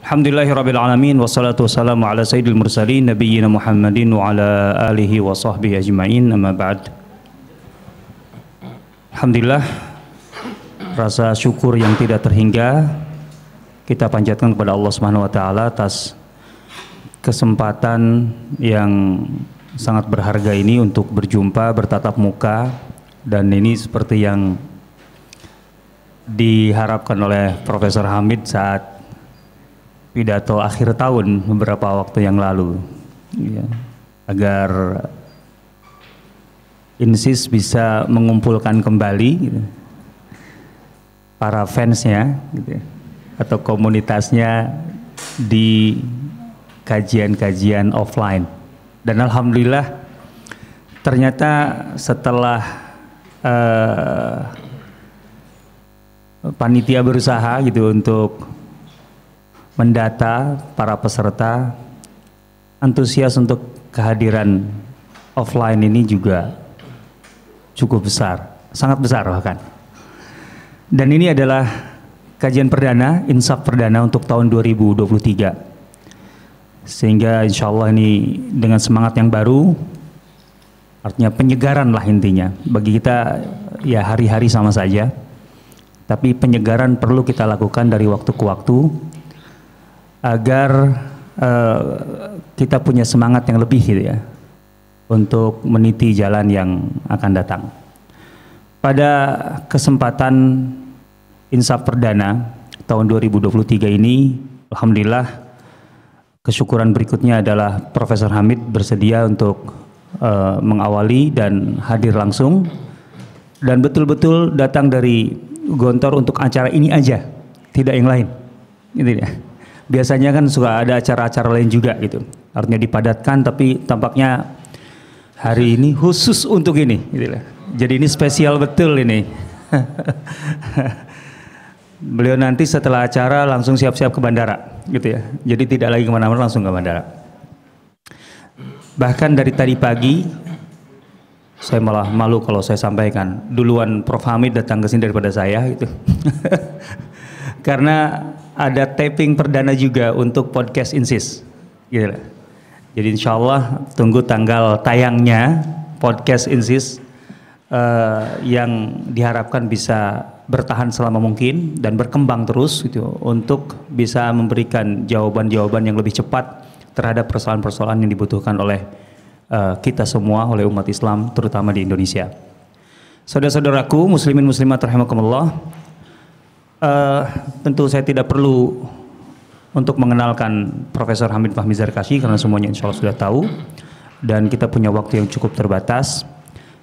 Alhamdulillahirrabbilalamin Wassalatu wassalamu ala sayyidil mursalin Nabiyyina Muhammadin wa ala alihi wa sahbihi ajma'in Amma ba'd Alhamdulillah Rasa syukur yang tidak terhingga Kita panjatkan kepada Allah Subhanahu wa taala atas kesempatan yang sangat berharga ini untuk berjumpa bertatap muka dan ini seperti yang diharapkan oleh Profesor Hamid saat pidato akhir tahun beberapa waktu yang lalu ya, agar Insis bisa mengumpulkan kembali gitu, para fansnya gitu, ya. atau komunitasnya di kajian-kajian offline dan alhamdulillah ternyata setelah uh, panitia berusaha gitu untuk mendata para peserta antusias untuk kehadiran offline ini juga cukup besar, sangat besar bahkan. Dan ini adalah kajian perdana, insaf perdana untuk tahun 2023. Sehingga insya Allah ini dengan semangat yang baru, artinya penyegaran lah intinya. Bagi kita ya hari-hari sama saja, tapi penyegaran perlu kita lakukan dari waktu ke waktu agar uh, kita punya semangat yang lebih gitu ya untuk meniti jalan yang akan datang. Pada kesempatan Insaf Perdana tahun 2023 ini, Alhamdulillah kesyukuran berikutnya adalah Profesor Hamid bersedia untuk uh, mengawali dan hadir langsung dan betul-betul datang dari Gontor untuk acara ini aja, tidak yang lain. Ini gitu dia. Ya biasanya kan suka ada acara-acara lain juga gitu. Artinya dipadatkan tapi tampaknya hari ini khusus untuk ini gitu lah. Jadi ini spesial betul ini. Beliau nanti setelah acara langsung siap-siap ke bandara gitu ya. Jadi tidak lagi kemana-mana langsung ke bandara. Bahkan dari tadi pagi saya malah malu kalau saya sampaikan duluan Prof Hamid datang ke sini daripada saya gitu. Karena ada taping perdana juga untuk podcast Insis. Gitu. Jadi insya Allah tunggu tanggal tayangnya podcast Insis uh, yang diharapkan bisa bertahan selama mungkin dan berkembang terus gitu untuk bisa memberikan jawaban-jawaban yang lebih cepat terhadap persoalan-persoalan yang dibutuhkan oleh uh, kita semua oleh umat Islam terutama di Indonesia. Saudara-saudaraku muslimin muslimat rahimakumullah, Uh, tentu saya tidak perlu untuk mengenalkan Profesor Hamid Fahmi Zarkashi karena semuanya insya Allah sudah tahu dan kita punya waktu yang cukup terbatas.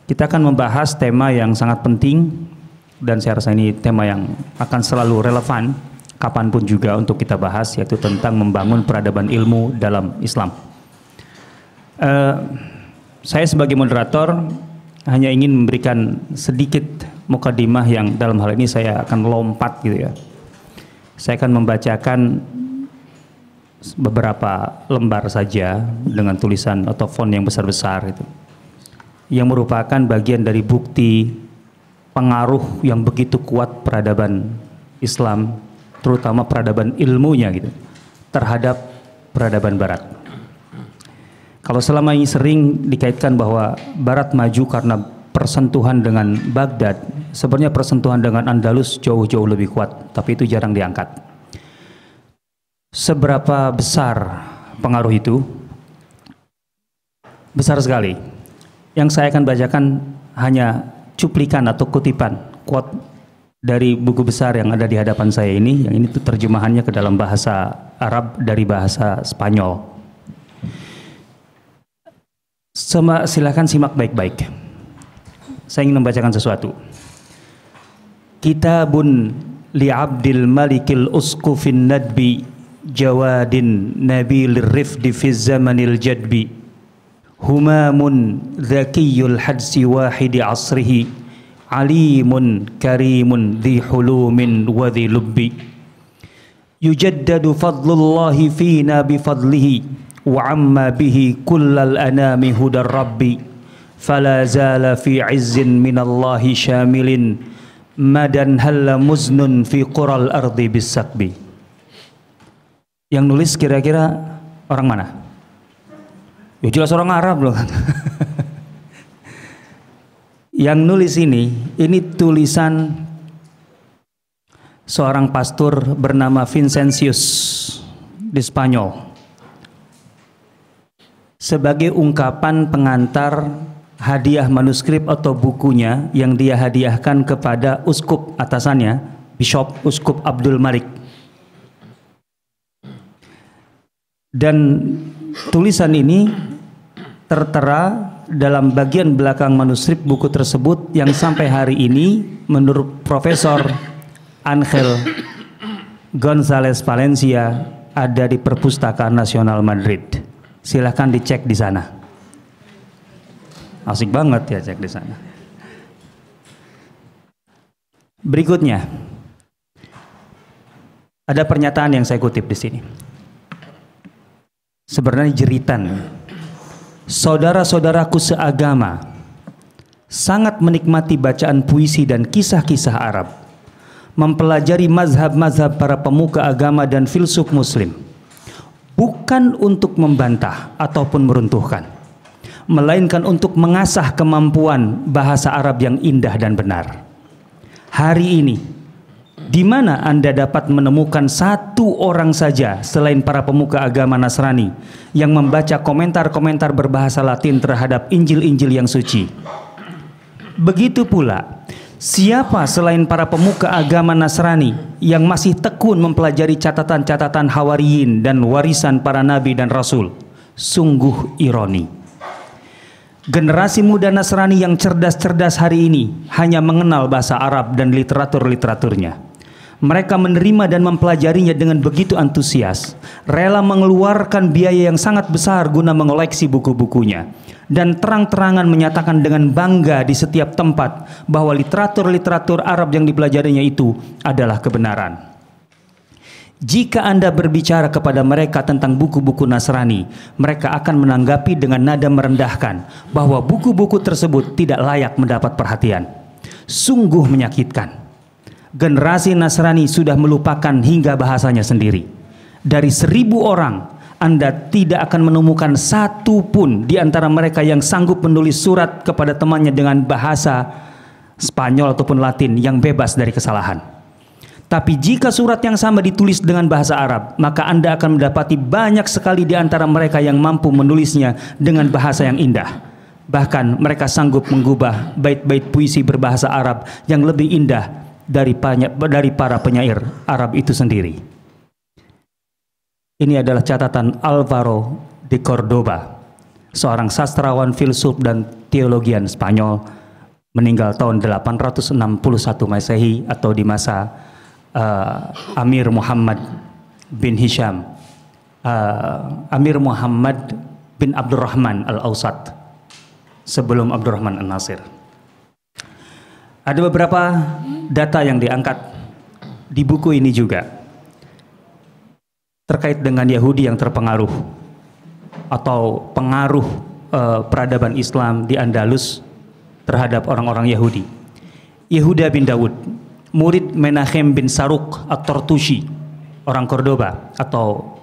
Kita akan membahas tema yang sangat penting dan saya rasa ini tema yang akan selalu relevan kapanpun juga untuk kita bahas yaitu tentang membangun peradaban ilmu dalam Islam. Uh, saya sebagai moderator hanya ingin memberikan sedikit mukadimah yang dalam hal ini saya akan lompat gitu ya. Saya akan membacakan beberapa lembar saja dengan tulisan atau font yang besar-besar itu. Yang merupakan bagian dari bukti pengaruh yang begitu kuat peradaban Islam, terutama peradaban ilmunya gitu, terhadap peradaban barat. Kalau selama ini sering dikaitkan bahwa barat maju karena persentuhan dengan Baghdad Sebenarnya persentuhan dengan Andalus jauh-jauh lebih kuat, tapi itu jarang diangkat. Seberapa besar pengaruh itu? Besar sekali. Yang saya akan bacakan hanya cuplikan atau kutipan quote dari buku besar yang ada di hadapan saya ini, yang ini tuh terjemahannya ke dalam bahasa Arab dari bahasa Spanyol. Sama, silakan simak baik-baik. Saya ingin membacakan sesuatu. kitabun li abdil Malikil Uskufin Nadbi Jawadin Nabil Rifdi fi zamanil jadbi Humamun Zakiyul Hadsi Wahidi Asrihi Alimun Karimun di Hulumin Wa Dhi Lubbi Yujaddadu Fadlullahi Fina Bifadlihi وعما به كل الأنام هدى الرب فلا زال في عز من الله شامل madan halla muznun fi qural ardi bisakbi yang nulis kira-kira orang mana ya jelas orang Arab loh yang nulis ini ini tulisan seorang pastor bernama Vincentius di Spanyol sebagai ungkapan pengantar hadiah manuskrip atau bukunya yang dia hadiahkan kepada uskup atasannya, Bishop Uskup Abdul Malik. Dan tulisan ini tertera dalam bagian belakang manuskrip buku tersebut yang sampai hari ini menurut Profesor Angel Gonzales Valencia ada di Perpustakaan Nasional Madrid. Silahkan dicek di sana. Asik banget ya cek di sana. Berikutnya, ada pernyataan yang saya kutip di sini. Sebenarnya jeritan. Saudara-saudaraku seagama sangat menikmati bacaan puisi dan kisah-kisah Arab, mempelajari mazhab-mazhab para pemuka agama dan filsuf muslim, bukan untuk membantah ataupun meruntuhkan, melainkan untuk mengasah kemampuan bahasa Arab yang indah dan benar. Hari ini, di mana Anda dapat menemukan satu orang saja selain para pemuka agama Nasrani yang membaca komentar-komentar berbahasa Latin terhadap Injil-Injil yang suci? Begitu pula, siapa selain para pemuka agama Nasrani yang masih tekun mempelajari catatan-catatan Hawariyin dan warisan para nabi dan rasul? Sungguh ironi Generasi muda Nasrani yang cerdas-cerdas hari ini hanya mengenal bahasa Arab dan literatur-literaturnya. Mereka menerima dan mempelajarinya dengan begitu antusias, rela mengeluarkan biaya yang sangat besar guna mengoleksi buku-bukunya, dan terang-terangan menyatakan dengan bangga di setiap tempat bahwa literatur-literatur Arab yang dipelajarinya itu adalah kebenaran. Jika Anda berbicara kepada mereka tentang buku-buku Nasrani, mereka akan menanggapi dengan nada merendahkan bahwa buku-buku tersebut tidak layak mendapat perhatian. Sungguh menyakitkan. Generasi Nasrani sudah melupakan hingga bahasanya sendiri. Dari seribu orang, Anda tidak akan menemukan satu pun di antara mereka yang sanggup menulis surat kepada temannya dengan bahasa Spanyol ataupun Latin yang bebas dari kesalahan tapi jika surat yang sama ditulis dengan bahasa Arab, maka Anda akan mendapati banyak sekali di antara mereka yang mampu menulisnya dengan bahasa yang indah. Bahkan mereka sanggup mengubah bait-bait puisi berbahasa Arab yang lebih indah dari, dari para penyair Arab itu sendiri. Ini adalah catatan Alvaro de Cordoba, seorang sastrawan, filsuf, dan teologian Spanyol meninggal tahun 861 Masehi atau di masa uh, Amir Muhammad bin Hisham, uh, Amir Muhammad bin Abdurrahman Al-Ausat sebelum Abdurrahman Al-Nasir. Ada beberapa data yang diangkat di buku ini juga terkait dengan Yahudi yang terpengaruh atau pengaruh uh, peradaban Islam di Andalus terhadap orang-orang Yahudi. Yehuda bin Dawud murid Menahem bin Saruk At-Tortushi, orang Cordoba atau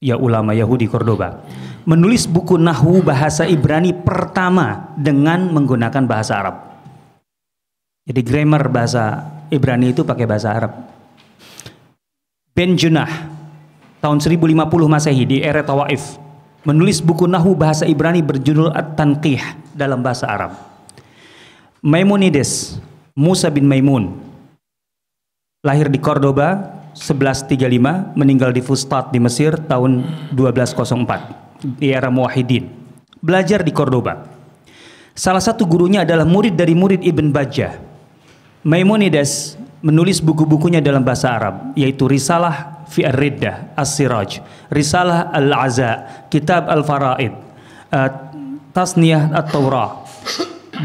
ya ulama Yahudi Cordoba, menulis buku Nahu bahasa Ibrani pertama dengan menggunakan bahasa Arab. Jadi grammar bahasa Ibrani itu pakai bahasa Arab. Ben Junah tahun 1050 Masehi di era Tawaif menulis buku Nahu bahasa Ibrani berjudul At-Tanqih dalam bahasa Arab. Maimonides Musa bin Maimun lahir di Cordoba 1135, meninggal di Fustat di Mesir tahun 1204 di era Muwahidin. Belajar di Cordoba. Salah satu gurunya adalah murid dari murid Ibn Bajjah. Maimonides menulis buku-bukunya dalam bahasa Arab, yaitu Risalah fi Ar-Riddah, As-Siraj, Risalah Al-Aza, Kitab Al-Faraid, eh, Tasniyah at tawrah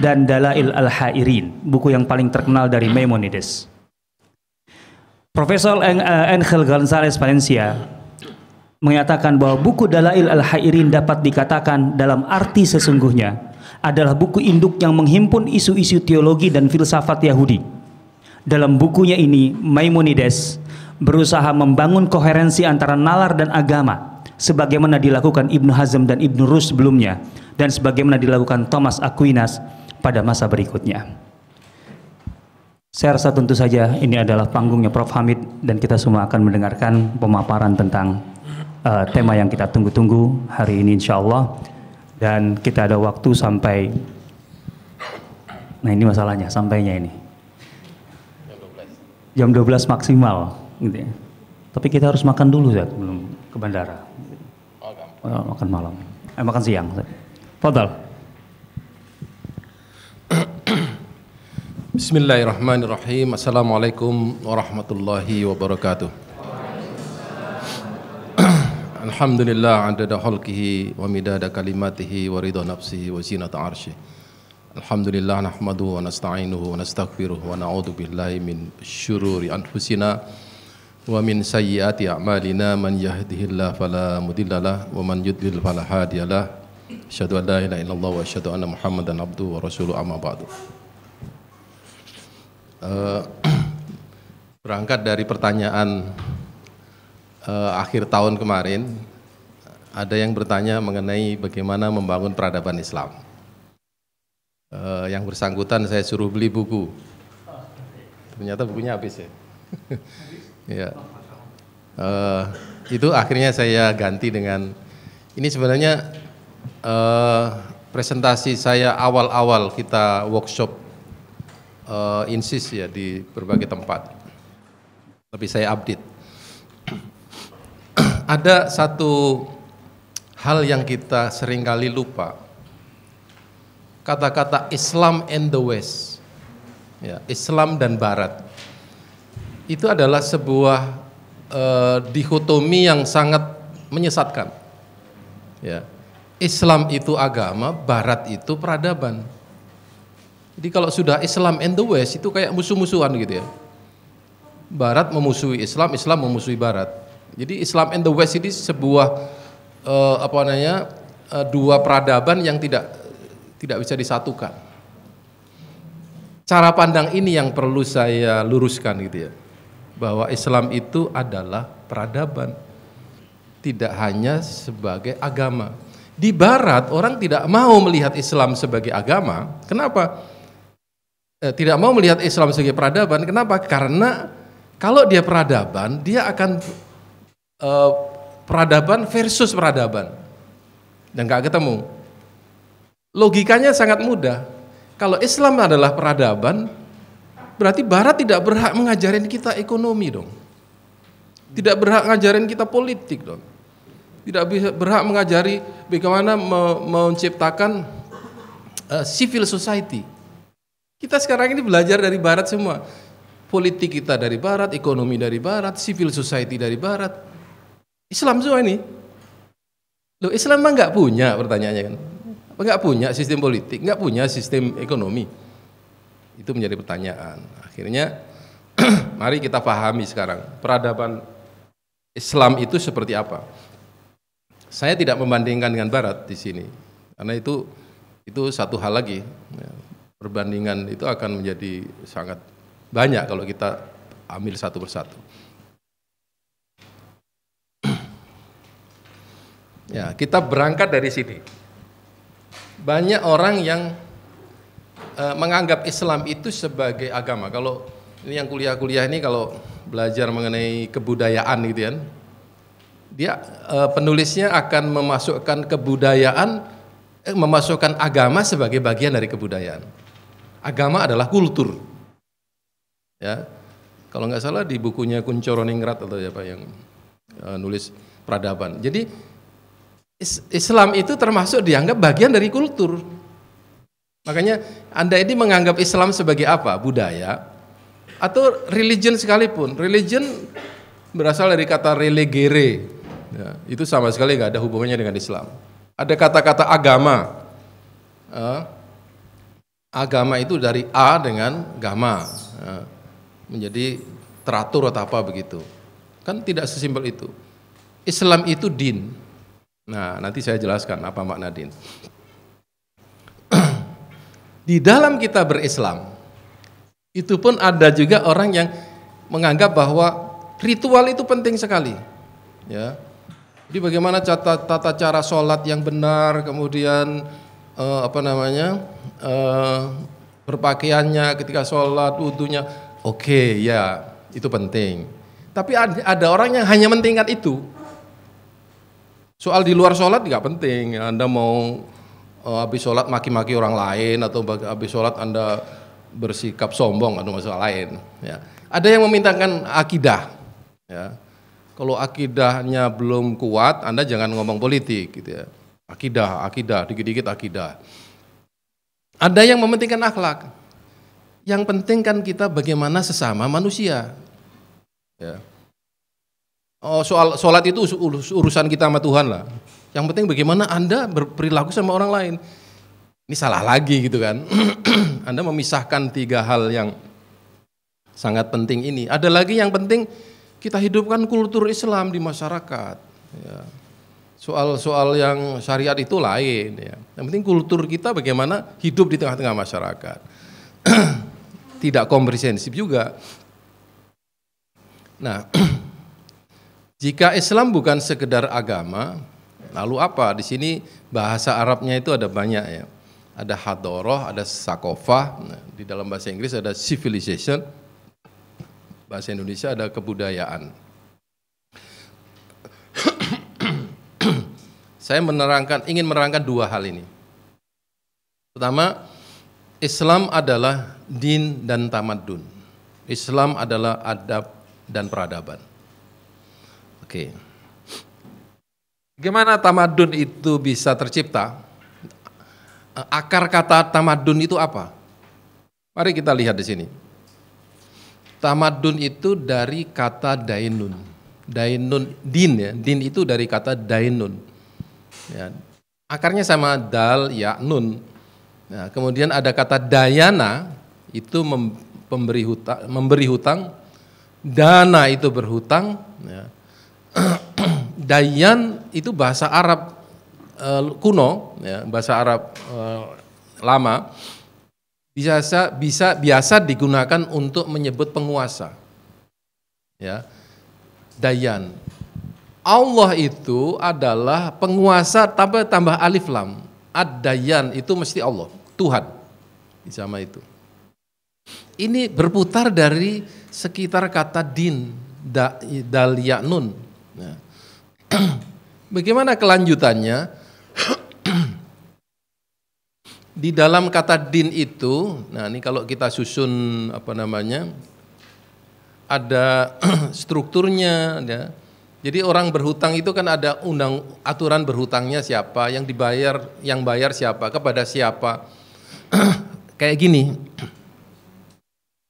dan Dalail Al-Hairin, buku yang paling terkenal dari Maimonides. Profesor eh, Angel Gonzalez Valencia menyatakan bahwa buku Dalail Al-Hairin dapat dikatakan dalam arti sesungguhnya adalah buku induk yang menghimpun isu-isu teologi dan filsafat Yahudi. Dalam bukunya ini, Maimonides berusaha membangun koherensi antara nalar dan agama sebagaimana dilakukan Ibn Hazm dan Ibn Rus sebelumnya dan sebagaimana dilakukan Thomas Aquinas pada masa berikutnya. Saya rasa tentu saja ini adalah panggungnya Prof. Hamid dan kita semua akan mendengarkan pemaparan tentang uh, tema yang kita tunggu-tunggu hari ini insya Allah. Dan kita ada waktu sampai, nah ini masalahnya, sampainya ini. Jam 12 maksimal. Gitu ya. Tapi kita harus makan dulu ya, belum ke bandara. Oh, makan malam, eh, makan siang. Fadal. Bismillahirrahmanirrahim. Assalamualaikum warahmatullahi wabarakatuh. Alhamdulillah adada khalqihi wa midada kalimatihi wa ridha nafsihi wa zinata arshi. Alhamdulillah nahmadu wa nasta'inuhu wa nastaghfiruh wa na'udzu billahi min syururi anfusina wa min sayyiati a'malina man yahdihillahu fala mudhillalah wa man yudlil fala hadiyalah. Asyhadu an la ilaha illallah wa asyhadu anna Muhammadan abduhu wa rasuluhu amma ba'du. Eh, berangkat dari pertanyaan uh, akhir tahun kemarin, ada yang bertanya mengenai bagaimana membangun peradaban Islam. Uh, yang bersangkutan saya suruh beli buku. Ternyata bukunya habis ya. ya. Uh, itu akhirnya saya ganti dengan ini sebenarnya uh, presentasi saya awal-awal kita workshop uh, eh, insis ya di berbagai tempat. Tapi saya update. Ada satu hal yang kita seringkali lupa. Kata-kata Islam and the West. Ya, Islam dan Barat. Itu adalah sebuah uh, dikotomi yang sangat menyesatkan. Ya. Islam itu agama, barat itu peradaban. Jadi kalau sudah Islam and the West itu kayak musuh-musuhan gitu ya. Barat memusuhi Islam, Islam memusuhi Barat. Jadi Islam and the West ini sebuah uh, apa namanya uh, dua peradaban yang tidak tidak bisa disatukan. Cara pandang ini yang perlu saya luruskan gitu ya. Bahwa Islam itu adalah peradaban. Tidak hanya sebagai agama. Di barat orang tidak mau melihat Islam sebagai agama. Kenapa? eh, tidak mau melihat Islam sebagai peradaban. Kenapa? Karena kalau dia peradaban, dia akan eh, peradaban versus peradaban dan nggak ketemu. Logikanya sangat mudah. Kalau Islam adalah peradaban, berarti Barat tidak berhak mengajarin kita ekonomi dong. Tidak berhak mengajarin kita politik dong. Tidak bisa berhak mengajari bagaimana menciptakan eh, civil society. Kita sekarang ini belajar dari barat semua. Politik kita dari barat, ekonomi dari barat, civil society dari barat. Islam semua ini. Loh, Islam mah nggak punya pertanyaannya kan. Apa nggak punya sistem politik, nggak punya sistem ekonomi. Itu menjadi pertanyaan. Akhirnya mari kita pahami sekarang peradaban Islam itu seperti apa. Saya tidak membandingkan dengan Barat di sini, karena itu itu satu hal lagi. Ya perbandingan itu akan menjadi sangat banyak kalau kita ambil satu persatu. ya, kita berangkat dari sini. Banyak orang yang e, menganggap Islam itu sebagai agama. Kalau ini yang kuliah-kuliah ini kalau belajar mengenai kebudayaan gitu kan. Dia e, penulisnya akan memasukkan kebudayaan eh, memasukkan agama sebagai bagian dari kebudayaan agama adalah kultur. Ya. Kalau nggak salah di bukunya Kuncoro Ningrat atau apa yang uh, nulis peradaban. Jadi Islam itu termasuk dianggap bagian dari kultur. Makanya Anda ini menganggap Islam sebagai apa? Budaya atau religion sekalipun. Religion berasal dari kata religere. Ya, itu sama sekali nggak ada hubungannya dengan Islam. Ada kata-kata agama. Uh, agama itu dari A dengan gama ya, menjadi teratur atau apa begitu. Kan tidak sesimpel itu. Islam itu din. Nah, nanti saya jelaskan apa makna din. Di dalam kita berislam, itu pun ada juga orang yang menganggap bahwa ritual itu penting sekali. Ya. Jadi bagaimana tata, tata cara sholat yang benar, kemudian eh, apa namanya Eh, berpakaiannya ketika sholat, wudhunya, oke okay, ya itu penting. Tapi ada orang yang hanya mentingkan itu. Soal di luar sholat nggak penting. Anda mau uh, habis sholat maki-maki orang lain atau habis sholat Anda bersikap sombong atau masalah lain. Ya. Ada yang memintakan akidah. Ya. Kalau akidahnya belum kuat, Anda jangan ngomong politik. Gitu ya. Akidah, akidah, dikit-dikit akidah. Ada yang mementingkan akhlak. Yang penting kan kita bagaimana sesama manusia. Ya. Oh, soal sholat itu urusan kita sama Tuhan lah. Yang penting bagaimana Anda berperilaku sama orang lain. Ini salah lagi gitu kan. anda memisahkan tiga hal yang sangat penting ini. Ada lagi yang penting kita hidupkan kultur Islam di masyarakat. Ya soal-soal yang syariat itu lain ya. Yang penting kultur kita bagaimana hidup di tengah-tengah masyarakat. Tidak komprehensif juga. Nah, jika Islam bukan sekedar agama, lalu apa? Di sini bahasa Arabnya itu ada banyak ya. Ada hadoroh, ada sakofah, nah, di dalam bahasa Inggris ada civilization, bahasa Indonesia ada kebudayaan. Saya menerangkan ingin menerangkan dua hal ini. Pertama, Islam adalah din dan tamadun. Islam adalah adab dan peradaban. Oke. Gimana tamadun itu bisa tercipta? Akar kata tamadun itu apa? Mari kita lihat di sini. Tamadun itu dari kata dainun. Dainun din ya, din itu dari kata dainun. Ya, akarnya sama dal, ya, nun. ya, kemudian ada kata dayana itu mem, memberi hutang, memberi hutang, dana itu berhutang, ya. dayan itu bahasa Arab uh, kuno, ya, bahasa Arab uh, lama bisa bisa biasa digunakan untuk menyebut penguasa. Ya. Dayan Allah itu adalah penguasa tambah tambah alif lam. Ad-Dayan itu mesti Allah, Tuhan. Di sama itu. Ini berputar dari sekitar kata din, da, dal ya, Nah. Bagaimana kelanjutannya? Di dalam kata din itu, nah ini kalau kita susun apa namanya, ada strukturnya, ya jadi orang berhutang itu kan ada undang aturan berhutangnya siapa, yang dibayar, yang bayar siapa, kepada siapa. Kayak gini.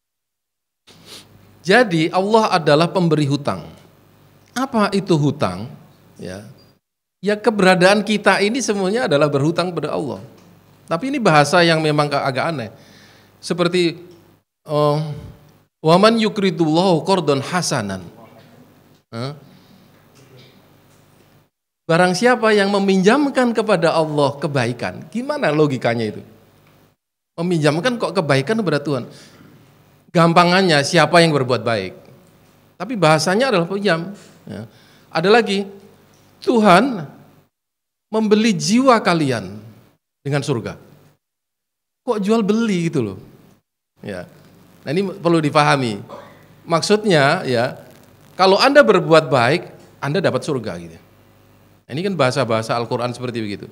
Jadi Allah adalah pemberi hutang. Apa itu hutang? Ya. Ya keberadaan kita ini semuanya adalah berhutang pada Allah. Tapi ini bahasa yang memang agak aneh. Seperti eh, waman yukridullahu kordon hasanan. Huh? Barang siapa yang meminjamkan kepada Allah kebaikan, gimana logikanya itu? Meminjamkan kok kebaikan kepada Tuhan? Gampangannya siapa yang berbuat baik. Tapi bahasanya adalah pinjam. Ya. Ada lagi, Tuhan membeli jiwa kalian dengan surga. Kok jual beli gitu loh. Ya. Nah ini perlu dipahami. Maksudnya ya, kalau Anda berbuat baik, Anda dapat surga gitu. Ini kan bahasa-bahasa Al-Qur'an seperti begitu.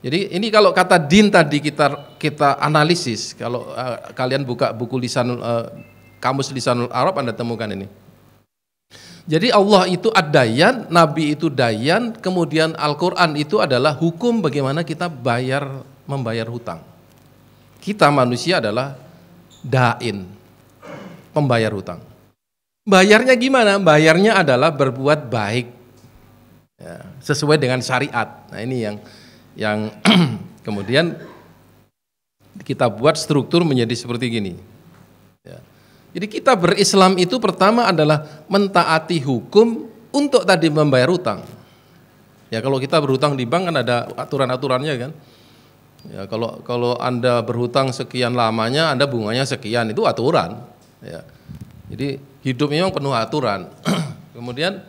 Jadi ini kalau kata din tadi kita kita analisis kalau uh, kalian buka buku lisan uh, eh, kamus lisanul Arab Anda temukan ini. Jadi Allah itu ad-dayan, nabi itu dayan, kemudian Al-Qur'an itu adalah hukum bagaimana kita bayar membayar hutang. Kita manusia adalah dain, pembayar hutang. Bayarnya gimana? Bayarnya adalah berbuat baik ya, sesuai dengan syariat. Nah ini yang yang kemudian kita buat struktur menjadi seperti gini. Ya. Jadi kita berislam itu pertama adalah mentaati hukum untuk tadi membayar utang. Ya kalau kita berhutang di bank kan ada aturan-aturannya kan. Ya kalau kalau Anda berhutang sekian lamanya Anda bunganya sekian itu aturan. Ya. Jadi hidup memang penuh aturan. Kemudian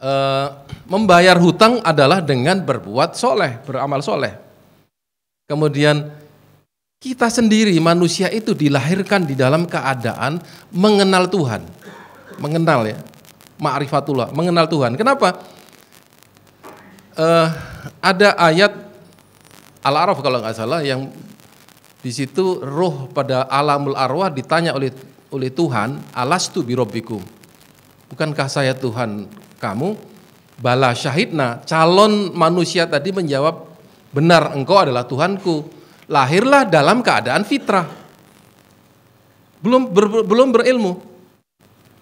e, membayar hutang adalah dengan berbuat soleh, beramal soleh. Kemudian kita sendiri manusia itu dilahirkan di dalam keadaan mengenal Tuhan, mengenal ya, ma'rifatullah, mengenal Tuhan. Kenapa? E, ada ayat Al-Araf kalau nggak salah yang di situ roh pada alamul arwah ditanya oleh oleh Tuhan, alastu birobbikum. Bukankah saya Tuhan kamu bala syahidna calon manusia tadi menjawab benar engkau adalah Tuhanku lahirlah dalam keadaan fitrah belum ber, belum berilmu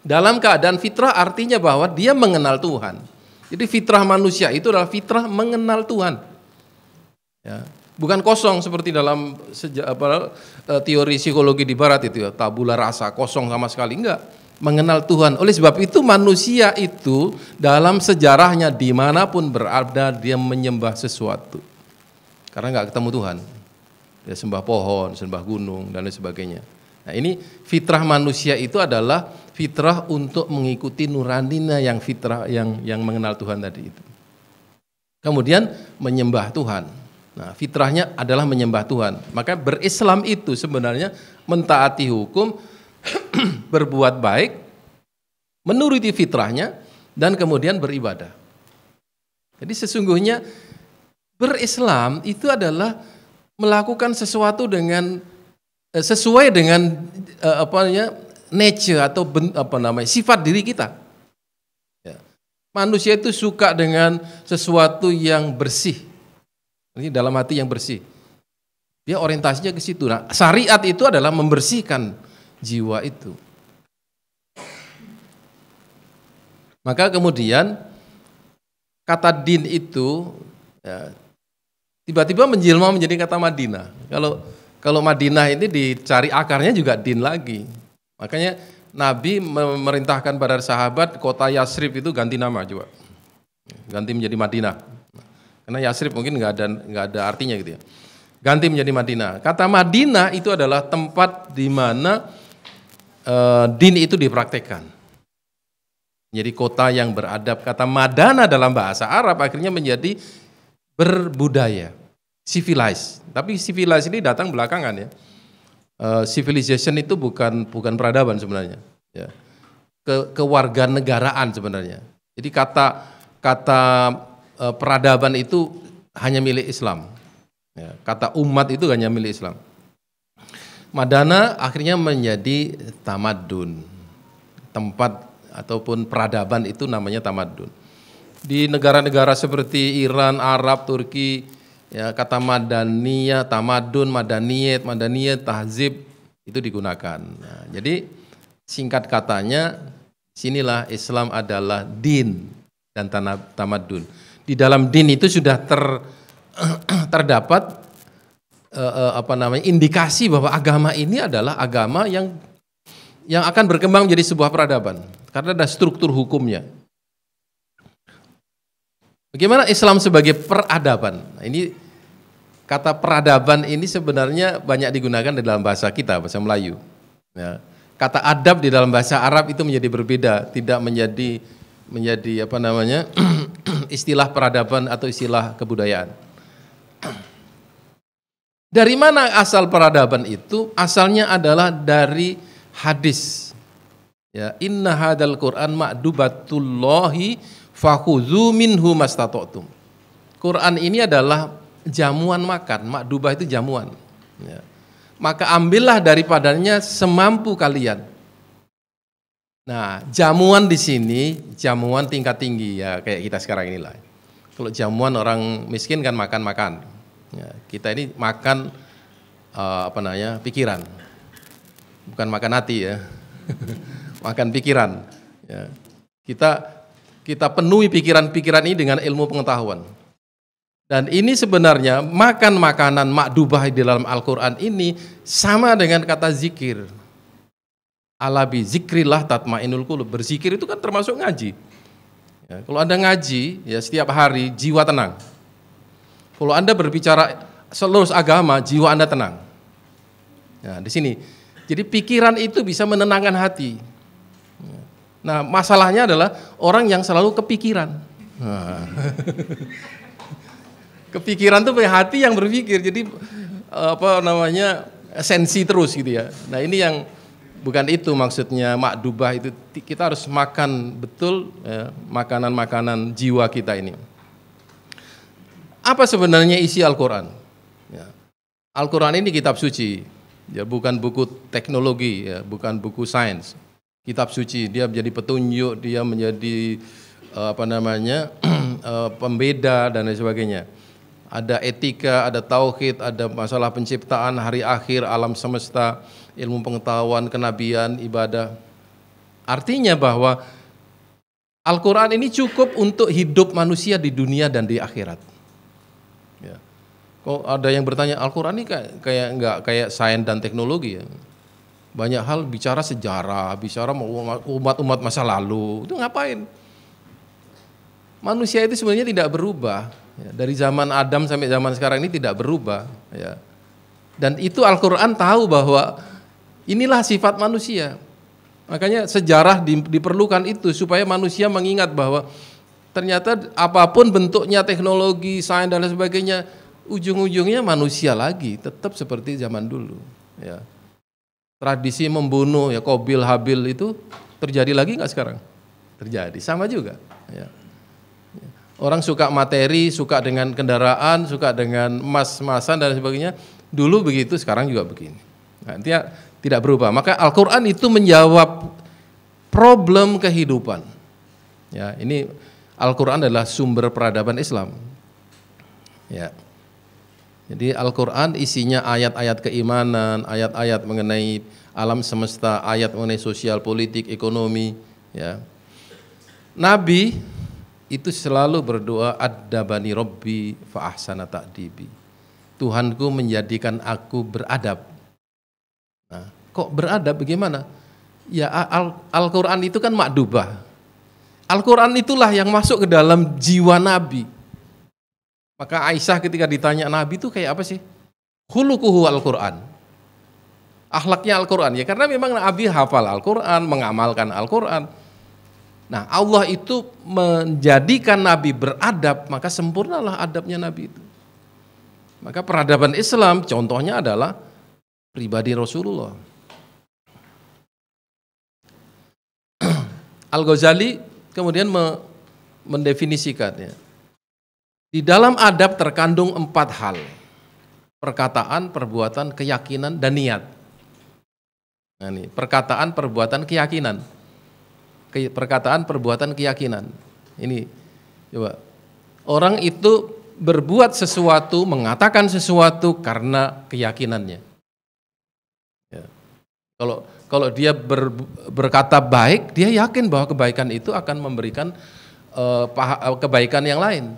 dalam keadaan fitrah artinya bahwa dia mengenal Tuhan jadi fitrah manusia itu adalah fitrah mengenal Tuhan ya bukan kosong seperti dalam eh, teori psikologi di barat itu ya tabula rasa kosong sama sekali enggak mengenal Tuhan. Oleh sebab itu manusia itu dalam sejarahnya dimanapun berada dia menyembah sesuatu. Karena nggak ketemu Tuhan. Dia sembah pohon, sembah gunung dan lain sebagainya. Nah ini fitrah manusia itu adalah fitrah untuk mengikuti nuraninya yang fitrah yang yang mengenal Tuhan tadi itu. Kemudian menyembah Tuhan. Nah, fitrahnya adalah menyembah Tuhan. Maka berislam itu sebenarnya mentaati hukum, berbuat baik, menuruti fitrahnya, dan kemudian beribadah. Jadi sesungguhnya berislam itu adalah melakukan sesuatu dengan eh, sesuai dengan eh, apa namanya nature atau ben, apa namanya sifat diri kita. Ya. Manusia itu suka dengan sesuatu yang bersih. Ini dalam hati yang bersih. Dia orientasinya ke situ. Nah, syariat itu adalah membersihkan jiwa itu. Maka kemudian kata din itu ya, tiba-tiba menjelma menjadi kata Madinah. Kalau kalau Madinah ini dicari akarnya juga din lagi. Makanya Nabi memerintahkan pada sahabat kota Yasrib itu ganti nama juga. Ganti menjadi Madinah. Karena Yasrib mungkin nggak ada nggak ada artinya gitu ya. Ganti menjadi Madinah. Kata Madinah itu adalah tempat di mana Dini eh, din itu dipraktekkan. Jadi kota yang beradab, kata madana dalam bahasa Arab akhirnya menjadi berbudaya, civilized. Tapi civilized ini datang belakangan ya. Uh, civilization itu bukan bukan peradaban sebenarnya, ya. Ke kewarganegaraan sebenarnya. Jadi kata kata uh, peradaban itu hanya milik Islam. Ya. Kata umat itu hanya milik Islam. Madana akhirnya menjadi tamadun. Tempat ataupun peradaban itu namanya tamadun. Di negara-negara seperti Iran, Arab, Turki, ya kata madaniyah tamadun, madaniyet, madaniyet, tahzib itu digunakan. Nah, jadi singkat katanya sinilah Islam adalah din dan tanah tamadun. Di dalam din itu sudah ter, terdapat uh, apa namanya indikasi bahwa agama ini adalah agama yang yang akan berkembang menjadi sebuah peradaban karena ada struktur hukumnya. Bagaimana Islam sebagai peradaban? Nah, ini kata peradaban ini sebenarnya banyak digunakan di dalam bahasa kita bahasa Melayu. Ya. Kata adab di dalam bahasa Arab itu menjadi berbeda, tidak menjadi menjadi apa namanya istilah peradaban atau istilah kebudayaan. Dari mana asal peradaban itu? Asalnya adalah dari hadis. Ya, inna hadal Quran ma'dubatullahi fakhuzu minhu mastatotum. Quran ini adalah jamuan makan, ma'dubah itu jamuan. Ya. Maka ambillah daripadanya semampu kalian. Nah, jamuan di sini jamuan tingkat tinggi ya kayak kita sekarang inilah. Kalau jamuan orang miskin kan makan-makan. Ya, kita ini makan uh, apa namanya pikiran, bukan makan hati ya, makan pikiran. Ya. Kita kita penuhi pikiran-pikiran ini dengan ilmu pengetahuan. Dan ini sebenarnya makan makanan makdubah di dalam Al-Quran ini sama dengan kata zikir. Alabi zikrilah tatmainul kulub. Berzikir itu kan termasuk ngaji. Ya, kalau Anda ngaji ya setiap hari jiwa tenang. Kalau Anda berbicara seluruh agama, jiwa Anda tenang. Nah, di sini. Jadi pikiran itu bisa menenangkan hati. Nah, masalahnya adalah orang yang selalu kepikiran. kepikiran nah. kepikiran tuh hati yang berpikir. Jadi eh, apa namanya? esensi terus gitu ya. Nah, ini yang bukan itu maksudnya makdubah itu kita harus makan betul ya, makanan -makanan jiwa kita ini. Apa sebenarnya isi Al-Quran? Ya. Al-Quran ini kitab suci, ya, bukan buku teknologi, ya, bukan buku sains. Kitab suci, dia menjadi petunjuk, dia menjadi eh, apa namanya eh, pembeda dan lain sebagainya. Ada etika, ada tauhid, ada masalah penciptaan, hari akhir, alam semesta, ilmu pengetahuan, kenabian, ibadah. Artinya bahwa Al-Quran ini cukup untuk hidup manusia di dunia dan di akhirat. Kok ada yang bertanya Al-Qur'an ini kayak kayak enggak kayak sains dan teknologi ya. Banyak hal bicara sejarah, bicara umat-umat masa lalu. Itu ngapain? Manusia itu sebenarnya tidak berubah. Ya, dari zaman Adam sampai zaman sekarang ini tidak berubah, ya. Dan itu Al-Qur'an tahu bahwa inilah sifat manusia. Makanya sejarah di, diperlukan itu supaya manusia mengingat bahwa ternyata apapun bentuknya teknologi, sains dan lain sebagainya ujung-ujungnya manusia lagi, tetap seperti zaman dulu. Ya. Tradisi membunuh ya Kobil Habil itu terjadi lagi nggak sekarang? Terjadi, sama juga. Ya. Orang suka materi, suka dengan kendaraan, suka dengan emas-emasan dan sebagainya. Dulu begitu, sekarang juga begini. Nanti dia tidak berubah. Maka Al-Quran itu menjawab problem kehidupan. Ya, ini Al-Quran adalah sumber peradaban Islam. Ya. Jadi Al-Quran isinya ayat-ayat keimanan, ayat-ayat mengenai alam semesta, ayat mengenai sosial, politik, ekonomi. Ya. Nabi itu selalu berdoa ad-dabani robbi fa'ahsana ta'dibi. Tuhanku menjadikan aku beradab. Nah, kok beradab bagaimana? Ya Al-Quran itu kan makdubah. Al-Quran itulah yang masuk ke dalam jiwa Nabi. Maka Aisyah ketika ditanya Nabi itu kayak apa sih? Hulukuhu Al-Quran. Akhlaknya Al-Quran. Ya karena memang Nabi hafal Al-Quran, mengamalkan Al-Quran. Nah Allah itu menjadikan Nabi beradab, maka sempurnalah adabnya Nabi itu. Maka peradaban Islam contohnya adalah pribadi Rasulullah. Al-Ghazali kemudian mendefinisikannya di dalam adab terkandung empat hal. Perkataan, perbuatan, keyakinan, dan niat. Nah, ini, perkataan, perbuatan, keyakinan. Ke, perkataan, perbuatan, keyakinan. Ini, coba. Orang itu berbuat sesuatu, mengatakan sesuatu karena keyakinannya. Ya. Kalau kalau dia ber, berkata baik, dia yakin bahwa kebaikan itu akan memberikan uh, kebaikan yang lain.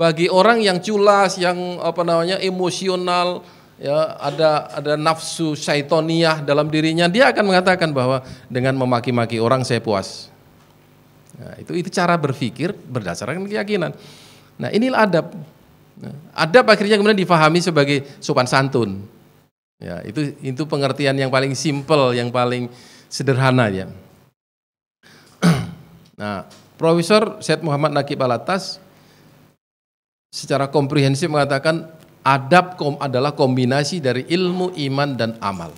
Bagi orang yang culas, yang apa namanya emosional, ya ada ada nafsu syaitoniah dalam dirinya, dia akan mengatakan bahwa dengan memaki-maki orang saya puas. Nah, itu itu cara berpikir berdasarkan keyakinan. Nah inilah adab. Nah, adab akhirnya kemudian difahami sebagai sopan santun. Ya itu itu pengertian yang paling simple, yang paling sederhana ya. nah Profesor Syed Muhammad Nakib Alatas secara komprehensif mengatakan adab kom adalah kombinasi dari ilmu, iman, dan amal.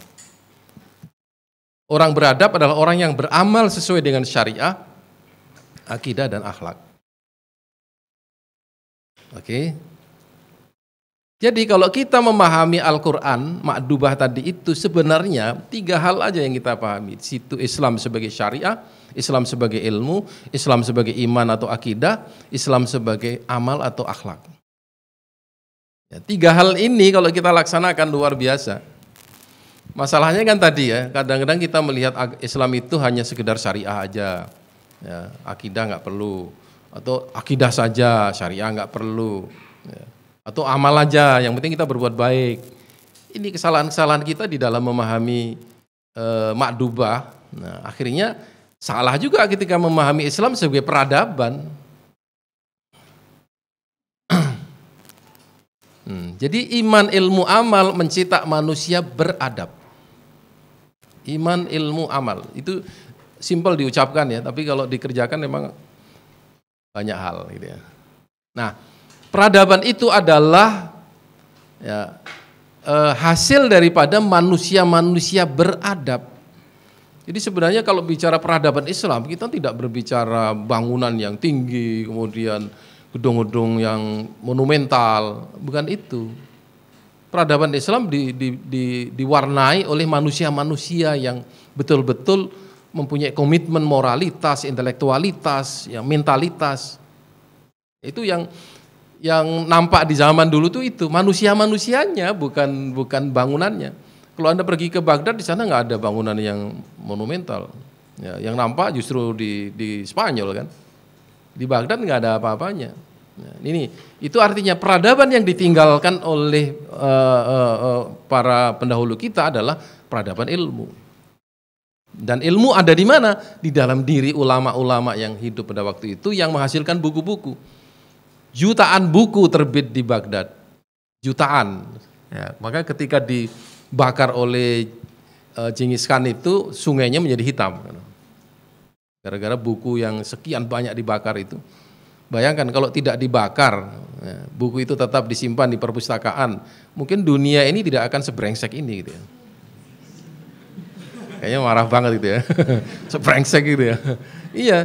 Orang beradab adalah orang yang beramal sesuai dengan syariah, akidah, dan akhlak. Oke. Jadi kalau kita memahami Al-Quran, makdubah tadi itu sebenarnya tiga hal aja yang kita pahami. Situ Islam sebagai syariah, Islam sebagai ilmu, Islam sebagai iman atau akidah, Islam sebagai amal atau akhlak. Ya, tiga hal ini kalau kita laksanakan luar biasa. Masalahnya kan tadi ya, kadang-kadang kita melihat Islam itu hanya sekedar syariah aja, ya, akidah nggak perlu, atau akidah saja, syariah nggak perlu, ya. atau amal aja, yang penting kita berbuat baik. Ini kesalahan-kesalahan kita di dalam memahami e, eh, makdubah. Nah, akhirnya Salah juga ketika memahami Islam sebagai peradaban. hmm, jadi iman ilmu amal mencetak manusia beradab. Iman ilmu amal itu simpel diucapkan ya, tapi kalau dikerjakan memang banyak hal gitu ya. Nah, peradaban itu adalah ya, eh, hasil daripada manusia-manusia beradab jadi sebenarnya kalau bicara peradaban Islam, kita tidak berbicara bangunan yang tinggi, kemudian gedung-gedung yang monumental, bukan itu. Peradaban Islam di, di, di, diwarnai oleh manusia-manusia yang betul-betul mempunyai komitmen moralitas, intelektualitas, yang mentalitas. Itu yang yang nampak di zaman dulu tuh itu manusia-manusianya bukan bukan bangunannya. Kalau Anda pergi ke Baghdad di sana nggak ada bangunan yang monumental. Ya, yang nampak justru di, di Spanyol kan. Di Baghdad nggak ada apa-apanya. Ya, ini itu artinya peradaban yang ditinggalkan oleh uh, uh, uh, para pendahulu kita adalah peradaban ilmu. Dan ilmu ada di mana? Di dalam diri ulama-ulama yang hidup pada waktu itu yang menghasilkan buku-buku. Jutaan buku terbit di Baghdad. Jutaan. Ya, maka ketika di dibakar oleh eh, Genghis Khan itu sungainya menjadi hitam. Gara-gara buku yang sekian banyak dibakar itu. Bayangkan kalau tidak dibakar, ya, buku itu tetap disimpan di perpustakaan, mungkin dunia ini tidak akan sebrengsek ini gitu ya. Kayaknya marah banget itu ya. sebrengsek gitu ya. iya,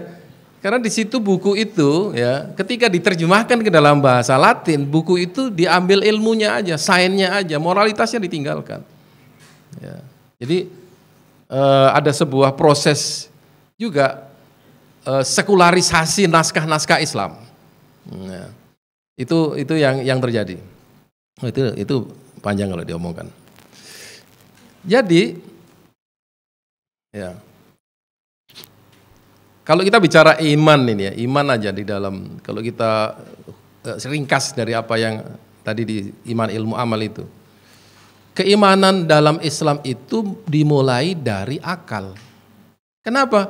karena di situ buku itu ya, ketika diterjemahkan ke dalam bahasa Latin, buku itu diambil ilmunya aja, sainnya aja, moralitasnya ditinggalkan. Ya. Jadi uh, ada sebuah proses juga uh, sekularisasi naskah-naskah Islam. Ya. Itu itu yang yang terjadi. Itu itu panjang kalau diomongkan. Jadi ya. Kalau kita bicara iman ini ya, iman aja di dalam kalau kita uh, eh, seringkas dari apa yang tadi di iman ilmu amal itu keimanan dalam Islam itu dimulai dari akal. Kenapa?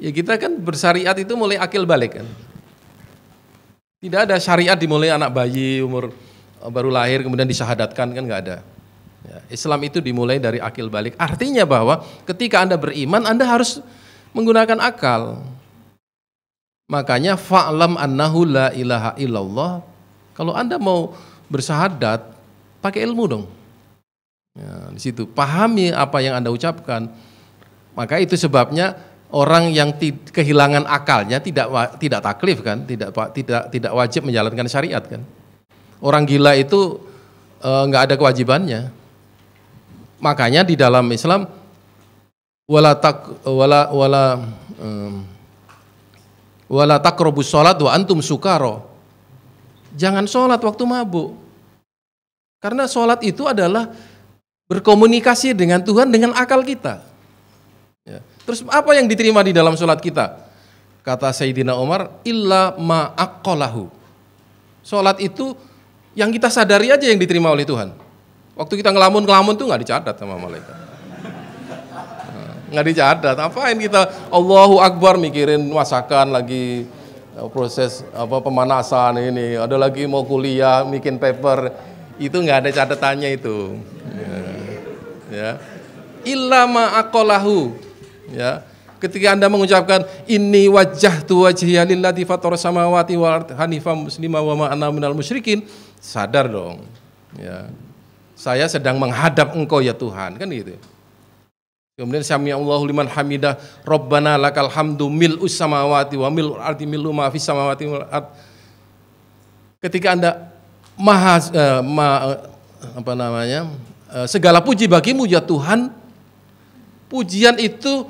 Ya kita kan bersyariat itu mulai akil balik kan. Tidak ada syariat dimulai anak bayi umur eh, baru lahir kemudian disahadatkan kan nggak ada. Ya, Islam itu dimulai dari akil balik. Artinya bahwa ketika Anda beriman Anda harus menggunakan akal. Makanya fa'lam annahu la ilaha illallah. Kalau Anda mau bersahadat, pakai ilmu dong. Ya, di situ pahami apa yang Anda ucapkan. Maka itu sebabnya orang yang kehilangan akalnya tidak tidak taklif kan, tidak tidak tidak wajib menjalankan syariat kan. Orang gila itu e, nggak ada kewajibannya. Makanya di dalam Islam wala tak wala wala um, wala takrobus sholat wa antum sukaro. Jangan sholat waktu mabuk. Karena sholat itu adalah berkomunikasi dengan Tuhan dengan akal kita. Ya. Terus apa yang diterima di dalam sholat kita? Kata Sayyidina Umar, illa ma'akolahu. Sholat itu yang kita sadari aja yang diterima oleh Tuhan. Waktu kita ngelamun-ngelamun tuh nggak dicatat sama malaikat. Nah, nggak dicatat, apain kita Allahu Akbar mikirin masakan lagi eh, proses apa pemanasan ini ada lagi mau kuliah bikin paper itu nggak ada catatannya itu ya ya ilama akolahu ya ketika anda mengucapkan ini wajah tu wajhiya lillati fatara samawati wal hanifam muslima wa ma'ana minal musyrikin sadar dong ya saya sedang menghadap engkau ya Tuhan kan gitu kemudian sami Allahu liman hamidah rabbana lakal hamdu mil us samawati wa mil ardi milu ma fis samawati wal ard ketika anda maha eh, ma, eh, apa namanya Eh, segala puji bagimu ya Tuhan. Pujian itu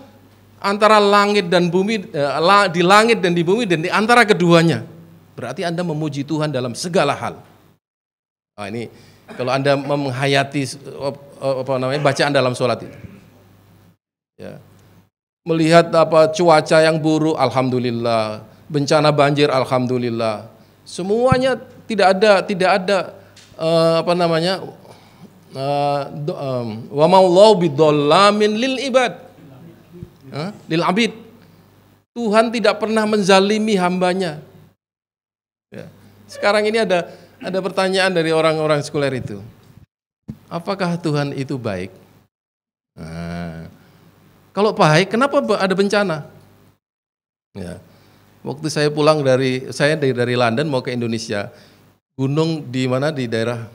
antara langit dan bumi, eh, di langit dan di bumi dan di antara keduanya. Berarti Anda memuji Tuhan dalam segala hal. Nah, ini kalau Anda menghayati eh, apa namanya bacaan dalam sholat itu. Ya. Melihat apa cuaca yang buruk, alhamdulillah. Bencana banjir, alhamdulillah. Semuanya tidak ada tidak ada apa namanya Eh, wa maulau bidolamin lil ibad lil abid Tuhan tidak pernah menzalimi hambanya ya. sekarang ini ada ada pertanyaan dari orang-orang sekuler itu apakah Tuhan itu baik nah, kalau baik kenapa ada bencana ya waktu saya pulang dari saya dari, dari London mau ke Indonesia gunung di mana di daerah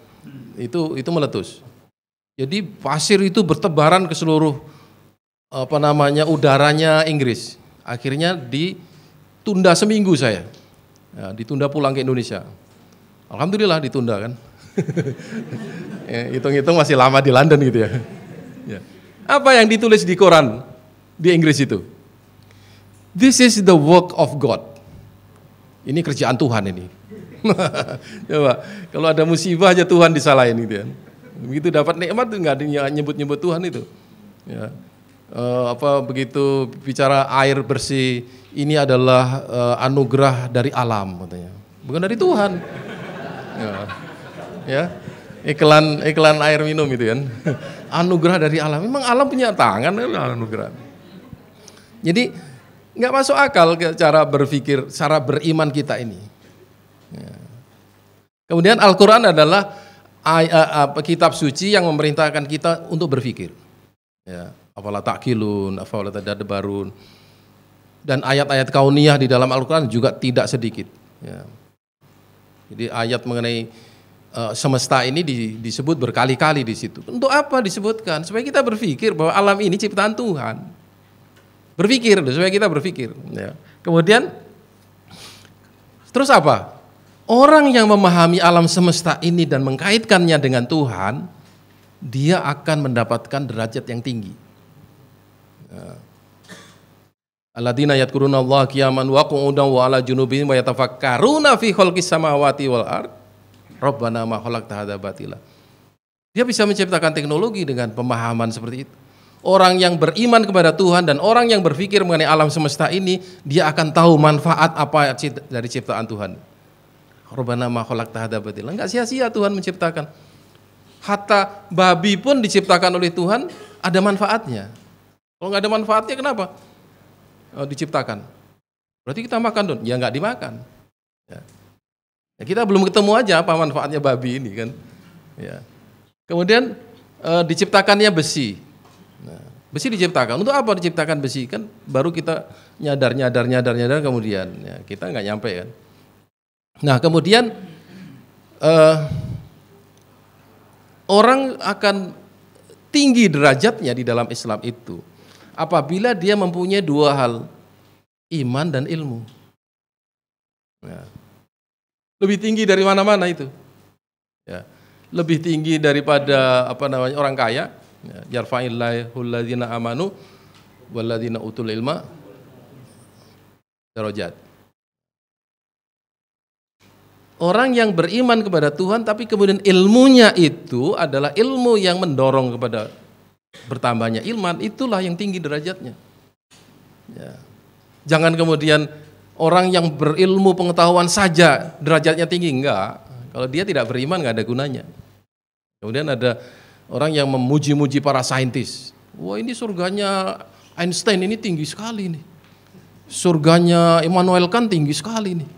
itu itu meletus jadi pasir itu bertebaran ke seluruh apa namanya udaranya Inggris. Akhirnya ditunda seminggu saya. Ya, ditunda pulang ke Indonesia. Alhamdulillah ditunda kan. Ya, hitung-hitung ya, masih lama di London gitu ya. ya. Apa yang ditulis di koran di Inggris itu? This is the work of God. Ini kerjaan Tuhan ini. Coba kalau ada musibah aja Tuhan disalahin gitu ya begitu dapat nikmat tuh nggak nyebut-nyebut Tuhan itu ya e, apa begitu bicara air bersih ini adalah e, anugerah dari alam katanya bukan dari Tuhan ya, ya iklan iklan air minum itu kan anugerah dari alam memang alam punya tangan kan, anugerah jadi nggak masuk akal cara berpikir cara beriman kita ini ya. kemudian Al-Quran adalah Eh, eh, kitab suci yang memerintahkan kita untuk berpikir. Ya, apalah takilun, apalah tadabbarun. Dan ayat-ayat kauniyah di dalam Al-Qur'an juga tidak sedikit, ya. Jadi ayat mengenai uh, semesta ini di, disebut berkali-kali di situ. Untuk apa disebutkan? Supaya kita berpikir bahwa alam ini ciptaan Tuhan. Berpikir, supaya kita berpikir, ya. Kemudian terus apa? orang yang memahami alam semesta ini dan mengkaitkannya dengan Tuhan, dia akan mendapatkan derajat yang tinggi. Eh, Aladina yadkuruna Allah kiaman wa kuudam wa ala junubin wa yatafakkaruna fi khalqis samawati wal ard. Rabbana ma khalaqta tahada batila. Dia bisa menciptakan teknologi dengan pemahaman seperti itu. Orang yang beriman kepada Tuhan dan orang yang berpikir mengenai alam semesta ini, dia akan tahu manfaat apa dari ciptaan Tuhan. Rabbana ma khalaqta hadza Enggak sia-sia Tuhan menciptakan. Hatta babi pun diciptakan oleh Tuhan ada manfaatnya. Kalau nggak ada manfaatnya kenapa? Oh, diciptakan. Berarti kita makan dong? Ya nggak dimakan. Ya. Ya, kita belum ketemu aja apa manfaatnya babi ini kan. Ya. Kemudian e, diciptakannya besi. Nah, besi diciptakan untuk apa diciptakan besi? Kan baru kita nyadar nyadar nyadar nyadar kemudian ya, kita nggak nyampe kan. Nah kemudian uh, orang akan tinggi derajatnya di dalam Islam itu apabila dia mempunyai dua hal iman dan ilmu. Ya. Lebih tinggi dari mana-mana itu. Ya. Lebih tinggi daripada apa namanya orang kaya. Ya. Yarfa'illahu amanu utul ilma darajat orang yang beriman kepada Tuhan tapi kemudian ilmunya itu adalah ilmu yang mendorong kepada bertambahnya iman itulah yang tinggi derajatnya ya. jangan kemudian orang yang berilmu pengetahuan saja derajatnya tinggi enggak kalau dia tidak beriman enggak ada gunanya kemudian ada orang yang memuji-muji para saintis wah ini surganya Einstein ini tinggi sekali nih surganya Immanuel kan tinggi sekali nih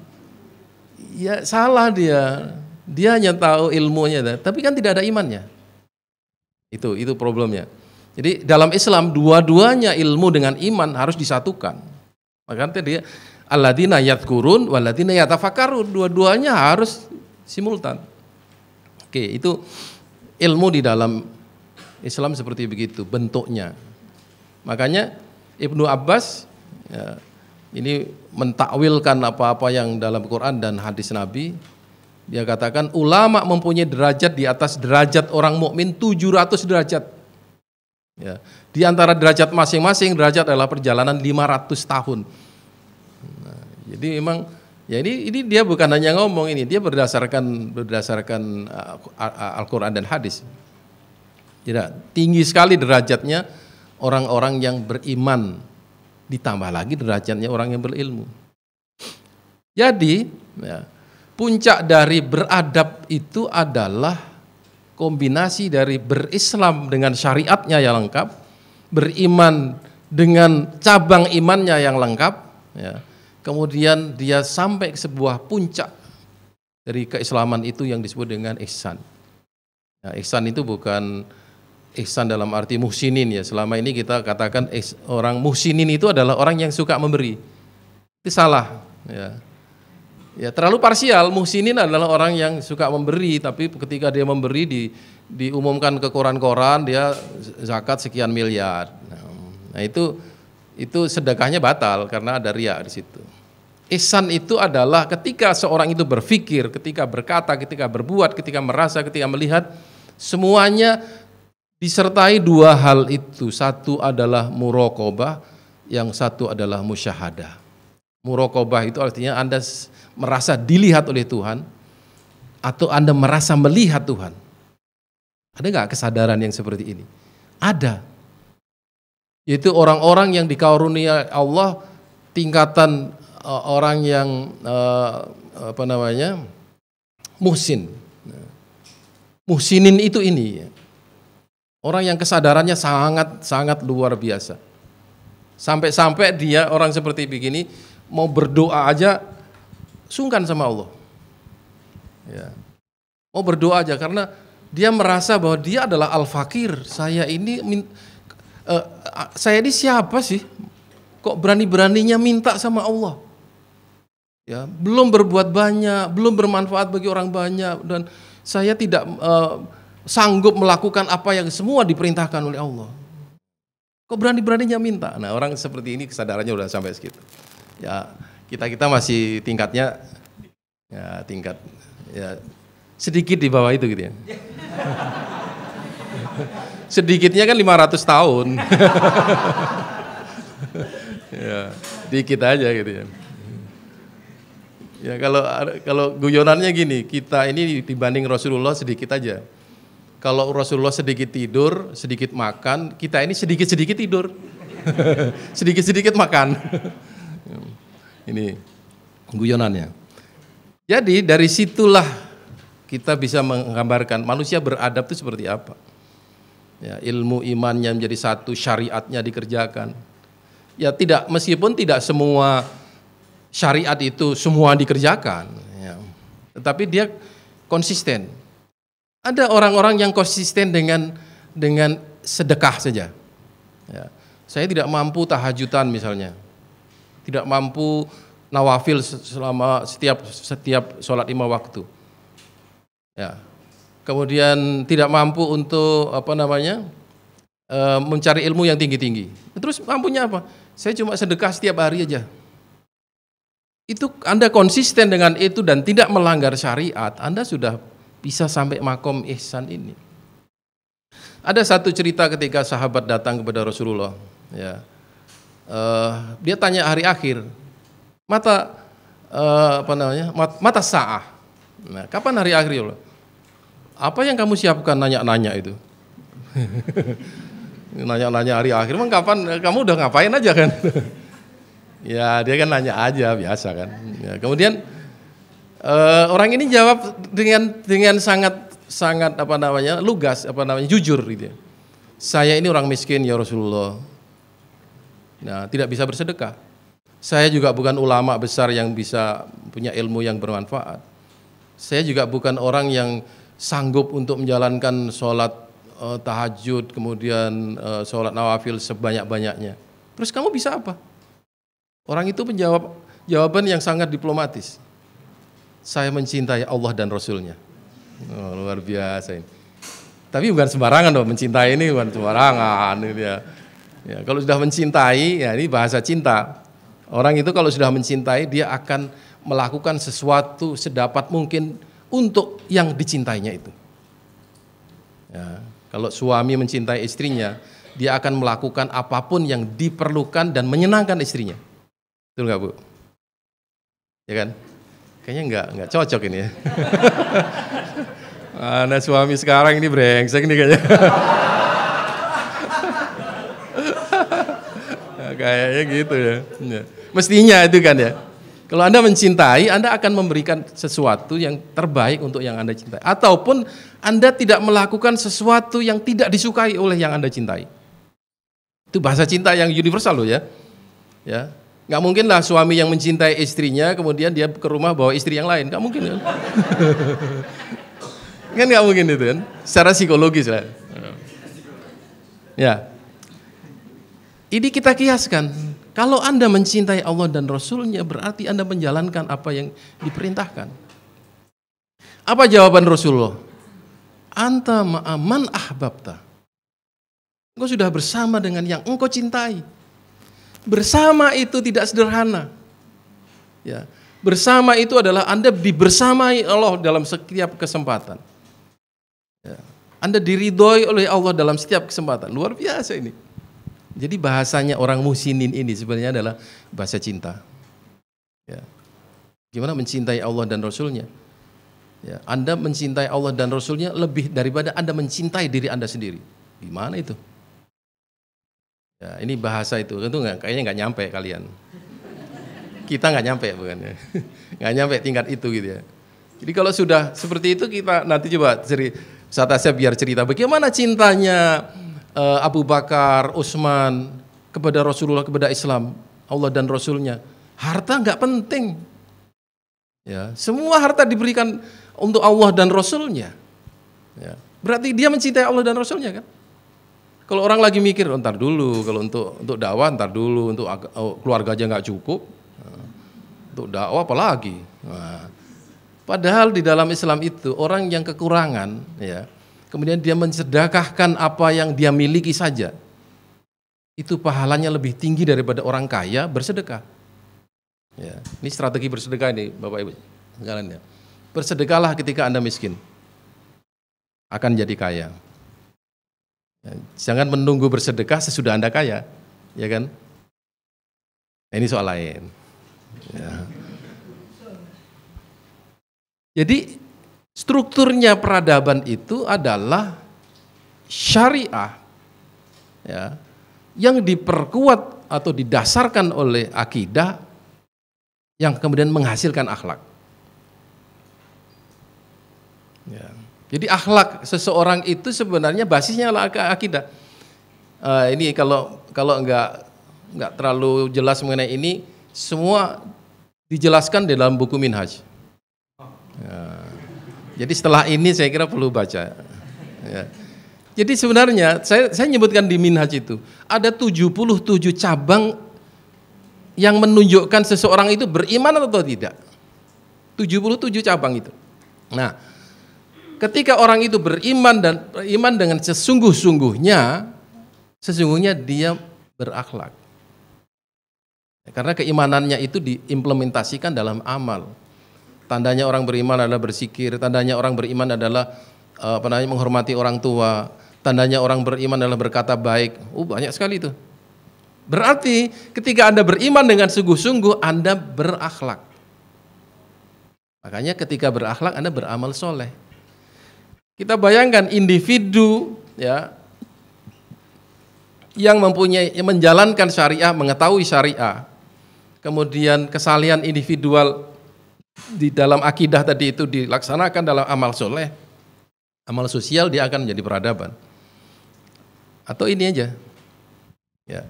ya salah dia. Dia hanya tahu ilmunya, tapi kan tidak ada imannya. Itu itu problemnya. Jadi dalam Islam dua-duanya ilmu dengan iman harus disatukan. Makanya dia alladzina yadkurun waladina yatafakarun dua-duanya harus simultan. Oke, itu ilmu di dalam Islam seperti begitu bentuknya. Makanya Ibnu Abbas ya, ini mentakwilkan apa-apa yang dalam Quran dan hadis Nabi. Dia katakan ulama mempunyai derajat di atas derajat orang mukmin 700 derajat. Ya. Di antara derajat masing-masing derajat adalah perjalanan 500 tahun. Nah, jadi memang ya ini ini dia bukan hanya ngomong ini, dia berdasarkan berdasarkan uh, uh, uh, Al-Qur'an dan hadis. Tidak, tinggi sekali derajatnya orang-orang yang beriman ditambah lagi derajatnya orang yang berilmu. Jadi, ya, puncak dari beradab itu adalah kombinasi dari berislam dengan syariatnya yang lengkap, beriman dengan cabang imannya yang lengkap, ya. kemudian dia sampai ke sebuah puncak dari keislaman itu yang disebut dengan ihsan. Nah, ihsan itu bukan ihsan dalam arti muhsinin ya. Selama ini kita katakan orang muhsinin itu adalah orang yang suka memberi. Itu salah ya. Ya, terlalu parsial. Muhsinin adalah orang yang suka memberi, tapi ketika dia memberi di diumumkan ke koran-koran dia zakat sekian miliar. Nah, itu itu sedekahnya batal karena ada riak di situ. Ihsan itu adalah ketika seorang itu berpikir, ketika berkata, ketika berbuat, ketika merasa, ketika melihat semuanya Disertai dua hal itu, satu adalah murokobah, yang satu adalah musyahadah. Murokobah itu artinya Anda merasa dilihat oleh Tuhan, atau Anda merasa melihat Tuhan. Ada nggak kesadaran yang seperti ini? Ada. Yaitu orang-orang yang dikarunia Allah tingkatan e, orang yang e, apa namanya muhsin. Muhsinin itu ini. Orang yang kesadarannya sangat sangat luar biasa. Sampai-sampai dia orang seperti begini mau berdoa aja sungkan sama Allah. Ya. Mau berdoa aja karena dia merasa bahwa dia adalah al-fakir. Saya ini uh, saya ini siapa sih? Kok berani-beraninya minta sama Allah? Ya, belum berbuat banyak, belum bermanfaat bagi orang banyak dan saya tidak uh, sanggup melakukan apa yang semua diperintahkan oleh Allah. Kok berani-beraninya minta? Nah orang seperti ini kesadarannya udah sampai segitu. Ya kita kita masih tingkatnya ya tingkat ya sedikit di bawah itu gitu ya. Sedikitnya kan 500 tahun. ya, dikit aja gitu ya. Ya kalau kalau guyonannya gini, kita ini dibanding Rasulullah sedikit aja kalau Rasulullah sedikit tidur, sedikit makan, kita ini sedikit-sedikit tidur. sedikit-sedikit makan. ini guyonannya. Jadi dari situlah kita bisa menggambarkan manusia beradab itu seperti apa. Ya, ilmu imannya menjadi satu, syariatnya dikerjakan. Ya tidak meskipun tidak semua syariat itu semua dikerjakan, ya. tetapi dia konsisten ada orang-orang yang konsisten dengan dengan sedekah saja. Ya. Saya tidak mampu tahajutan misalnya, tidak mampu nawafil selama setiap setiap sholat lima waktu. Ya. Kemudian tidak mampu untuk apa namanya e, mencari ilmu yang tinggi-tinggi. Terus mampunya apa? Saya cuma sedekah setiap hari aja. Itu Anda konsisten dengan itu dan tidak melanggar syariat, Anda sudah bisa sampai makom ihsan ini. Ada satu cerita ketika sahabat datang kepada Rasulullah, ya. Uh, dia tanya hari akhir, mata uh, apa namanya? Mat, mata saah. Nah, kapan hari akhir ya allah Apa yang kamu siapkan nanya-nanya itu? nanya-nanya hari akhir, emang kapan kamu udah ngapain aja kan? ya, dia kan nanya aja biasa kan. Ya, kemudian Uh, orang ini jawab dengan dengan sangat sangat apa namanya lugas apa namanya jujur gitu. Ya. Saya ini orang miskin ya Rasulullah. Nah, tidak bisa bersedekah. Saya juga bukan ulama besar yang bisa punya ilmu yang bermanfaat. Saya juga bukan orang yang sanggup untuk menjalankan sholat uh, tahajud, kemudian uh, sholat nawafil sebanyak-banyaknya. Terus kamu bisa apa? Orang itu menjawab jawaban yang sangat diplomatis saya mencintai Allah dan Rasulnya. Oh, luar biasa ini. Tapi bukan sembarangan dong, mencintai ini bukan sembarangan. Ini ya. Ya, kalau sudah mencintai, ya ini bahasa cinta. Orang itu kalau sudah mencintai, dia akan melakukan sesuatu sedapat mungkin untuk yang dicintainya itu. Ya, kalau suami mencintai istrinya, dia akan melakukan apapun yang diperlukan dan menyenangkan istrinya. Betul nggak Bu? Ya kan? Kayaknya nggak nggak cocok ini ya. Anak ah, suami sekarang ini brengsek nih kayaknya. Ya, kayaknya gitu ya. ya. Mestinya itu kan ya. Kalau Anda mencintai, Anda akan memberikan sesuatu yang terbaik untuk yang Anda cintai. Ataupun Anda tidak melakukan sesuatu yang tidak disukai oleh yang Anda cintai. Itu bahasa cinta yang universal loh ya. Ya, Gak mungkin lah suami yang mencintai istrinya kemudian dia ke rumah bawa istri yang lain. Gak mungkin kan? kan gak mungkin itu kan? Secara psikologis lah. Ya. Ini kita kiaskan. Kalau Anda mencintai Allah dan Rasulnya berarti Anda menjalankan apa yang diperintahkan. Apa jawaban Rasulullah? Anta ma'aman ahbabta. Engkau sudah bersama dengan yang engkau cintai. Bersama itu tidak sederhana. Ya, bersama itu adalah Anda dibersamai Allah dalam setiap kesempatan. Ya. Anda diridhoi oleh Allah dalam setiap kesempatan. Luar biasa ini. Jadi bahasanya orang musinin ini sebenarnya adalah bahasa cinta. Ya. Gimana mencintai Allah dan Rasulnya? Ya, anda mencintai Allah dan Rasulnya lebih daripada Anda mencintai diri Anda sendiri. Gimana itu? Ya, ini bahasa itu, itu nggak, kayaknya nggak nyampe kalian. Kita nggak nyampe bukannya, nggak nyampe tingkat itu gitu ya. Jadi kalau sudah seperti itu kita nanti coba ceri, saya biar cerita bagaimana cintanya uh, Abu Bakar, Utsman kepada Rasulullah kepada Islam, Allah dan Rasulnya. Harta nggak penting. Ya, semua harta diberikan untuk Allah dan Rasulnya. Ya. Berarti dia mencintai Allah dan Rasulnya kan? Kalau orang lagi mikir, oh, ntar dulu, kalau untuk untuk dakwah ntar dulu, untuk oh, keluarga aja nggak cukup, nah, untuk dakwah apalagi. Nah, padahal di dalam Islam itu orang yang kekurangan, ya, kemudian dia mensedekahkan apa yang dia miliki saja, itu pahalanya lebih tinggi daripada orang kaya bersedekah. Ya, ini strategi bersedekah ini, Bapak Ibu sekalian ya. Bersedekahlah ketika Anda miskin. Akan jadi kaya. Ya, jangan menunggu bersedekah sesudah Anda kaya, ya kan? Nah, ini soal lain. Ya. Jadi strukturnya peradaban itu adalah syariah ya, yang diperkuat atau didasarkan oleh akidah yang kemudian menghasilkan akhlak. Ya. Jadi akhlak seseorang itu sebenarnya basisnya adalah akidah. Uh, ini kalau kalau enggak nggak terlalu jelas mengenai ini, semua dijelaskan di dalam buku Minhaj. Uh, Jadi setelah ini saya kira perlu baca. Yeah. Jadi sebenarnya saya, saya nyebutkan di Minhaj itu ada 77 cabang yang menunjukkan seseorang itu beriman atau tidak. 77 cabang itu. Nah, ketika orang itu beriman dan beriman dengan sesungguh-sungguhnya, sesungguhnya dia berakhlak. Karena keimanannya itu diimplementasikan dalam amal. Tandanya orang beriman adalah bersikir, tandanya orang beriman adalah eh, apa namanya menghormati orang tua, tandanya orang beriman adalah berkata baik. Uh, banyak sekali itu. Berarti ketika Anda beriman dengan sungguh-sungguh, Anda berakhlak. Makanya ketika berakhlak Anda beramal soleh. Kita bayangkan individu ya yang mempunyai yang menjalankan syariah, mengetahui syariah. Kemudian kesalian individual di dalam akidah tadi itu dilaksanakan dalam amal soleh, amal sosial dia akan menjadi peradaban. Atau ini aja, ya.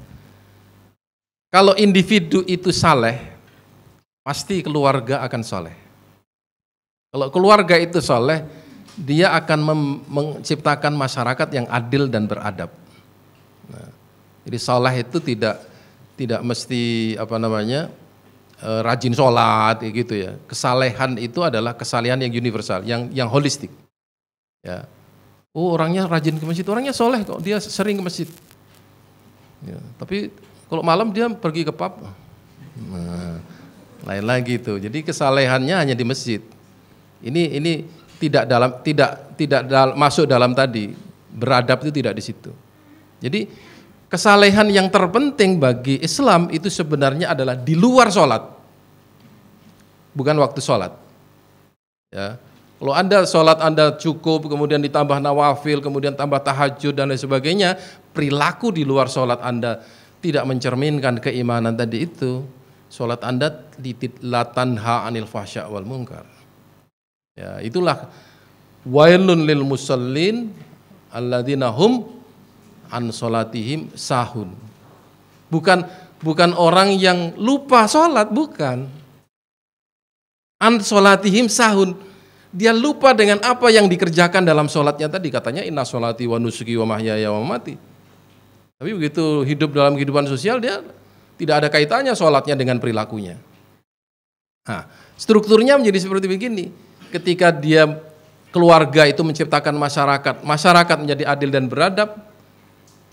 Kalau individu itu saleh, pasti keluarga akan saleh. Kalau keluarga itu saleh, dia akan menciptakan masyarakat yang adil dan beradab. Nah, jadi salah itu tidak tidak mesti apa namanya e, rajin sholat gitu ya. Kesalehan itu adalah kesalehan yang universal, yang yang holistik. Ya. Oh orangnya rajin ke masjid, orangnya soleh kok dia sering ke masjid. Ya, tapi kalau malam dia pergi ke pub, nah, lain lagi tuh. Jadi kesalehannya hanya di masjid. Ini ini tidak dalam tidak tidak dal, masuk dalam tadi beradab itu tidak di situ. Jadi kesalehan yang terpenting bagi Islam itu sebenarnya adalah di luar sholat, bukan waktu sholat. Ya. Kalau anda sholat anda cukup, kemudian ditambah nawafil, kemudian tambah tahajud dan lain sebagainya, perilaku di luar sholat anda tidak mencerminkan keimanan tadi itu, sholat anda latanha anil fahsya wal mungkar. Ya, itulah wailun lil musallin alladzina hum an salatihim sahun. Bukan bukan orang yang lupa salat, bukan. An salatihim sahun. Dia lupa dengan apa yang dikerjakan dalam sholatnya tadi katanya inna sholati wa nusuki wa mahyaya wa mati. Tapi begitu hidup dalam kehidupan sosial dia tidak ada kaitannya sholatnya dengan perilakunya. Nah, strukturnya menjadi seperti begini ketika dia keluarga itu menciptakan masyarakat, masyarakat menjadi adil dan beradab,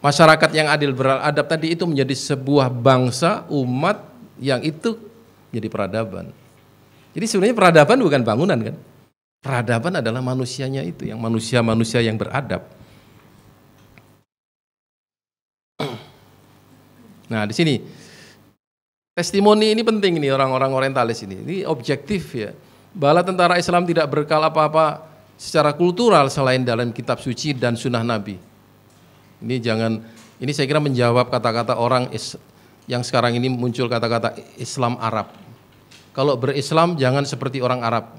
masyarakat yang adil beradab tadi itu menjadi sebuah bangsa, umat yang itu jadi peradaban. Jadi sebenarnya peradaban bukan bangunan kan? Peradaban adalah manusianya itu, yang manusia-manusia yang beradab. Nah, di sini testimoni ini penting ini orang-orang orientalis ini. Ini objektif ya bala tentara Islam tidak berkal apa-apa secara kultural selain dalam kitab suci dan sunnah Nabi. Ini jangan, ini saya kira menjawab kata-kata orang is, yang sekarang ini muncul kata-kata Islam Arab. Kalau berislam jangan seperti orang Arab.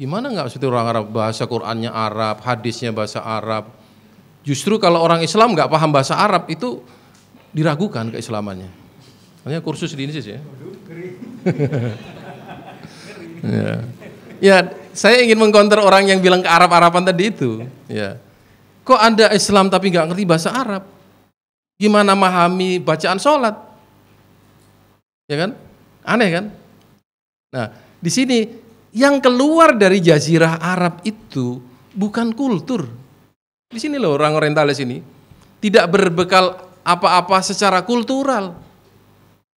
Gimana nggak seperti orang Arab? Bahasa Qurannya Arab, hadisnya bahasa Arab. Justru kalau orang Islam nggak paham bahasa Arab itu diragukan keislamannya. Hanya kursus di Indonesia ya. Ya. ya, saya ingin mengkonter orang yang bilang ke Arab-Araban tadi itu. Ya. Kok Anda Islam tapi nggak ngerti bahasa Arab? Gimana memahami bacaan sholat? Ya kan? Aneh kan? Nah, di sini yang keluar dari jazirah Arab itu bukan kultur. Di sini loh orang orientalis ini tidak berbekal apa-apa secara kultural.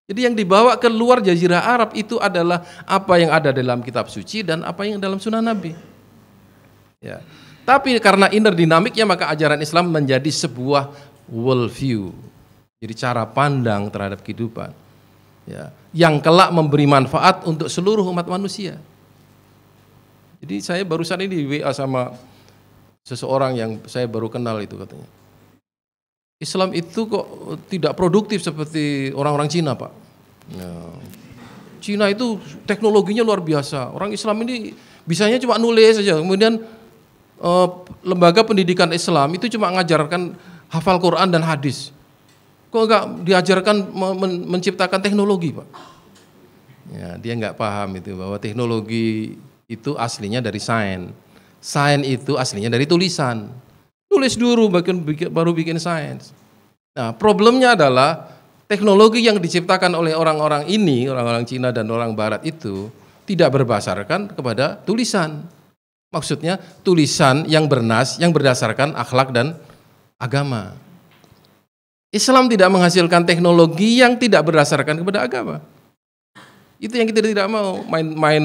Jadi yang dibawa keluar jazirah Arab itu adalah apa yang ada dalam kitab suci dan apa yang dalam sunnah Nabi. Ya. Tapi karena inner dinamiknya maka ajaran Islam menjadi sebuah world view. Jadi cara pandang terhadap kehidupan. Ya, yang kelak memberi manfaat untuk seluruh umat manusia. Jadi saya barusan ini di WA sama seseorang yang saya baru kenal itu katanya. Islam itu kok tidak produktif seperti orang-orang Cina, Pak. Ya. Cina itu teknologinya luar biasa. Orang Islam ini bisanya cuma nulis saja. Kemudian eh, lembaga pendidikan Islam itu cuma mengajarkan hafal Quran dan hadis. Kok enggak diajarkan men menciptakan teknologi, Pak? Ya, dia nggak paham itu bahwa teknologi itu aslinya dari sains. Sains itu aslinya dari tulisan. Tulis dulu bahkan baru bikin sains. Nah, problemnya adalah teknologi yang diciptakan oleh orang-orang ini, orang-orang Cina dan orang barat itu tidak berbasarkan kepada tulisan. Maksudnya tulisan yang bernas yang berdasarkan akhlak dan agama. Islam tidak menghasilkan teknologi yang tidak berdasarkan kepada agama. Itu yang kita tidak mau main main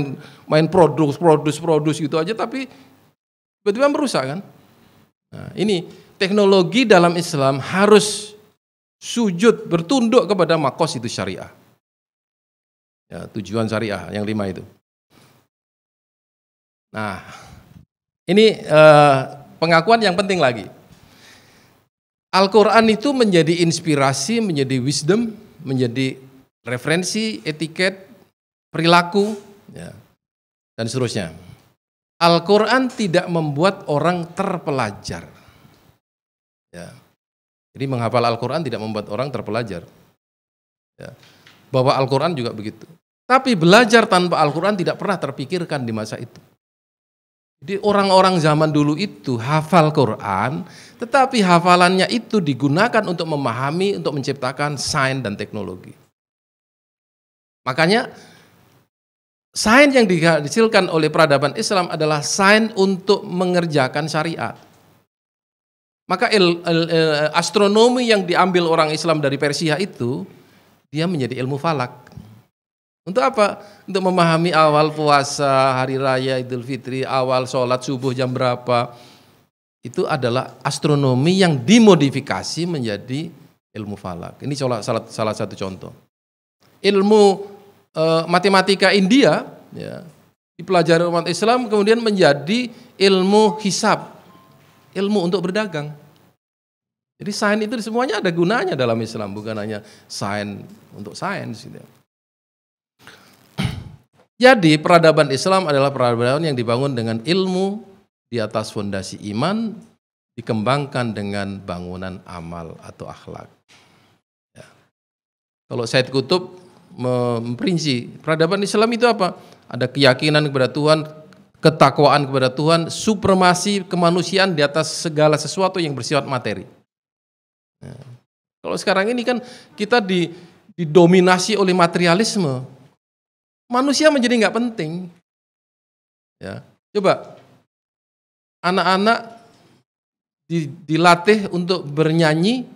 main produk produk produk itu aja tapi tiba-tiba merusak kan? Nah, ini teknologi dalam Islam harus sujud bertunduk kepada makos itu syariah. Ya, tujuan syariah yang lima itu. Nah, ini eh, pengakuan yang penting lagi. Al-Quran itu menjadi inspirasi, menjadi wisdom, menjadi referensi, etiket, perilaku, ya, dan seterusnya. Al-Quran tidak membuat orang terpelajar. Ya. Jadi menghafal Al-Quran tidak membuat orang terpelajar. Ya. Bahwa Al-Quran juga begitu. Tapi belajar tanpa Al-Quran tidak pernah terpikirkan di masa itu. Jadi orang-orang zaman dulu itu hafal Quran, tetapi hafalannya itu digunakan untuk memahami, untuk menciptakan sains dan teknologi. Makanya Sains yang dihasilkan oleh peradaban Islam adalah sains untuk mengerjakan syariat. Maka il, il, il, astronomi yang diambil orang Islam dari Persia itu dia menjadi ilmu falak. Untuk apa? Untuk memahami awal puasa, hari raya Idul Fitri, awal sholat subuh jam berapa. Itu adalah astronomi yang dimodifikasi menjadi ilmu falak. Ini salah, salah satu contoh. Ilmu uh, matematika India ya, dipelajari umat Islam kemudian menjadi ilmu hisab, ilmu untuk berdagang. Jadi sains itu semuanya ada gunanya dalam Islam, bukan hanya sains untuk sains. Gitu. Ya. Jadi peradaban Islam adalah peradaban yang dibangun dengan ilmu di atas fondasi iman, dikembangkan dengan bangunan amal atau akhlak. Ya. Kalau saya Kutub memperinci peradaban Islam itu apa? Ada keyakinan kepada Tuhan, ketakwaan kepada Tuhan, supremasi kemanusiaan di atas segala sesuatu yang bersifat materi. Nah, kalau sekarang ini kan kita di, didominasi oleh materialisme, manusia menjadi nggak penting. Ya, coba anak-anak dilatih untuk bernyanyi,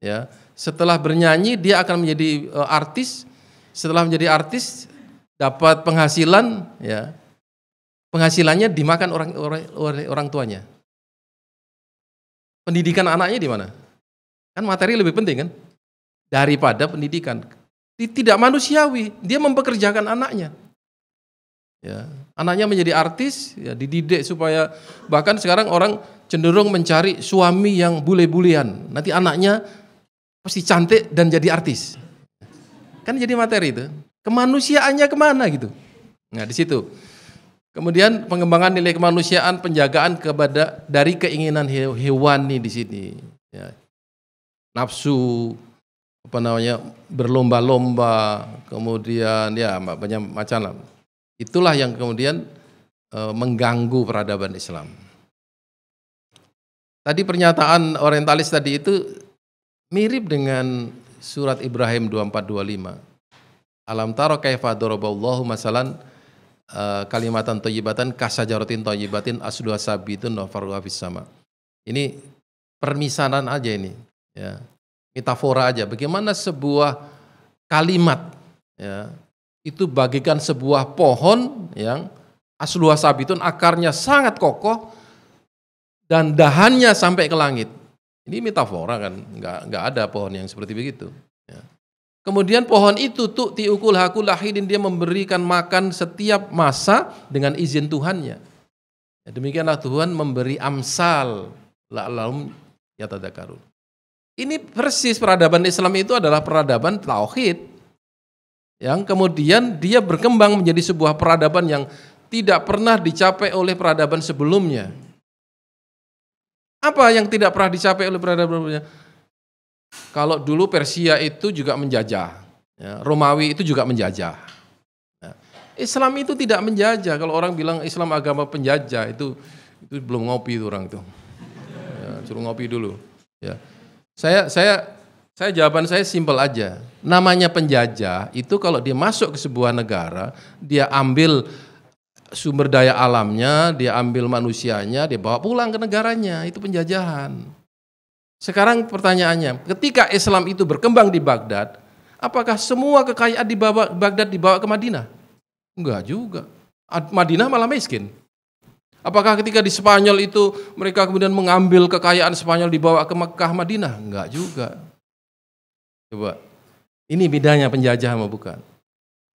ya setelah bernyanyi dia akan menjadi e, artis setelah menjadi artis dapat penghasilan ya penghasilannya dimakan orang orang, orang tuanya pendidikan anaknya di mana kan materi lebih penting kan daripada pendidikan tidak manusiawi dia mempekerjakan anaknya ya anaknya menjadi artis ya dididik supaya bahkan sekarang orang cenderung mencari suami yang bule-bulean nanti anaknya pasti cantik dan jadi artis Kan jadi materi itu. Kemanusiaannya kemana gitu. Nah di situ. Kemudian pengembangan nilai kemanusiaan, penjagaan kepada dari keinginan he, nih di sini. Ya. Nafsu, apa namanya berlomba-lomba, kemudian ya banyak macam lah. Itulah yang kemudian e, mengganggu peradaban Islam. Tadi pernyataan orientalis tadi itu mirip dengan surat Ibrahim 2425. Alam taro kaifa daraballahu masalan uh, kalimatan thayyibatan kasajarotin thayyibatin asluha sabitun wa faruha sama. Ini permisanan aja ini, ya. Metafora aja bagaimana sebuah kalimat ya, itu bagikan sebuah pohon yang asluha sabitun akarnya sangat kokoh dan dahannya sampai ke langit. Ini metafora kan, nggak nggak ada pohon yang seperti begitu. Ya. Kemudian pohon itu tuh tiukul hakul lahidin dia memberikan makan setiap masa dengan izin Tuhannya. Ya, demikianlah Tuhan memberi amsal la la'alum ya Ini persis peradaban Islam itu adalah peradaban tauhid yang kemudian dia berkembang menjadi sebuah peradaban yang tidak pernah dicapai oleh peradaban sebelumnya. Apa yang tidak pernah dicapai oleh peradaban Kalau dulu Persia itu juga menjajah, ya, Romawi itu juga menjajah. Ya. Islam itu tidak menjajah. Kalau orang bilang Islam agama penjajah itu itu belum ngopi itu orang itu, ya, suruh ngopi dulu. Ya. Saya saya saya jawaban saya simpel aja. Namanya penjajah itu kalau dia masuk ke sebuah negara, dia ambil sumber daya alamnya, dia ambil manusianya, dia bawa pulang ke negaranya, itu penjajahan. Sekarang pertanyaannya, ketika Islam itu berkembang di Baghdad, apakah semua kekayaan di Baghdad dibawa ke Madinah? Enggak juga. Madinah malah miskin. Apakah ketika di Spanyol itu mereka kemudian mengambil kekayaan Spanyol dibawa ke Mekah, Madinah? Enggak juga. Coba. Ini bedanya penjajah sama bukan.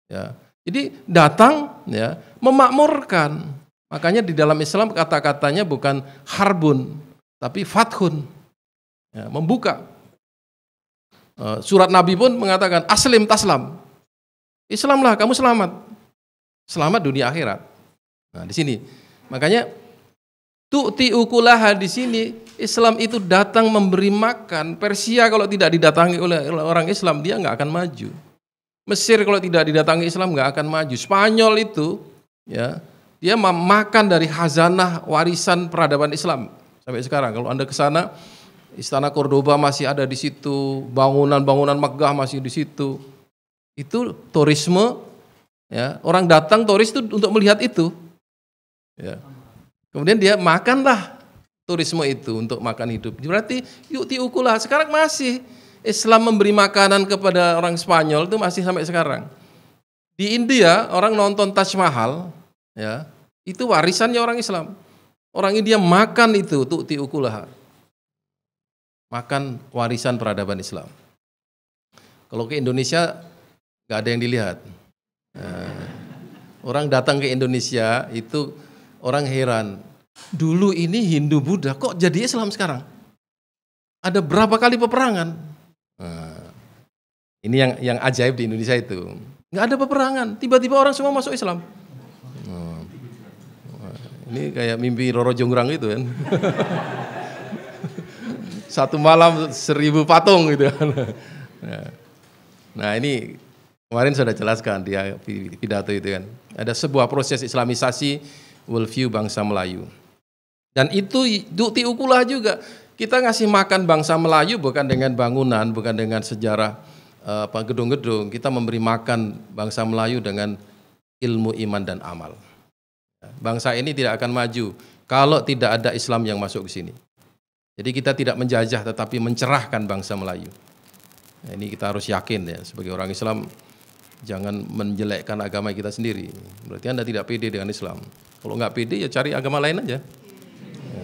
Ya. Jadi datang ya memakmurkan. Makanya di dalam Islam kata-katanya bukan harbun, tapi fathun. Ya, membuka. E, surat Nabi pun mengatakan aslim taslam. Islamlah kamu selamat. Selamat dunia akhirat. Nah, di sini. Makanya tu'ti ukulaha di sini Islam itu datang memberi makan Persia kalau tidak didatangi oleh orang Islam dia nggak akan maju. Mesir kalau tidak didatangi Islam nggak akan maju. Spanyol itu ya dia makan dari hazanah warisan peradaban Islam sampai sekarang. Kalau Anda ke sana Istana Cordoba masih ada di situ, bangunan-bangunan megah masih di situ. Itu turisme ya, orang datang turis itu untuk melihat itu. Ya. Kemudian dia makanlah turisme itu untuk makan hidup. Berarti yuk tiukulah. Sekarang masih Islam memberi makanan kepada orang Spanyol itu masih sampai sekarang. Di India orang nonton Taj Mahal ya, itu warisannya orang Islam. Orang India makan itu tuh tiukulah, Makan warisan peradaban Islam. Kalau ke Indonesia nggak ada yang dilihat. Nah, orang datang ke Indonesia itu orang heran. Dulu ini Hindu Buddha kok jadi Islam sekarang? Ada berapa kali peperangan? Nah, ini yang yang ajaib di Indonesia itu. Nggak ada peperangan, tiba-tiba orang semua masuk Islam. Nah, ini kayak mimpi Roro Jonggrang itu kan. Satu malam seribu patung gitu kan. Nah, ini kemarin sudah jelaskan dia pidato itu kan. Ada sebuah proses islamisasi worldview bangsa Melayu. Dan itu dukti ukulah juga kita ngasih makan bangsa Melayu bukan dengan bangunan, bukan dengan sejarah eh, apa gedung-gedung. Kita memberi makan bangsa Melayu dengan ilmu iman dan amal. Ya, bangsa ini tidak akan maju kalau tidak ada Islam yang masuk ke sini. Jadi kita tidak menjajah tetapi mencerahkan bangsa Melayu. Ya, ini kita harus yakin ya sebagai orang Islam jangan menjelekkan agama kita sendiri. Berarti Anda tidak pede dengan Islam. Kalau nggak pede ya cari agama lain aja. Ya.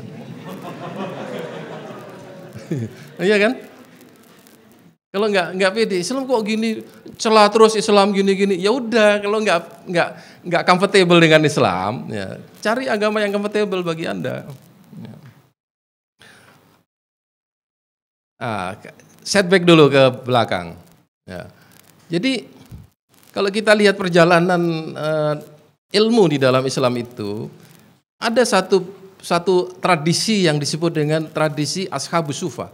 iya kan? Kalau nggak nggak pede, Islam kok gini celah terus Islam gini-gini. Ya udah, kalau nggak nggak nggak comfortable dengan Islam, ya cari agama yang comfortable bagi anda. Ya. Ah, setback dulu ke belakang. Ya. Jadi kalau kita lihat perjalanan uh, ilmu di dalam Islam itu, ada satu satu tradisi yang disebut dengan tradisi ashabus sufa.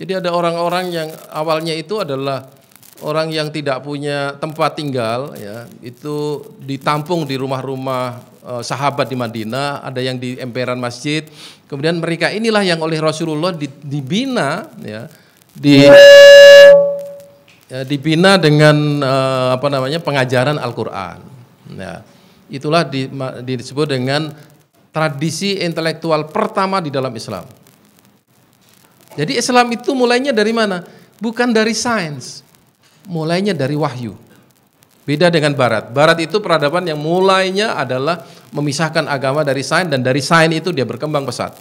Jadi ada orang-orang yang awalnya itu adalah orang yang tidak punya tempat tinggal ya, itu ditampung di rumah-rumah eh, sahabat di Madinah, ada yang di emperan masjid. Kemudian mereka inilah yang oleh Rasulullah dibina ya, di ya, dibina dengan eh, apa namanya pengajaran Al-Qur'an. Ya. itulah di, disebut dengan tradisi intelektual pertama di dalam Islam. Jadi Islam itu mulainya dari mana? Bukan dari sains, mulainya dari wahyu. Beda dengan Barat. Barat itu peradaban yang mulainya adalah memisahkan agama dari sains dan dari sains itu dia berkembang pesat.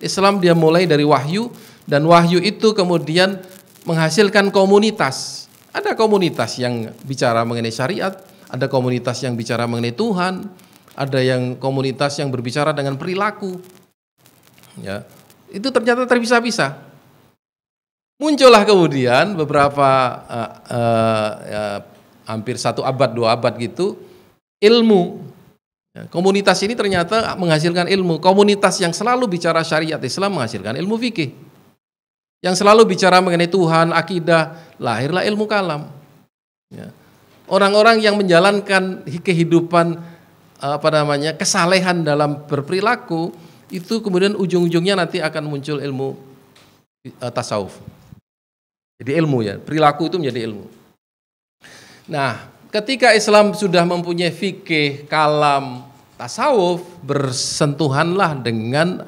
Islam dia mulai dari wahyu dan wahyu itu kemudian menghasilkan komunitas. Ada komunitas yang bicara mengenai syariat, ada komunitas yang bicara mengenai Tuhan, ada yang komunitas yang berbicara dengan perilaku. Ya, itu ternyata terpisah-pisah. Muncullah kemudian beberapa uh, uh, ya, hampir satu abad dua abad gitu ilmu ya, komunitas ini ternyata menghasilkan ilmu komunitas yang selalu bicara syariat Islam menghasilkan ilmu fikih yang selalu bicara mengenai Tuhan akidah lahirlah ilmu kalam orang ya. orang-orang yang menjalankan kehidupan Eh, apa namanya kesalehan dalam berperilaku itu kemudian ujung-ujungnya nanti akan muncul ilmu uh, tasawuf. Jadi ilmu ya, perilaku itu menjadi ilmu. Nah, ketika Islam sudah mempunyai fikih, kalam, tasawuf, bersentuhanlah dengan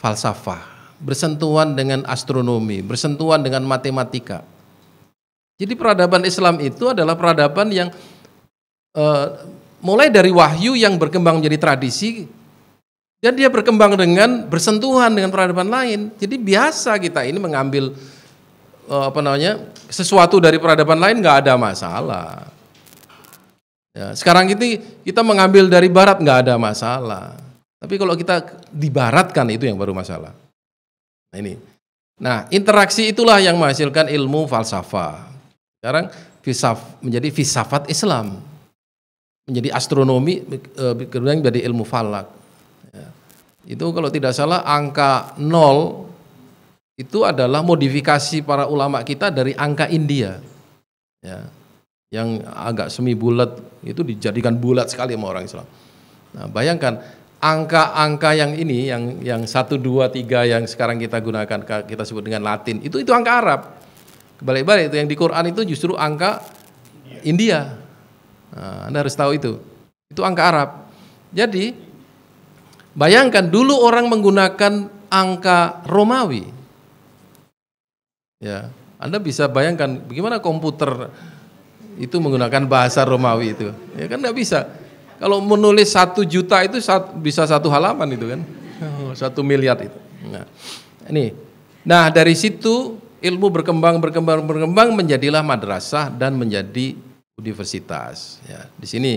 falsafah, bersentuhan dengan astronomi, bersentuhan dengan matematika. Jadi peradaban Islam itu adalah peradaban yang uh, mulai dari wahyu yang berkembang menjadi tradisi dan dia berkembang dengan bersentuhan dengan peradaban lain. Jadi biasa kita ini mengambil eh, apa namanya sesuatu dari peradaban lain nggak ada masalah. Ya, sekarang ini kita mengambil dari barat nggak ada masalah. Tapi kalau kita dibaratkan itu yang baru masalah. Nah ini. Nah, interaksi itulah yang menghasilkan ilmu falsafah. Sekarang filsaf menjadi filsafat Islam menjadi astronomi e, kemudian menjadi ilmu falak ya. itu kalau tidak salah angka nol itu adalah modifikasi para ulama kita dari angka India ya yang agak semi bulat itu dijadikan bulat sekali sama orang Islam nah bayangkan angka-angka yang ini yang yang satu dua tiga yang sekarang kita gunakan kita sebut dengan Latin itu itu angka Arab kebalik-balik itu yang di Quran itu justru angka India, India Nah, anda harus tahu itu. Itu angka Arab. Jadi bayangkan dulu orang menggunakan angka Romawi. Ya, Anda bisa bayangkan bagaimana komputer itu menggunakan bahasa Romawi itu. Ya kan nggak bisa. Kalau menulis satu juta itu bisa satu halaman itu kan, satu miliar itu. Nah, ini. Nah dari situ ilmu berkembang berkembang berkembang menjadilah madrasah dan menjadi universitas. Ya, di sini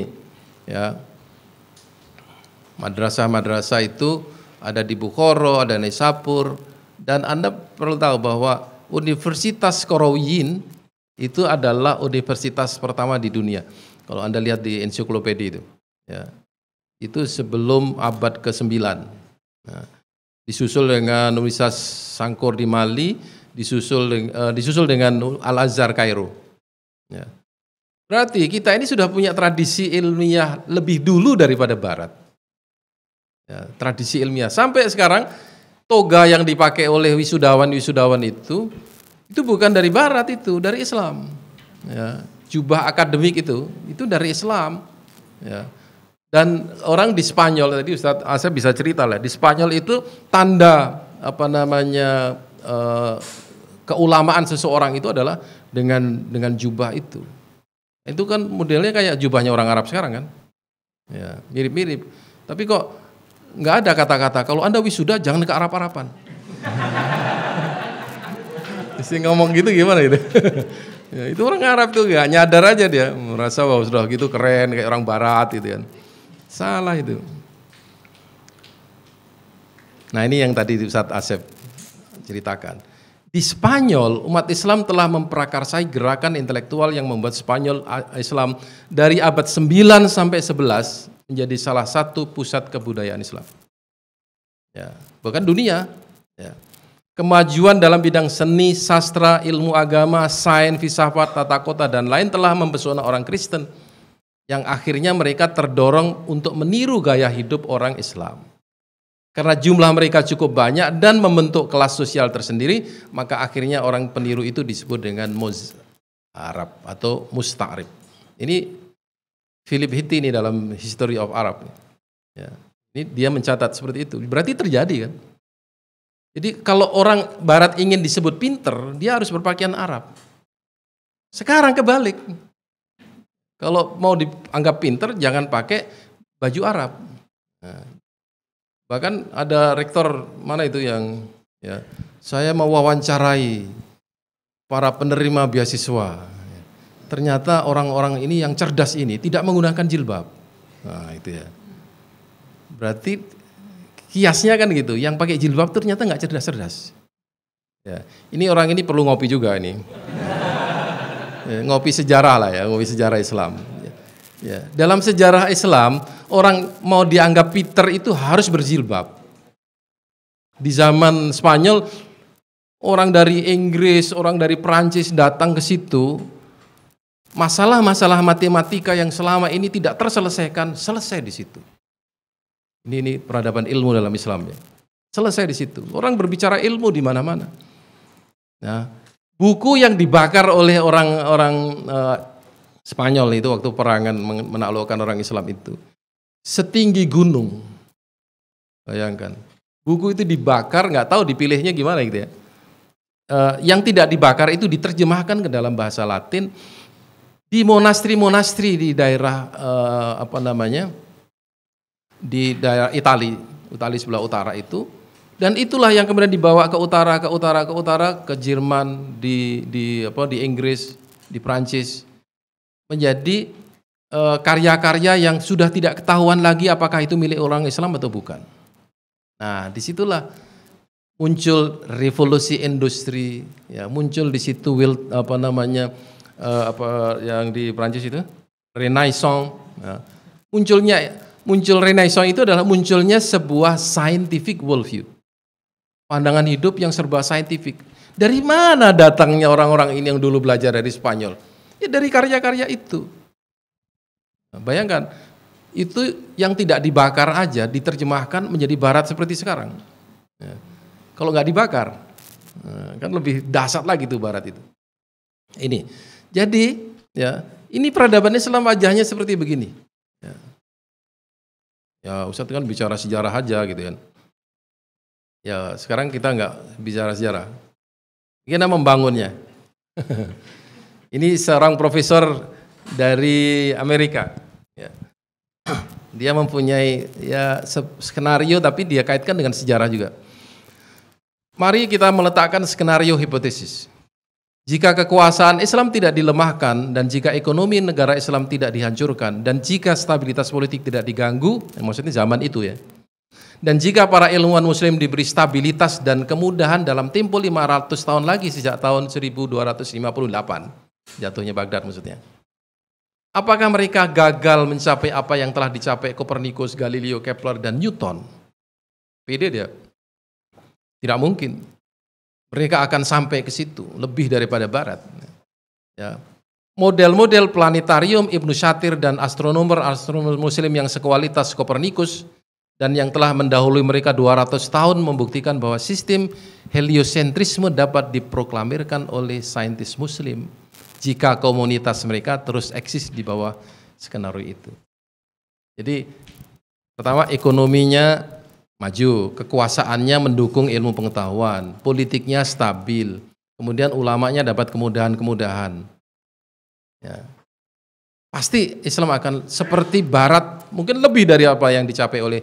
ya madrasah-madrasah itu ada di Bukhoro, ada di Sapur dan Anda perlu tahu bahwa Universitas Korowin itu adalah universitas pertama di dunia. Kalau Anda lihat di ensiklopedia itu, ya. Itu sebelum abad ke-9. Nah, ya. disusul dengan Universitas Sangkor di Mali, disusul uh, disusul dengan Al Azhar Kairo. Ya. Berarti kita ini sudah punya tradisi ilmiah lebih dulu daripada Barat. Ya, tradisi ilmiah sampai sekarang toga yang dipakai oleh wisudawan-wisudawan itu itu bukan dari Barat itu dari Islam. Ya, jubah akademik itu itu dari Islam. Ya. Dan orang di Spanyol tadi Ustaz Asep ah, bisa cerita lah di Spanyol itu tanda apa namanya eh, keulamaan seseorang itu adalah dengan dengan jubah itu itu kan modelnya kayak jubahnya orang Arab sekarang kan. Ya, mirip-mirip. Tapi kok nggak ada kata-kata kalau Anda wisuda jangan ke Arab-Araban. Isi ngomong gitu gimana itu? ya, itu orang Arab tuh nggak ya, nyadar aja dia merasa bahwa sudah gitu keren kayak orang barat gitu kan. Salah itu. Nah ini yang tadi Ustaz Asep ceritakan. Di Spanyol, umat Islam telah memperakarsai gerakan intelektual yang membuat Spanyol Islam dari abad 9 sampai 11 menjadi salah satu pusat kebudayaan Islam. Ya, bahkan dunia. Ya. Kemajuan dalam bidang seni, sastra, ilmu agama, sains, filsafat, tata kota, dan lain telah mempesona orang Kristen yang akhirnya mereka terdorong untuk meniru gaya hidup orang Islam. Karena jumlah mereka cukup banyak dan membentuk kelas sosial tersendiri, maka akhirnya orang peniru itu disebut dengan muz Arab atau musta'rib. Ini Philip Hitti ini dalam History of Arab. Ya. Ini dia mencatat seperti itu. Berarti terjadi kan? Jadi kalau orang barat ingin disebut pinter, dia harus berpakaian Arab. Sekarang kebalik. Kalau mau dianggap pinter, jangan pakai baju Arab. Nah, Bahkan ada rektor mana itu yang ya, saya wawancarai para penerima beasiswa. Ternyata orang-orang ini yang cerdas ini tidak menggunakan jilbab. Nah, itu ya. Berarti kiasnya kan gitu, yang pakai jilbab ternyata nggak cerdas-cerdas. Ya, ini orang ini perlu ngopi juga ini. Ya, ngopi sejarah lah ya, ngopi sejarah Islam. Ya, dalam sejarah Islam, orang mau dianggap Peter itu harus berjilbab Di zaman Spanyol, orang dari Inggris, orang dari Perancis datang ke situ, masalah-masalah matematika yang selama ini tidak terselesaikan selesai di situ. Ini ini peradaban ilmu dalam Islam ya. Selesai di situ. Orang berbicara ilmu di mana-mana. Nah, buku yang dibakar oleh orang-orang eh, Spanyol itu waktu perangan menaklukkan orang Islam itu. Setinggi gunung. Bayangkan. Buku itu dibakar, nggak tahu dipilihnya gimana gitu ya. E, yang tidak dibakar itu diterjemahkan ke dalam bahasa Latin di monastri-monastri di daerah e, apa namanya di daerah Itali, Itali sebelah utara itu. Dan itulah yang kemudian dibawa ke utara, ke utara, ke utara, ke Jerman, di di apa di Inggris, di Prancis, menjadi eh, karya-karya yang sudah tidak ketahuan lagi apakah itu milik orang Islam atau bukan. Nah, disitulah muncul revolusi industri, ya, muncul di situ will apa namanya uh, apa yang di Prancis itu renaissance. Ya. Munculnya muncul renaissance itu adalah munculnya sebuah scientific worldview, pandangan hidup yang serba scientific. Dari mana datangnya orang-orang ini yang dulu belajar dari Spanyol? Ya dari karya-karya itu. Nah, bayangkan, itu yang tidak dibakar aja diterjemahkan menjadi barat seperti sekarang. Ya. Kalau nggak dibakar, eh, kan lebih dasar lagi tuh barat itu. Ini, jadi ya ini peradabannya Islam wajahnya seperti begini. Ya, ya Ustaz kan bicara sejarah aja gitu kan. Ya sekarang kita nggak bicara sejarah, kita membangunnya. Ini seorang profesor dari Amerika. Ya. Dia mempunyai ya skenario tapi dia kaitkan dengan sejarah juga. Mari kita meletakkan skenario hipotesis. Jika kekuasaan Islam tidak dilemahkan dan jika ekonomi negara Islam tidak dihancurkan dan jika stabilitas politik tidak diganggu, eh, maksudnya zaman itu ya. Dan jika para ilmuwan muslim diberi stabilitas dan kemudahan dalam tempo 500 tahun lagi sejak tahun 1258, jatuhnya Baghdad maksudnya. Apakah mereka gagal mencapai apa yang telah dicapai Kopernikus, Galileo, Kepler, dan Newton? Pede dia. Tidak mungkin. Mereka akan sampai ke situ, lebih daripada Barat. Ya. Model-model planetarium Ibnu Syatir dan astronomer-astronomer muslim yang sekualitas Kopernikus dan yang telah mendahului mereka 200 tahun membuktikan bahwa sistem heliosentrisme dapat diproklamirkan oleh saintis muslim jika komunitas mereka terus eksis di bawah skenario itu. Jadi pertama ekonominya maju, kekuasaannya mendukung ilmu pengetahuan, politiknya stabil, kemudian ulamanya dapat kemudahan-kemudahan. Ya. Pasti Islam akan seperti Barat, mungkin lebih dari apa yang dicapai oleh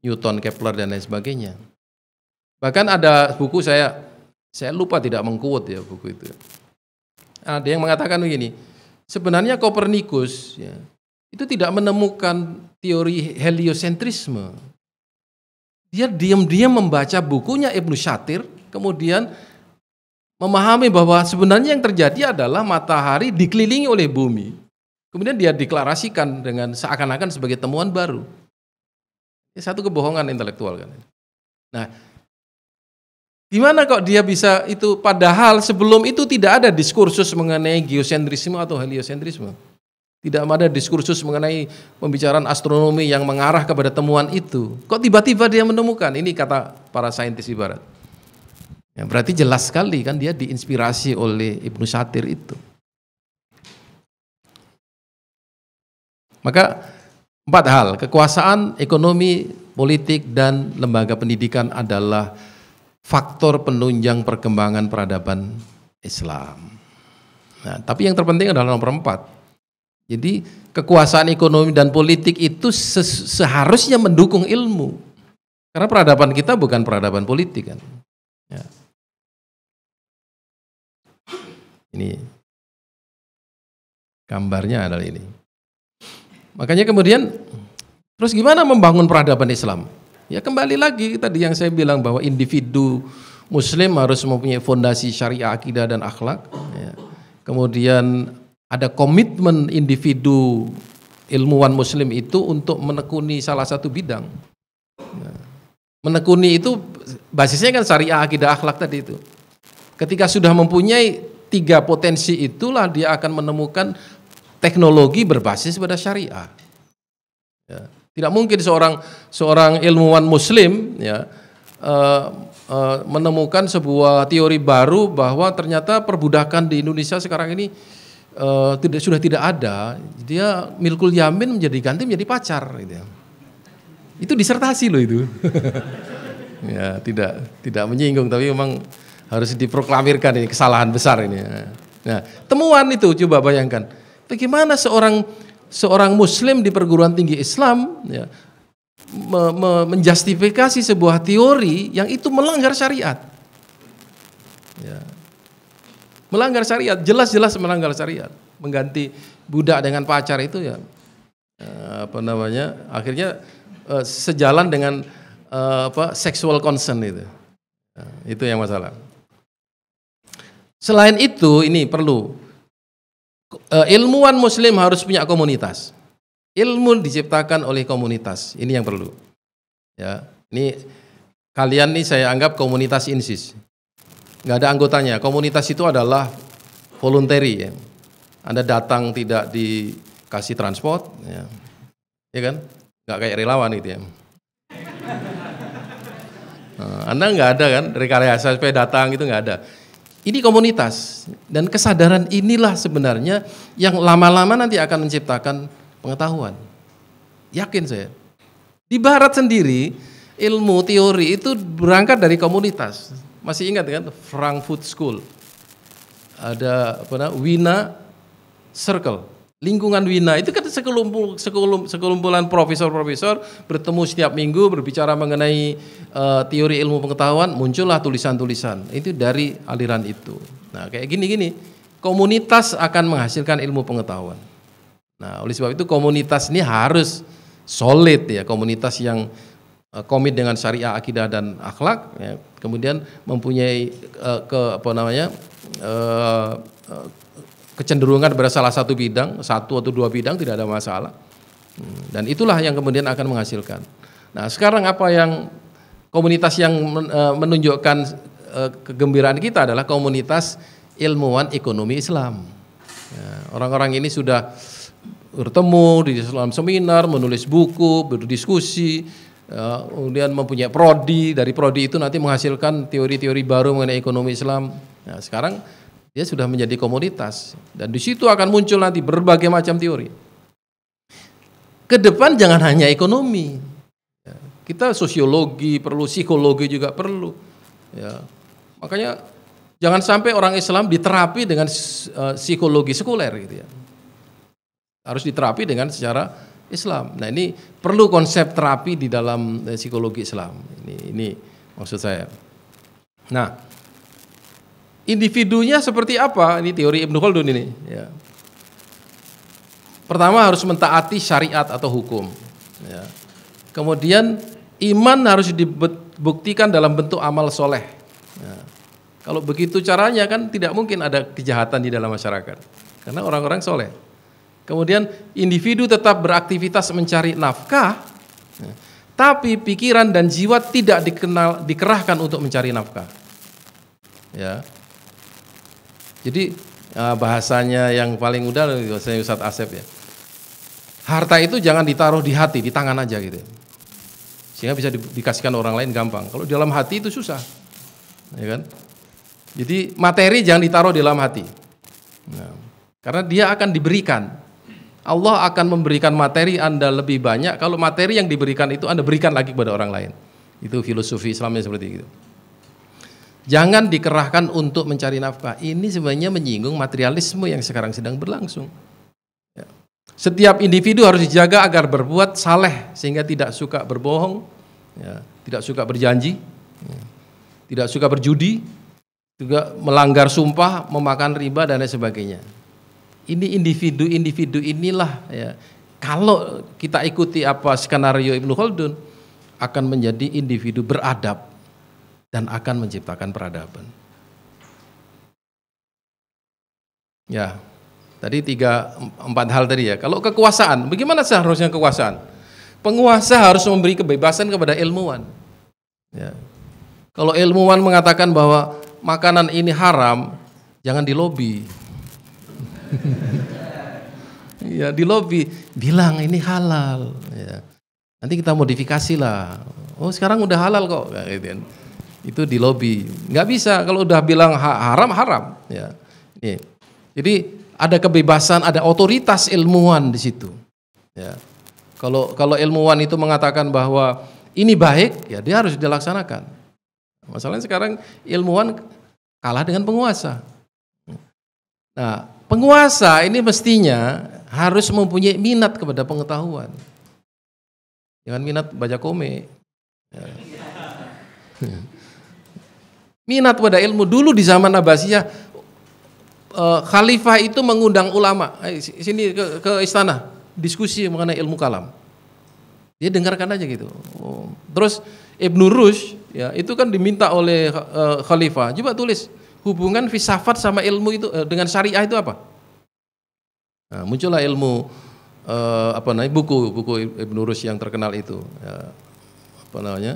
Newton, Kepler dan lain sebagainya. Bahkan ada buku saya, saya lupa tidak mengkuat ya buku itu. Ada yang mengatakan begini, sebenarnya Kopernikus ya, itu tidak menemukan teori heliosentrisme. Dia diam-diam membaca bukunya Ibnu Syatir, kemudian memahami bahwa sebenarnya yang terjadi adalah matahari dikelilingi oleh bumi. Kemudian dia deklarasikan dengan seakan-akan sebagai temuan baru. Ini satu kebohongan intelektual kan. Nah, di mana kok dia bisa itu padahal sebelum itu tidak ada diskursus mengenai geosentrisme atau heliosentrisme. Tidak ada diskursus mengenai pembicaraan astronomi yang mengarah kepada temuan itu. Kok tiba-tiba dia menemukan? Ini kata para saintis di barat. Ya, berarti jelas sekali kan dia diinspirasi oleh Ibnu Satir itu. Maka empat hal, kekuasaan, ekonomi, politik, dan lembaga pendidikan adalah faktor penunjang perkembangan peradaban Islam. Nah, tapi yang terpenting adalah nomor empat. Jadi kekuasaan ekonomi dan politik itu seharusnya mendukung ilmu. Karena peradaban kita bukan peradaban politik kan. Ya. Ini gambarnya adalah ini. Makanya kemudian terus gimana membangun peradaban Islam? Ya kembali lagi tadi yang saya bilang bahwa individu muslim harus mempunyai fondasi syariah akidah dan akhlak. Ya. Kemudian ada komitmen individu ilmuwan muslim itu untuk menekuni salah satu bidang. Ya. Menekuni itu basisnya kan syariah akidah akhlak tadi itu. Ketika sudah mempunyai tiga potensi itulah dia akan menemukan teknologi berbasis pada syariah. Ya. Tidak mungkin seorang seorang ilmuwan muslim ya uh, uh, menemukan sebuah teori baru bahwa ternyata perbudakan di Indonesia sekarang ini uh, tidak sudah tidak ada. Dia milkul yamin menjadi ganti menjadi pacar gitu ya. Itu disertasi loh itu. ya, tidak tidak menyinggung tapi memang harus diproklamirkan ini kesalahan besar ini. Ya. Nah, temuan itu coba bayangkan. Bagaimana seorang seorang muslim di perguruan tinggi Islam ya, me me menjustifikasi sebuah teori yang itu melanggar syariat. Ya. Melanggar syariat, jelas-jelas melanggar syariat. Mengganti budak dengan pacar itu ya, ya apa namanya? Akhirnya e, sejalan dengan e, apa sexual concern itu. Ya, itu yang masalah. Selain itu ini perlu Eh, ilmuwan muslim harus punya komunitas. Ilmu diciptakan oleh komunitas. Ini yang perlu. Ya, ini kalian nih saya anggap komunitas INSIS. Gak ada anggotanya. Komunitas itu adalah voluntary ya. Anda datang tidak dikasih transport ya. Ya kan? Gak kayak relawan gitu ya. Eh, Anda nggak ada kan Dari rekayasa supaya datang itu nggak ada. Ini komunitas dan kesadaran inilah sebenarnya yang lama-lama nanti akan menciptakan pengetahuan. Yakin saya. Di barat sendiri ilmu teori itu berangkat dari komunitas. Masih ingat kan Frankfurt School? Ada apa namanya? Wina Circle lingkungan Wina itu kan sekelumpul, sekelum, sekelumpulan profesor-profesor bertemu setiap minggu berbicara mengenai uh, teori ilmu pengetahuan muncullah tulisan-tulisan itu dari aliran itu nah kayak gini-gini komunitas akan menghasilkan ilmu pengetahuan nah oleh sebab itu komunitas ini harus solid ya komunitas yang uh, komit dengan syariah akidah dan akhlak ya. kemudian mempunyai uh, ke apa namanya uh, uh kecenderungan pada salah satu bidang, satu atau dua bidang tidak ada masalah. Hmm, dan itulah yang kemudian akan menghasilkan. Nah, sekarang apa yang komunitas yang e, menunjukkan e, kegembiraan kita adalah komunitas ilmuwan ekonomi Islam. Ya, orang-orang ini sudah bertemu di dalam seminar, menulis buku, berdiskusi, e, kemudian mempunyai prodi. Dari prodi itu nanti menghasilkan teori-teori baru mengenai ekonomi Islam. Nah, sekarang dia sudah menjadi komoditas dan di situ akan muncul nanti berbagai macam teori. Ke depan jangan hanya ekonomi. Ya, kita sosiologi perlu, psikologi juga perlu. Ya. Makanya jangan sampai orang Islam diterapi dengan e, psikologi sekuler gitu ya. Harus diterapi dengan secara Islam. Nah, ini perlu konsep terapi di dalam e, psikologi Islam. Ini ini maksud saya. Nah, individunya seperti apa? Ini teori Ibnu Khaldun ini. Ya. Pertama harus mentaati syariat atau hukum. Ya. Kemudian iman harus dibuktikan dalam bentuk amal soleh. Ya. Kalau begitu caranya kan tidak mungkin ada kejahatan di dalam masyarakat. Karena orang-orang soleh. Kemudian individu tetap beraktivitas mencari nafkah, ya. tapi pikiran dan jiwa tidak dikenal dikerahkan untuk mencari nafkah. Ya, jadi eh, bahasanya yang paling mudah bahasanya gitu, Ustadz Asep ya. Harta itu jangan ditaruh di hati, di tangan aja gitu. Ya. Sehingga bisa dikasihkan orang lain gampang. Kalau di dalam hati itu susah. Ya kan? Jadi materi jangan ditaruh di dalam hati. Nah, karena dia akan diberikan. Allah akan memberikan materi Anda lebih banyak kalau materi yang diberikan itu Anda berikan lagi kepada orang lain. Itu filosofi Islamnya seperti itu. Jangan dikerahkan untuk mencari nafkah. Ini sebenarnya menyinggung materialisme yang sekarang sedang berlangsung. Ya. Setiap individu harus dijaga agar berbuat saleh sehingga tidak suka berbohong, ya, tidak suka berjanji, ya, tidak suka berjudi, juga melanggar sumpah, memakan riba dan lain sebagainya. Ini individu-individu inilah ya. Kalau kita ikuti apa skenario Ibnu Khaldun akan menjadi individu beradab dan akan menciptakan peradaban. Ya, tadi tiga empat hal tadi ya. Kalau kekuasaan, bagaimana seharusnya kekuasaan? Penguasa harus memberi kebebasan kepada ilmuwan. Ya. Kalau ilmuwan mengatakan bahwa makanan ini haram, jangan dilobi. ya dilobi, bilang ini halal. Ya. Nanti kita modifikasi lah. Oh sekarang udah halal kok, gitu kan itu di lobi Nggak bisa kalau udah bilang haram haram ya. Iya. Jadi ada kebebasan, ada otoritas ilmuwan di situ. Ya. Kalau kalau ilmuwan itu mengatakan bahwa ini baik, ya dia harus dilaksanakan. Masalahnya sekarang ilmuwan kalah dengan penguasa. Nah, penguasa ini mestinya harus mempunyai minat kepada pengetahuan. Jangan minat baca komik. Ya. Minat pada ilmu dulu di zaman Abbasiyah e, khalifah itu mengundang ulama sini ke, ke istana diskusi mengenai ilmu kalam. Dia dengarkan aja gitu. Oh. Terus Ibnu Rush ya itu kan diminta oleh e, khalifah. Coba tulis hubungan filsafat sama ilmu itu e, dengan syariah itu apa? Nah, muncullah ilmu eh, apa namanya buku buku Ibnu Rush yang terkenal itu ya, apa namanya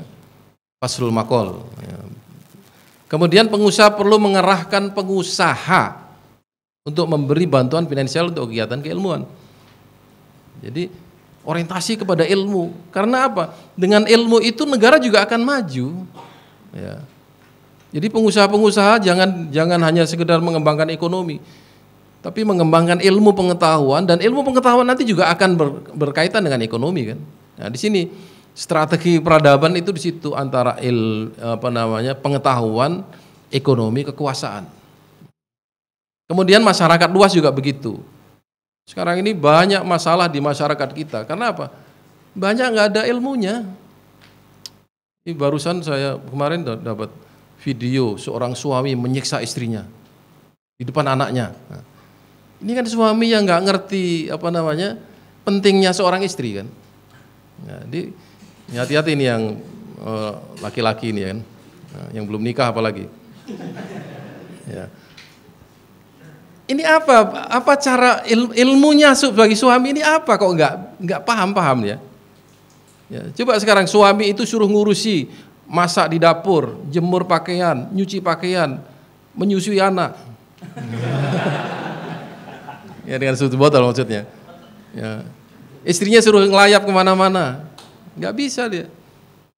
Fasrul Makol ya, Kemudian pengusaha perlu mengerahkan pengusaha untuk memberi bantuan finansial untuk kegiatan keilmuan. Jadi orientasi kepada ilmu. Karena apa? Dengan ilmu itu negara juga akan maju. Ya. Jadi pengusaha-pengusaha jangan jangan hanya sekedar mengembangkan ekonomi, tapi mengembangkan ilmu pengetahuan dan ilmu pengetahuan nanti juga akan ber, berkaitan dengan ekonomi kan. Nah, di sini strategi peradaban itu di situ antara il apa namanya pengetahuan, ekonomi, kekuasaan. Kemudian masyarakat luas juga begitu. Sekarang ini banyak masalah di masyarakat kita. Karena apa? Banyak nggak ada ilmunya. Ini barusan saya kemarin dapat video seorang suami menyiksa istrinya di depan anaknya. Nah, ini kan suami yang nggak ngerti apa namanya pentingnya seorang istri kan. Nah, ini hati-hati ini yang eh, laki-laki uh, ini kan, nah, yang belum nikah apalagi. ya. Ini apa? Apa cara il, ilmunya bagi suami ini apa? Kok nggak nggak paham-paham ya? ya? Coba sekarang suami itu suruh ngurusi masak di dapur, jemur pakaian, nyuci pakaian, menyusui anak. ya dengan sudut botol maksudnya. Ya. Istrinya suruh ngelayap kemana-mana, nggak bisa dia.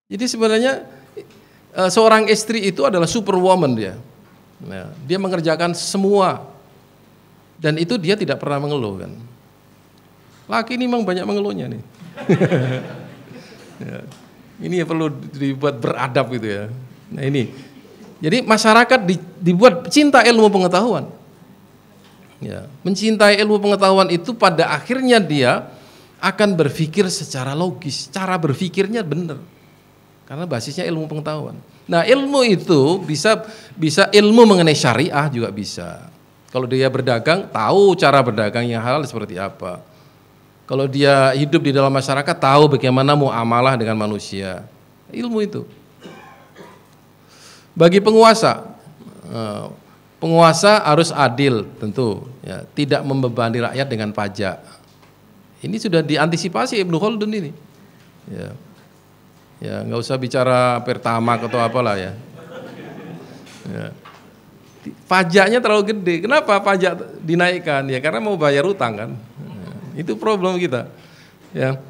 Jadi sebenarnya eh, seorang istri itu adalah superwoman dia. Nah, dia mengerjakan semua dan itu dia tidak pernah mengeluh kan. Laki ini memang banyak mengeluhnya nih. ya. Ini yang perlu dibuat beradab gitu ya. Nah ini, jadi masyarakat di, dibuat cinta ilmu pengetahuan. Ya, mencintai ilmu pengetahuan itu pada akhirnya dia akan berpikir secara logis, cara berpikirnya benar. Karena basisnya ilmu pengetahuan. Nah, ilmu itu bisa bisa ilmu mengenai syariah juga bisa. Kalau dia berdagang, tahu cara berdagang yang halal seperti apa. Kalau dia hidup di dalam masyarakat, tahu bagaimana muamalah dengan manusia. Ilmu itu. Bagi penguasa, eh, penguasa harus adil tentu, ya, tidak membebani rakyat dengan pajak ini sudah diantisipasi Ibnu Khaldun ini. Ya. Ya, nggak usah bicara pertama atau apalah ya. ya. Pajaknya terlalu gede. Kenapa pajak dinaikkan? Ya karena mau bayar utang kan. Ya. Itu problem kita. Ya.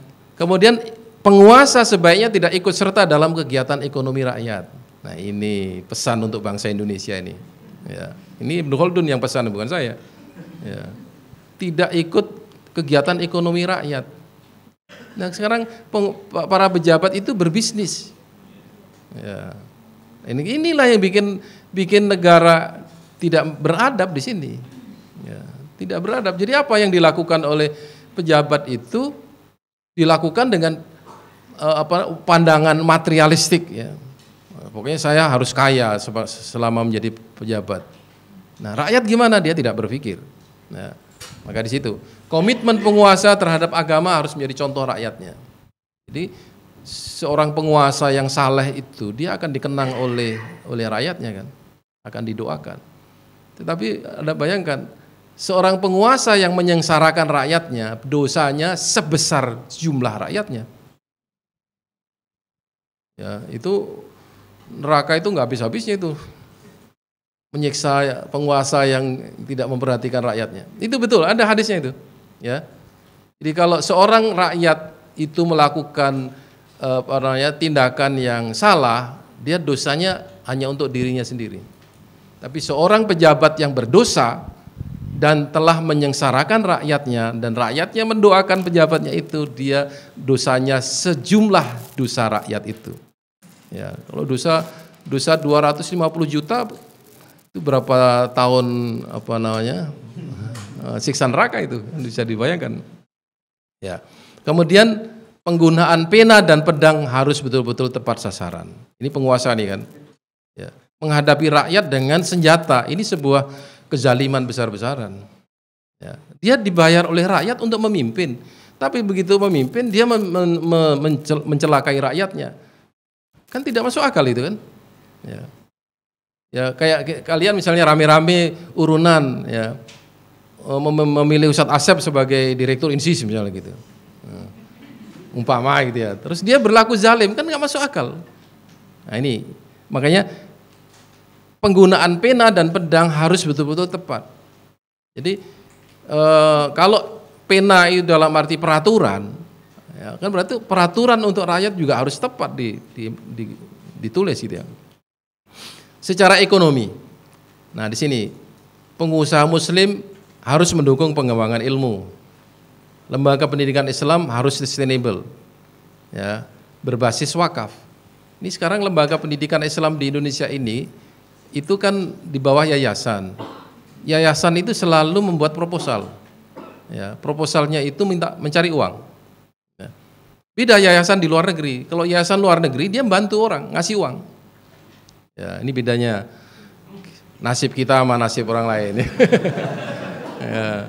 Kemudian penguasa sebaiknya tidak ikut serta dalam kegiatan ekonomi rakyat. Nah, ini pesan untuk bangsa Indonesia ini. Ya. Ini Ibnu Khaldun yang pesan bukan saya. Ya. Tidak ikut kegiatan ekonomi rakyat. Nah sekarang para pejabat itu berbisnis. Ya. Ini inilah yang bikin bikin negara tidak beradab di sini. Ya, tidak beradab. Jadi apa yang dilakukan oleh pejabat itu dilakukan dengan uh, apa pandangan materialistik ya. Pokoknya saya harus kaya selama menjadi pejabat. Nah, rakyat gimana dia tidak berpikir. Nah, maka di situ komitmen penguasa terhadap agama harus menjadi contoh rakyatnya. Jadi seorang penguasa yang saleh itu dia akan dikenang oleh oleh rakyatnya kan, akan didoakan. Tetapi ada bayangkan seorang penguasa yang menyengsarakan rakyatnya, dosanya sebesar jumlah rakyatnya. Ya, itu neraka itu nggak habis-habisnya itu menyiksa penguasa yang tidak memperhatikan rakyatnya. Itu betul, ada hadisnya itu. Ya. Jadi kalau seorang rakyat itu melakukan eh, namanya tindakan yang salah, dia dosanya hanya untuk dirinya sendiri. Tapi seorang pejabat yang berdosa dan telah menyengsarakan rakyatnya dan rakyatnya mendoakan pejabatnya itu dia dosanya sejumlah dosa rakyat itu. Ya, kalau dosa dosa 250 juta itu berapa tahun apa namanya eh, siksa neraka itu bisa dibayangkan ya kemudian penggunaan pena dan pedang harus betul-betul tepat sasaran ini penguasa nih kan ya menghadapi rakyat dengan senjata ini sebuah kezaliman besar-besaran ya dia dibayar oleh rakyat untuk memimpin tapi begitu memimpin dia men men men mencelakai rakyatnya kan tidak masuk akal itu kan ya Ya, kayak kalian misalnya rame-rame urunan ya e, memilih Ustadz Asep sebagai direktur insis misalnya gitu. E, umpama gitu ya. Terus dia berlaku zalim kan nggak masuk akal. Nah ini makanya penggunaan pena dan pedang harus betul-betul tepat. Jadi e, kalau pena itu dalam arti peraturan, ya kan berarti peraturan untuk rakyat juga harus tepat di, di, di, ditulis gitu ya secara ekonomi. Nah, di sini pengusaha muslim harus mendukung pengembangan ilmu. Lembaga pendidikan Islam harus sustainable. Ya, berbasis wakaf. Ini sekarang lembaga pendidikan Islam di Indonesia ini itu kan di bawah yayasan. Yayasan itu selalu membuat proposal. Ya, proposalnya itu minta mencari uang. Ya. Beda yayasan di luar negeri. Kalau yayasan luar negeri dia bantu orang, ngasih uang Ya, ini bedanya nasib kita sama nasib orang lain. ya,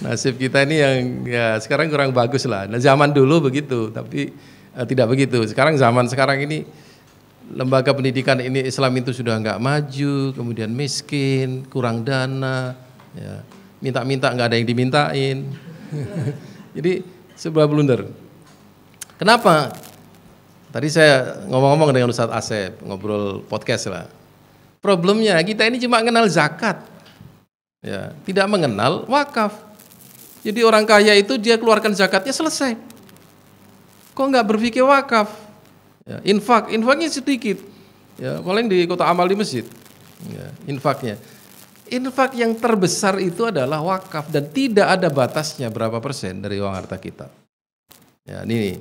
nasib kita ini yang ya sekarang kurang bagus lah. Nah, zaman dulu begitu, tapi eh, tidak begitu. Sekarang zaman sekarang ini lembaga pendidikan ini Islam itu sudah nggak maju, kemudian miskin, kurang dana, ya. minta-minta nggak ada yang dimintain. Jadi sebuah blunder. Kenapa Tadi saya ngomong-ngomong dengan Ustadz Asep, ngobrol podcast lah. Problemnya kita ini cuma kenal zakat. Ya, tidak mengenal wakaf. Jadi orang kaya itu dia keluarkan zakatnya selesai. Kok nggak berpikir wakaf? Ya, infak, infaknya sedikit. Ya, paling di kota amal di masjid. Ya, infaknya. Infak yang terbesar itu adalah wakaf dan tidak ada batasnya berapa persen dari uang harta kita. Ya, ini nih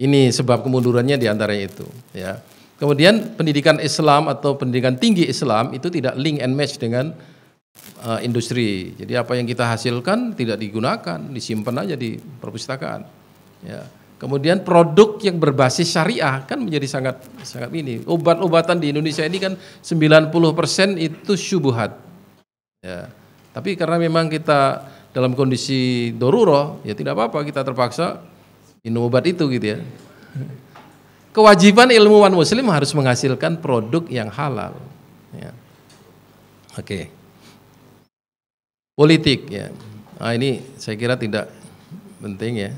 ini sebab kemundurannya di diantara itu. Ya. Kemudian pendidikan Islam atau pendidikan tinggi Islam itu tidak link and match dengan uh, industri. Jadi apa yang kita hasilkan tidak digunakan, disimpan aja di perpustakaan. Ya. Kemudian produk yang berbasis syariah kan menjadi sangat sangat ini. Obat-obatan di Indonesia ini kan 90% itu syubuhat. Ya. Tapi karena memang kita dalam kondisi doruro, ya tidak apa-apa kita terpaksa minum obat itu gitu ya. Kewajiban ilmuwan muslim harus menghasilkan produk yang halal. Ya. Oke. Okay. Politik ya. Nah, ini saya kira tidak penting ya.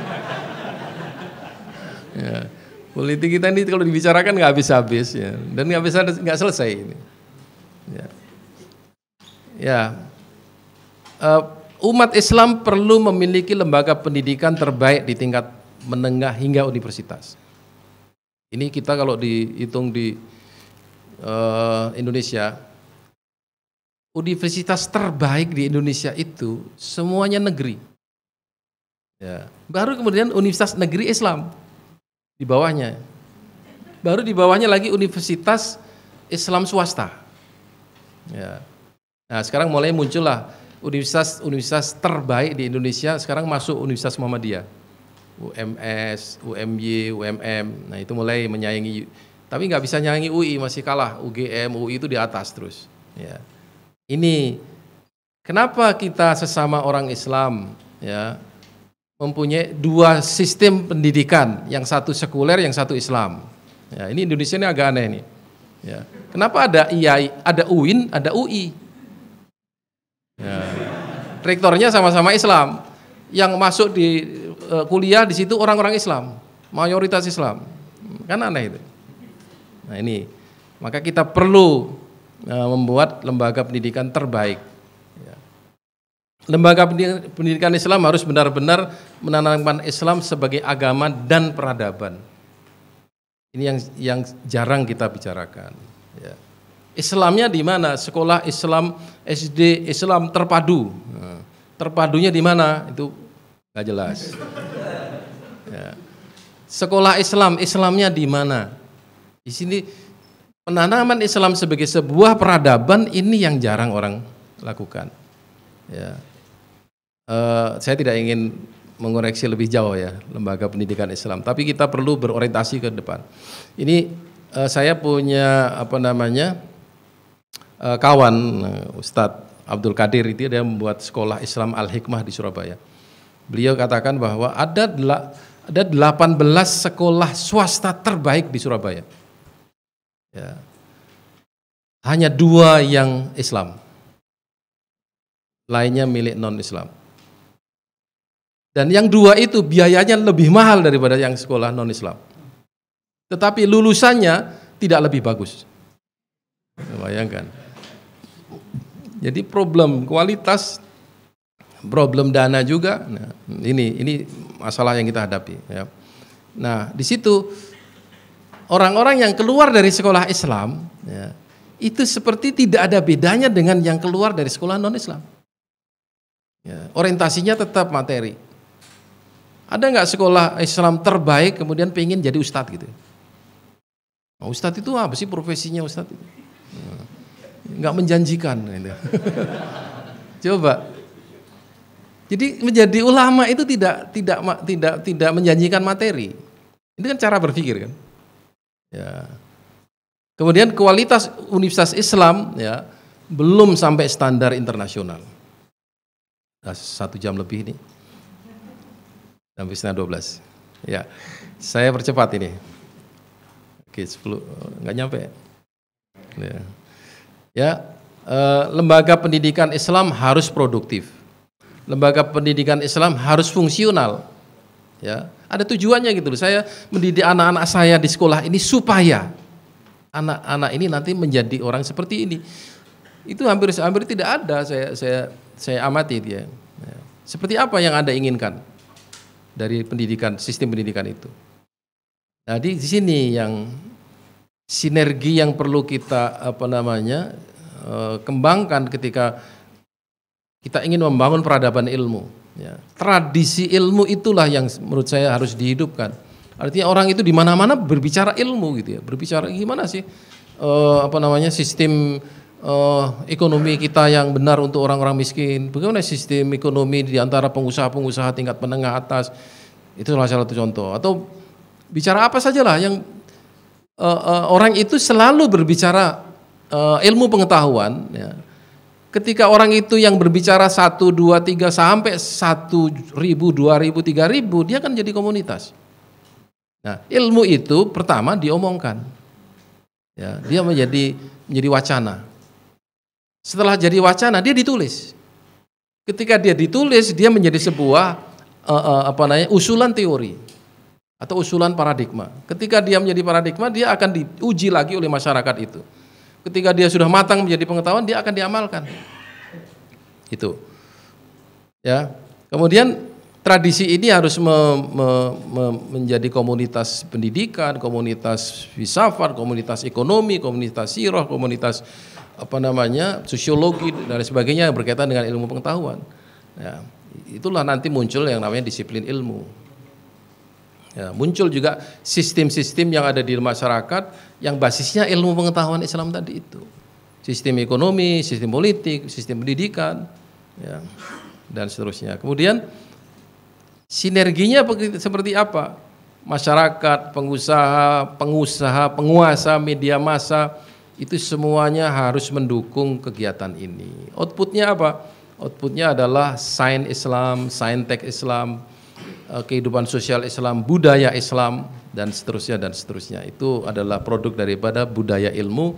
ya. Politik kita ini kalau dibicarakan nggak habis-habis ya. Dan nggak bisa nggak selesai ini. Ya. Ya. Uh, umat Islam perlu memiliki lembaga pendidikan terbaik di tingkat menengah hingga universitas. Ini kita kalau dihitung di uh, Indonesia, universitas terbaik di Indonesia itu semuanya negeri. Ya. Baru kemudian universitas negeri Islam di bawahnya. Baru di bawahnya lagi universitas Islam swasta. Ya. Nah sekarang mulai muncullah universitas universitas terbaik di Indonesia sekarang masuk Universitas Muhammadiyah. UMS, UMY, UMM. Nah, itu mulai menyaingi tapi nggak bisa nyaingi UI masih kalah. UGM, UI itu di atas terus, ya. Ini kenapa kita sesama orang Islam ya mempunyai dua sistem pendidikan, yang satu sekuler, yang satu Islam. Ya, ini Indonesia ini agak aneh nih. Ya. Kenapa ada IAI, ada UIN, ada UI? Ya rektornya sama-sama Islam. Yang masuk di uh, kuliah di situ orang-orang Islam, mayoritas Islam. Kan aneh itu. Nah, ini maka kita perlu uh, membuat lembaga pendidikan terbaik. Ya. Lembaga pendidikan Islam harus benar-benar menanamkan Islam sebagai agama dan peradaban. Ini yang yang jarang kita bicarakan. Islamnya di mana? Sekolah Islam SD Islam terpadu. Nah, terpadunya di mana? Itu nggak jelas. Ya. Sekolah Islam Islamnya di mana? Di sini penanaman Islam sebagai sebuah peradaban ini yang jarang orang lakukan. Ya. Uh, saya tidak ingin mengoreksi lebih jauh ya lembaga pendidikan Islam, tapi kita perlu berorientasi ke depan. Ini uh, saya punya apa namanya? uh, kawan uh, Ustadz Abdul Qadir itu dia membuat sekolah Islam Al Hikmah di Surabaya. Beliau katakan bahwa ada delapan ada 18 sekolah swasta terbaik di Surabaya. Ya. Hanya dua yang Islam. Lainnya milik non-Islam. Dan yang dua itu biayanya lebih mahal daripada yang sekolah non-Islam. Tetapi lulusannya tidak lebih bagus. Bayangkan. Jadi problem kualitas, problem dana juga. Nah, ini ini masalah yang kita hadapi. Ya. Nah di situ orang-orang yang keluar dari sekolah Islam ya, itu seperti tidak ada bedanya dengan yang keluar dari sekolah non Islam. Ya, orientasinya tetap materi. Ada nggak sekolah Islam terbaik kemudian pengen jadi ustadz gitu? Nah, ustadz itu apa sih profesinya ustadz itu? Nah, nggak menjanjikan gitu. Coba. Jadi menjadi ulama itu tidak tidak tidak tidak menjanjikan materi. Itu kan cara berpikir kan. Ya. Kemudian kualitas universitas Islam ya belum sampai standar internasional. Nah, satu jam lebih ini. Sampai setengah belas. Ya. Saya percepat ini. Oke, 10 nggak nyampe. Ya ya eh, lembaga pendidikan Islam harus produktif lembaga pendidikan Islam harus fungsional ya ada tujuannya gitu loh saya mendidik anak-anak saya di sekolah ini supaya anak-anak ini nanti menjadi orang seperti ini itu hampir hampir tidak ada saya saya saya amati dia ya. ya. seperti apa yang anda inginkan dari pendidikan sistem pendidikan itu jadi nah, di sini yang sinergi yang perlu kita apa namanya eh, kembangkan ketika kita ingin membangun peradaban ilmu. Ya. Tradisi ilmu itulah yang menurut saya harus dihidupkan. Artinya orang itu di mana-mana berbicara ilmu gitu ya, berbicara gimana sih uh, apa namanya sistem uh, ekonomi kita yang benar untuk orang-orang miskin, bagaimana sistem ekonomi di antara pengusaha-pengusaha tingkat menengah atas. itu salah satu contoh. Atau bicara apa sajalah yang uh, uh, orang itu selalu berbicara uh, ilmu pengetahuan ya. Ketika orang itu yang berbicara satu, dua, tiga sampai satu ribu, dua ribu, tiga ribu, dia kan jadi komunitas. Nah, ilmu itu pertama diomongkan, ya, dia menjadi menjadi wacana. Setelah jadi wacana, dia ditulis. Ketika dia ditulis, dia menjadi sebuah uh, uh, apa namanya usulan teori atau usulan paradigma. Ketika dia menjadi paradigma, dia akan diuji lagi oleh masyarakat itu. Ketika dia sudah matang menjadi pengetahuan, dia akan diamalkan. Itu. Ya. Kemudian tradisi ini harus me, me, me, menjadi komunitas pendidikan, komunitas filsafat, komunitas ekonomi, komunitas sirah, komunitas apa namanya sosiologi dan sebagainya yang berkaitan dengan ilmu pengetahuan. Ya, itulah nanti muncul yang namanya disiplin ilmu. Ya, muncul juga sistem-sistem yang ada di masyarakat yang basisnya ilmu pengetahuan Islam tadi itu. Sistem ekonomi, sistem politik, sistem pendidikan, ya, dan seterusnya. Kemudian sinerginya seperti apa? Masyarakat, pengusaha, pengusaha, penguasa, media massa, itu semuanya harus mendukung kegiatan ini. Outputnya apa? Outputnya adalah sains Islam, sains saintek Islam, Eh, kehidupan sosial Islam, budaya Islam dan seterusnya dan seterusnya. Itu adalah produk daripada budaya ilmu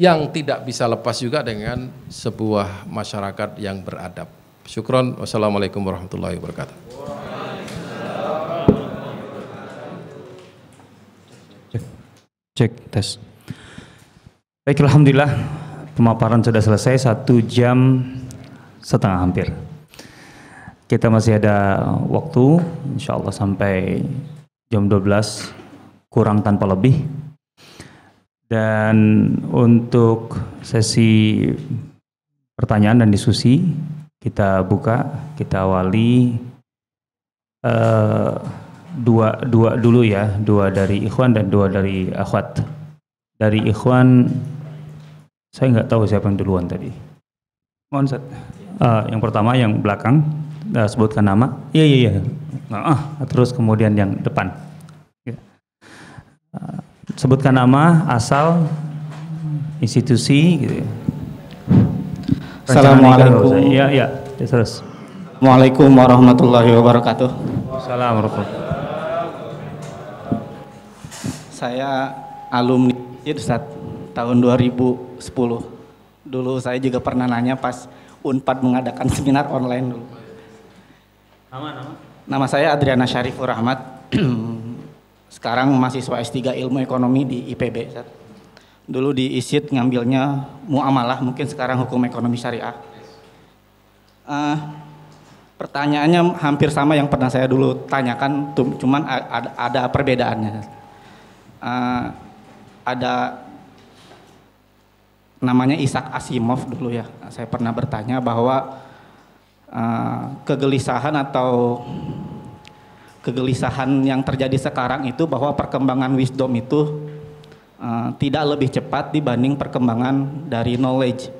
yang tidak bisa lepas juga dengan sebuah masyarakat yang beradab. Syukron, wassalamualaikum warahmatullahi wabarakatuh. Cek, cek tes. Baik, alhamdulillah pemaparan sudah selesai satu jam setengah hampir. Kita masih ada waktu, insya Allah sampai jam 12 kurang tanpa lebih. Dan untuk sesi pertanyaan dan diskusi kita buka, kita awali uh, dua dua dulu ya, dua dari Ikhwan dan dua dari Akhwat. Dari Ikhwan, saya nggak tahu siapa yang duluan tadi. Mohon Uh, yang pertama yang belakang uh, sebutkan nama. Iya iya iya. Nah, uh, terus kemudian yang depan. Ya. Uh, sebutkan nama, asal, institusi. Gitu. Ya. Assalamualaikum. Iya iya. Ya, terus. Assalamualaikum warahmatullahi wabarakatuh. Assalamualaikum. Saya alumni Ustaz tahun 2010. Dulu saya juga pernah nanya pas Unpad mengadakan seminar online dulu. Nama, nama? Nama saya Adriana Syarifur Rahmat. Sekarang mahasiswa S3 Ilmu Ekonomi di IPB. Dulu di ISIT ngambilnya muamalah, mungkin sekarang hukum ekonomi syariah. Uh, pertanyaannya hampir sama yang pernah saya dulu tanyakan, cuman ada, ada perbedaannya. Uh, ada namanya Isaac Asimov dulu ya. Saya pernah bertanya bahwa Ah, kegelisahan atau kegelisahan yang terjadi sekarang itu bahwa perkembangan wisdom itu uh, tidak lebih cepat dibanding perkembangan dari knowledge.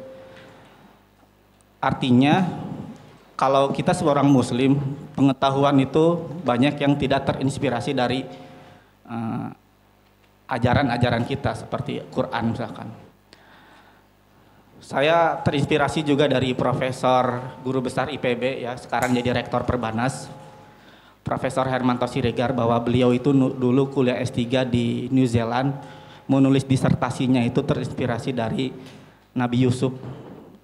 Artinya kalau kita seorang muslim, pengetahuan itu banyak yang tidak terinspirasi dari ah, ajaran-ajaran uh, kita seperti Quran misalkan. Saya terinspirasi juga dari Profesor Guru Besar IPB ya, sekarang jadi Rektor Perbanas, Profesor Hermanto Siregar bahwa beliau itu dulu kuliah S3 di New Zealand, menulis disertasinya itu terinspirasi dari Nabi Yusuf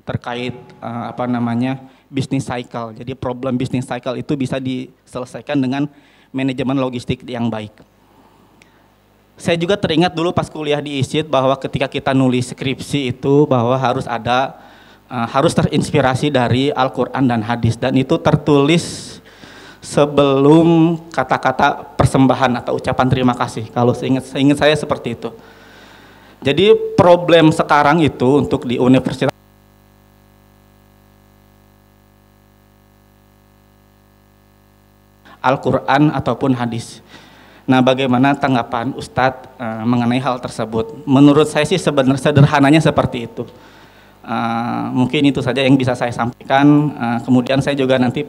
terkait uh, apa namanya bisnis cycle. Jadi problem bisnis cycle itu bisa diselesaikan dengan manajemen logistik yang baik saya juga teringat dulu pas kuliah di isit bahwa ketika kita nulis skripsi itu bahwa harus ada eh, harus terinspirasi dari Al-Qur'an dan hadis dan itu tertulis sebelum kata-kata persembahan atau ucapan terima kasih kalau seingat seingat saya seperti itu. Jadi problem sekarang itu untuk di universitas Al-Qur'an ataupun hadis Nah, bagaimana tanggapan Ustadz uh, mengenai hal tersebut? Menurut saya sih sebenarnya sederhananya seperti itu. Uh, mungkin itu saja yang bisa saya sampaikan. Uh, kemudian saya juga nanti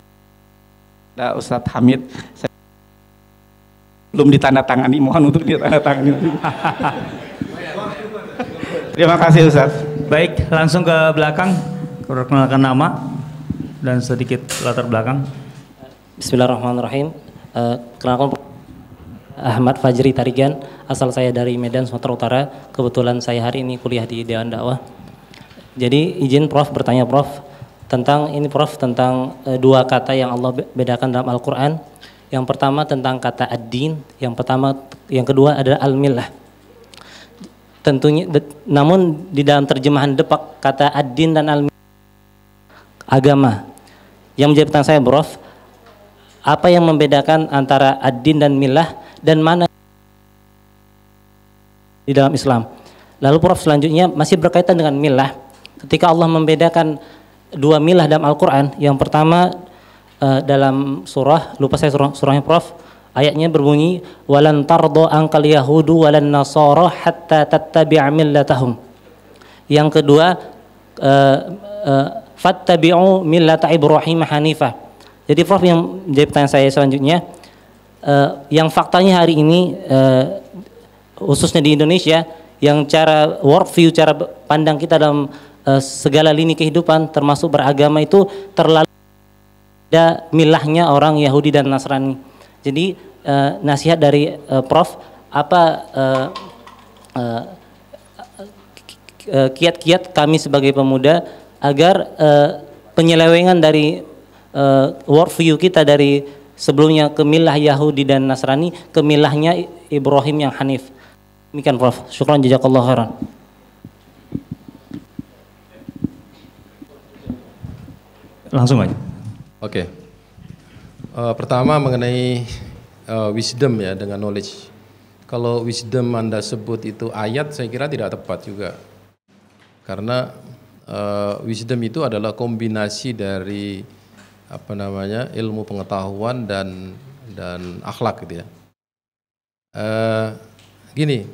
ada Ustadz Hamid. Saya belum ditandatangani, mohon untuk ditandatangani. Terima kasih Ustadz Baik, langsung ke belakang, perkenalkan nama dan sedikit latar belakang. Bismillahirrahmanirrahim. Uh, kenalkan Ahmad Fajri Tarigan, asal saya dari Medan, Sumatera Utara. Kebetulan saya hari ini kuliah di Dewan Dakwah. Jadi izin Prof bertanya Prof tentang ini Prof tentang e, dua kata yang Allah bedakan dalam Al-Qur'an. Yang pertama tentang kata ad-din, yang pertama yang kedua adalah al-millah. Tentunya de, namun di dalam terjemahan depak kata ad-din dan al agama. Yang menjadi pertanyaan saya Prof, apa yang membedakan antara ad-din dan milah dan mana di dalam Islam. Lalu Prof selanjutnya masih berkaitan dengan milah. Ketika Allah membedakan dua milah dalam Al-Qur'an, yang pertama uh, dalam surah lupa saya surah, surahnya Prof ayatnya berbunyi walan tardo angkal yahudu walan nasara hatta tattabi'a millatahum. Yang kedua uh, uh, fattabi'u millata Ibrahim hanifah. Jadi Prof yang menjadi pertanyaan saya selanjutnya, uh, yang faktanya hari ini uh, khususnya di Indonesia yang cara view cara pandang kita dalam uh, segala lini kehidupan termasuk beragama itu terlalu ada milahnya orang Yahudi dan Nasrani. Jadi uh, nasihat dari uh, Prof apa uh, uh, kiat-kiat kami sebagai pemuda agar uh, penyelewengan dari uh, worldview kita dari sebelumnya kemilah Yahudi dan Nasrani, kemilahnya Ibrahim yang Hanif. Demikian Prof. Syukran jazakallah khairan. Langsung aja. Oke. Okay. Uh, eh, pertama mengenai uh, wisdom ya dengan knowledge. Kalau wisdom Anda sebut itu ayat, saya kira tidak tepat juga. Karena uh, wisdom itu adalah kombinasi dari apa namanya ilmu pengetahuan dan dan akhlak gitu ya. E, gini,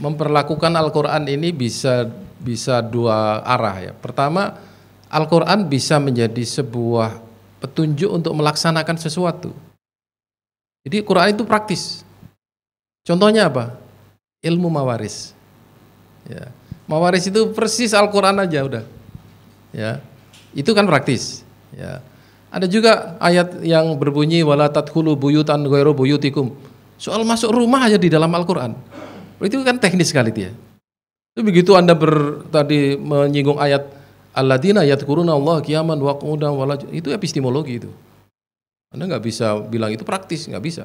memperlakukan Al-Quran ini bisa bisa dua arah ya. Pertama, Al-Quran bisa menjadi sebuah petunjuk untuk melaksanakan sesuatu. Jadi Quran itu praktis. Contohnya apa? Ilmu mawaris. Ya. Mawaris itu persis Al-Quran aja udah. Ya. Itu kan praktis. Ya. Ada juga ayat yang berbunyi wala tadkhulu buyutan ghairu buyutikum. Soal masuk rumah aja di dalam Al-Qur'an. Itu kan teknis sekali dia. Ya. Itu begitu Anda ber, tadi menyinggung ayat alladzina yadhkuruna Allah qiyaman wa qu'udan wa itu epistemologi itu. Anda nggak bisa bilang itu praktis, nggak bisa.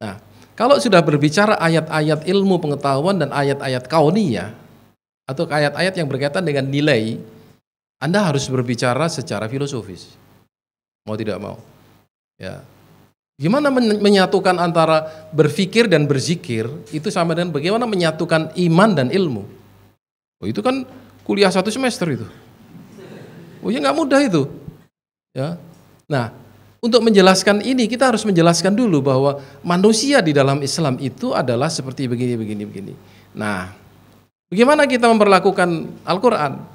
Nah, kalau sudah berbicara ayat-ayat ilmu pengetahuan dan ayat-ayat kauniyah atau ayat-ayat yang berkaitan dengan nilai, anda harus berbicara secara filosofis. Mau tidak mau. Ya. Gimana menyatukan antara berpikir dan berzikir itu sama dengan bagaimana menyatukan iman dan ilmu. Oh, itu kan kuliah satu semester itu. Oh ya nggak mudah itu. Ya. Nah, untuk menjelaskan ini kita harus menjelaskan dulu bahwa manusia di dalam Islam itu adalah seperti begini begini begini. Nah, bagaimana kita memperlakukan Al-Qur'an?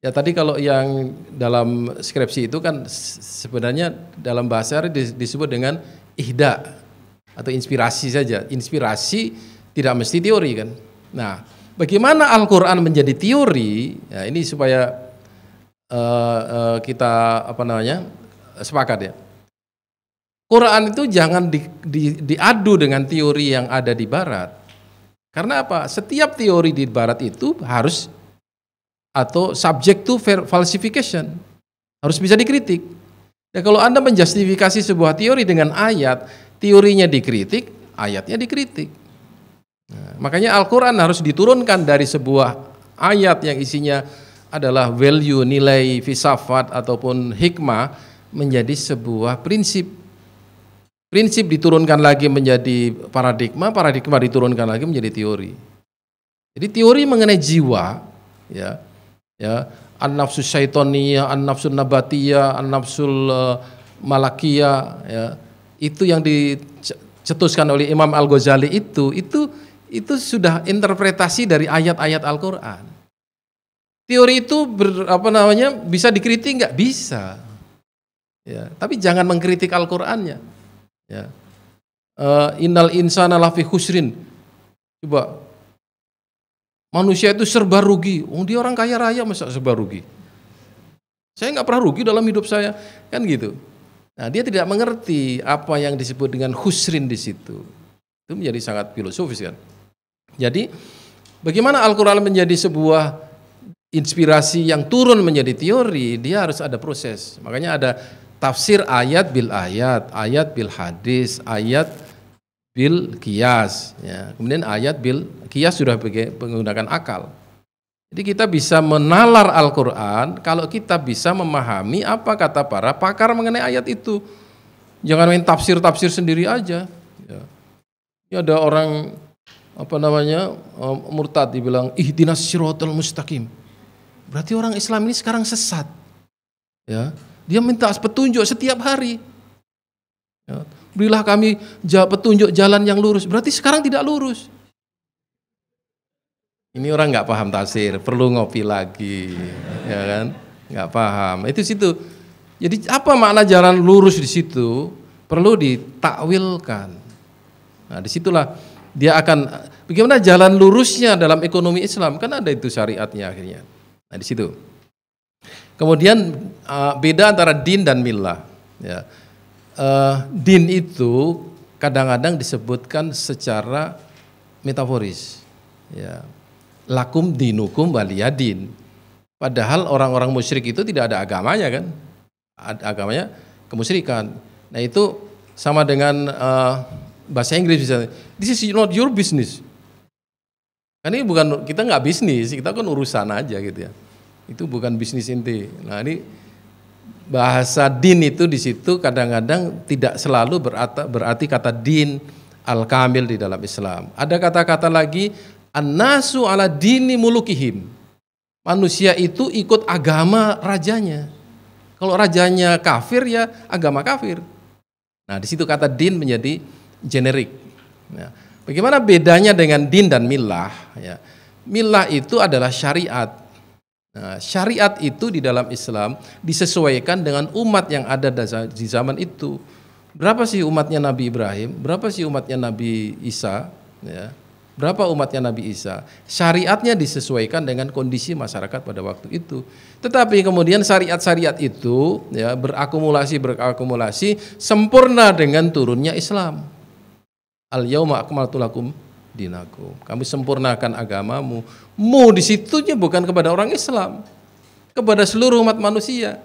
Ya tadi kalau yang dalam skripsi itu kan sebenarnya dalam bahasa Arab disebut dengan ihda atau inspirasi saja. Inspirasi tidak mesti teori kan. Nah, bagaimana Al-Qur'an menjadi teori? Ya ini supaya uh, uh, kita apa namanya? sepakat ya. Quran itu jangan di, di, diadu dengan teori yang ada di barat. Karena apa? Setiap teori di barat itu harus atau subject to falsification. Harus bisa dikritik. ya kalau Anda menjustifikasi sebuah teori dengan ayat, teorinya dikritik, ayatnya dikritik. Nah, makanya Al-Quran harus diturunkan dari sebuah ayat yang isinya adalah value, nilai, filsafat, ataupun hikmah menjadi sebuah prinsip. Prinsip diturunkan lagi menjadi paradigma, paradigma diturunkan lagi menjadi teori. Jadi teori mengenai jiwa, ya, ya an nafsu syaitonia an nafsu Nabatia, an nafsul eh, Malakia, ya itu yang dicetuskan oleh Imam Al Ghazali itu itu itu sudah interpretasi dari ayat-ayat Al Quran teori itu ber, apa namanya bisa dikritik nggak bisa ya tapi jangan mengkritik Al Qurannya ya uh, innal insana lafi khusrin coba Manusia itu serba rugi. Oh, dia orang kaya raya masa serba rugi. Saya nggak pernah rugi dalam hidup saya, kan gitu. Nah, dia tidak mengerti apa yang disebut dengan husrin di situ. Itu menjadi sangat filosofis kan. Jadi bagaimana Al-Qur'an menjadi sebuah inspirasi yang turun menjadi teori, dia harus ada proses. Makanya ada tafsir ayat bil ayat, ayat bil hadis, ayat bil kias ya. kemudian ayat bil kias sudah menggunakan akal jadi kita bisa menalar Al-Quran kalau kita bisa memahami apa kata para pakar mengenai ayat itu jangan main tafsir-tafsir sendiri aja ya. ini ada orang apa namanya eh, murtad dibilang ihdinas syiratal mustaqim berarti orang Islam ini sekarang sesat ya dia minta petunjuk setiap hari ya. Berilah kami petunjuk jalan yang lurus. Berarti sekarang tidak lurus. Ini orang nggak paham tafsir, perlu ngopi lagi, ya kan? Nggak paham. Itu situ. Jadi apa makna jalan lurus di situ? Perlu ditakwilkan. Nah, disitulah dia akan bagaimana jalan lurusnya dalam ekonomi Islam kan ada itu syariatnya akhirnya. Nah, di situ. Kemudian ah, beda antara din dan milah. Ya uh, din itu kadang-kadang disebutkan secara metaforis. Ya. Lakum dinukum waliyadin. Padahal orang-orang musyrik itu tidak ada agamanya kan? ada Agamanya kemusyrikan. Nah itu sama dengan uh, bahasa Inggris misalnya. This is not your business. Kan ini bukan kita nggak bisnis, kita kan urusan aja gitu ya. Itu bukan bisnis inti. Nah ini bahasa din itu di situ kadang-kadang tidak selalu berarti, berarti kata din al-kamil di dalam Islam. Ada kata-kata lagi annasu ala dini mulukihim. Manusia itu ikut agama rajanya. Kalau rajanya kafir ya agama kafir. Nah, di situ kata din menjadi generik. Nah, bagaimana bedanya dengan din dan milah ya? Milah itu adalah syariat Nah, syariat itu di dalam Islam disesuaikan dengan umat yang ada di zaman itu. Berapa sih umatnya Nabi Ibrahim? Berapa sih umatnya Nabi Isa? Ya. Berapa umatnya Nabi Isa? Syariatnya disesuaikan dengan kondisi masyarakat pada waktu itu. Tetapi kemudian syariat-syariat itu ya berakumulasi berakumulasi sempurna dengan turunnya Islam. Al yauma akmaltu lakum dinakum. Kami sempurnakan agamamu. Mu di situnya bukan kepada orang Islam, kepada seluruh umat manusia.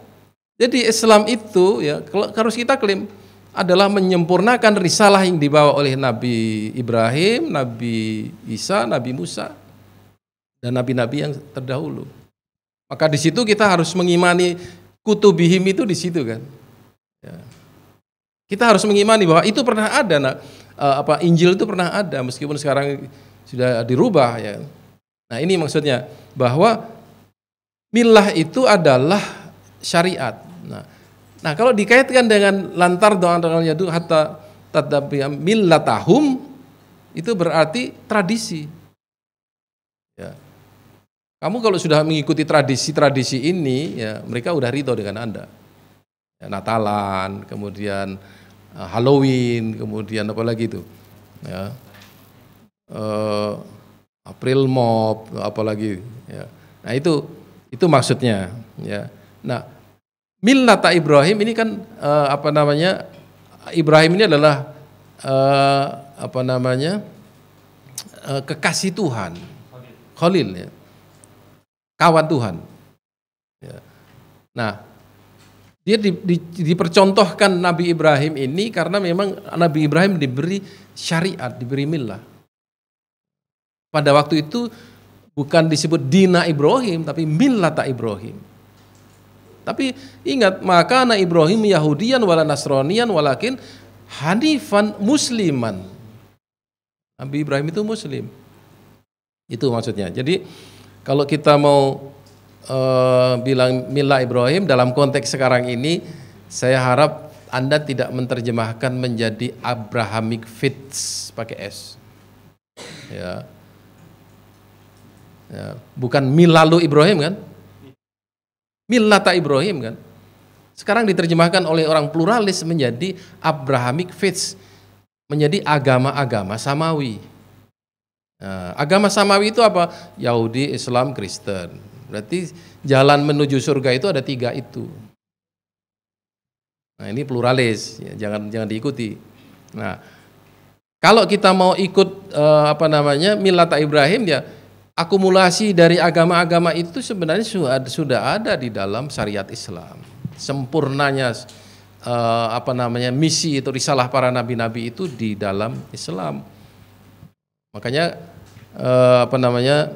Jadi Islam itu ya harus kita klaim adalah menyempurnakan risalah yang dibawa oleh Nabi Ibrahim, Nabi Isa, Nabi Musa dan nabi-nabi yang terdahulu. Maka di situ kita harus mengimani kutubihim itu di situ kan. Kita harus mengimani bahwa itu pernah ada, nah, apa Injil itu pernah ada meskipun sekarang sudah dirubah ya. Nah ini maksudnya bahwa milah itu adalah syariat. Nah, nah kalau dikaitkan dengan lantar doa doanya itu hatta milah millatahum itu berarti tradisi. Ya. Kamu kalau sudah mengikuti tradisi-tradisi ini, ya mereka udah rito dengan anda. Ya, Natalan, kemudian eh, Halloween, kemudian apa lagi itu, ya, uh, April Mop, apalagi, ya. Nah itu itu maksudnya, ya. Nah milnata Ibrahim ini kan uh, apa namanya Ibrahim ini adalah uh, apa namanya uh, kekasih Tuhan, Khalil, Khalil ya, kawan Tuhan. Ya. Nah dia di, di, dipercontohkan Nabi Ibrahim ini karena memang Nabi Ibrahim diberi syariat, diberi milah. Pada waktu itu bukan disebut dina Ibrahim tapi millata Ibrahim. Tapi ingat maka anak Ibrahim Yahudian wala Nasronian walakin Hanifan musliman. Nabi Ibrahim itu muslim. Itu maksudnya. Jadi kalau kita mau Eh, bilang Mila Ibrahim dalam konteks sekarang ini saya harap Anda tidak menerjemahkan menjadi Abrahamic Fits pakai S. Ya. ya. Bukan Milalu Ibrahim kan? Milata Ibrahim kan? Sekarang diterjemahkan oleh orang pluralis menjadi Abrahamic Fits menjadi agama-agama samawi. Nah, agama samawi itu apa? Yahudi, Islam, Kristen. Berarti jalan menuju surga itu ada tiga itu. Nah ini pluralis, ya, jangan jangan diikuti. Nah kalau kita mau ikut eh, apa namanya milata Ibrahim ya akumulasi dari agama-agama itu sebenarnya sudah sudah ada di dalam syariat Islam. Sempurnanya eh, apa namanya misi itu risalah para nabi-nabi itu di dalam Islam. Makanya eh, apa namanya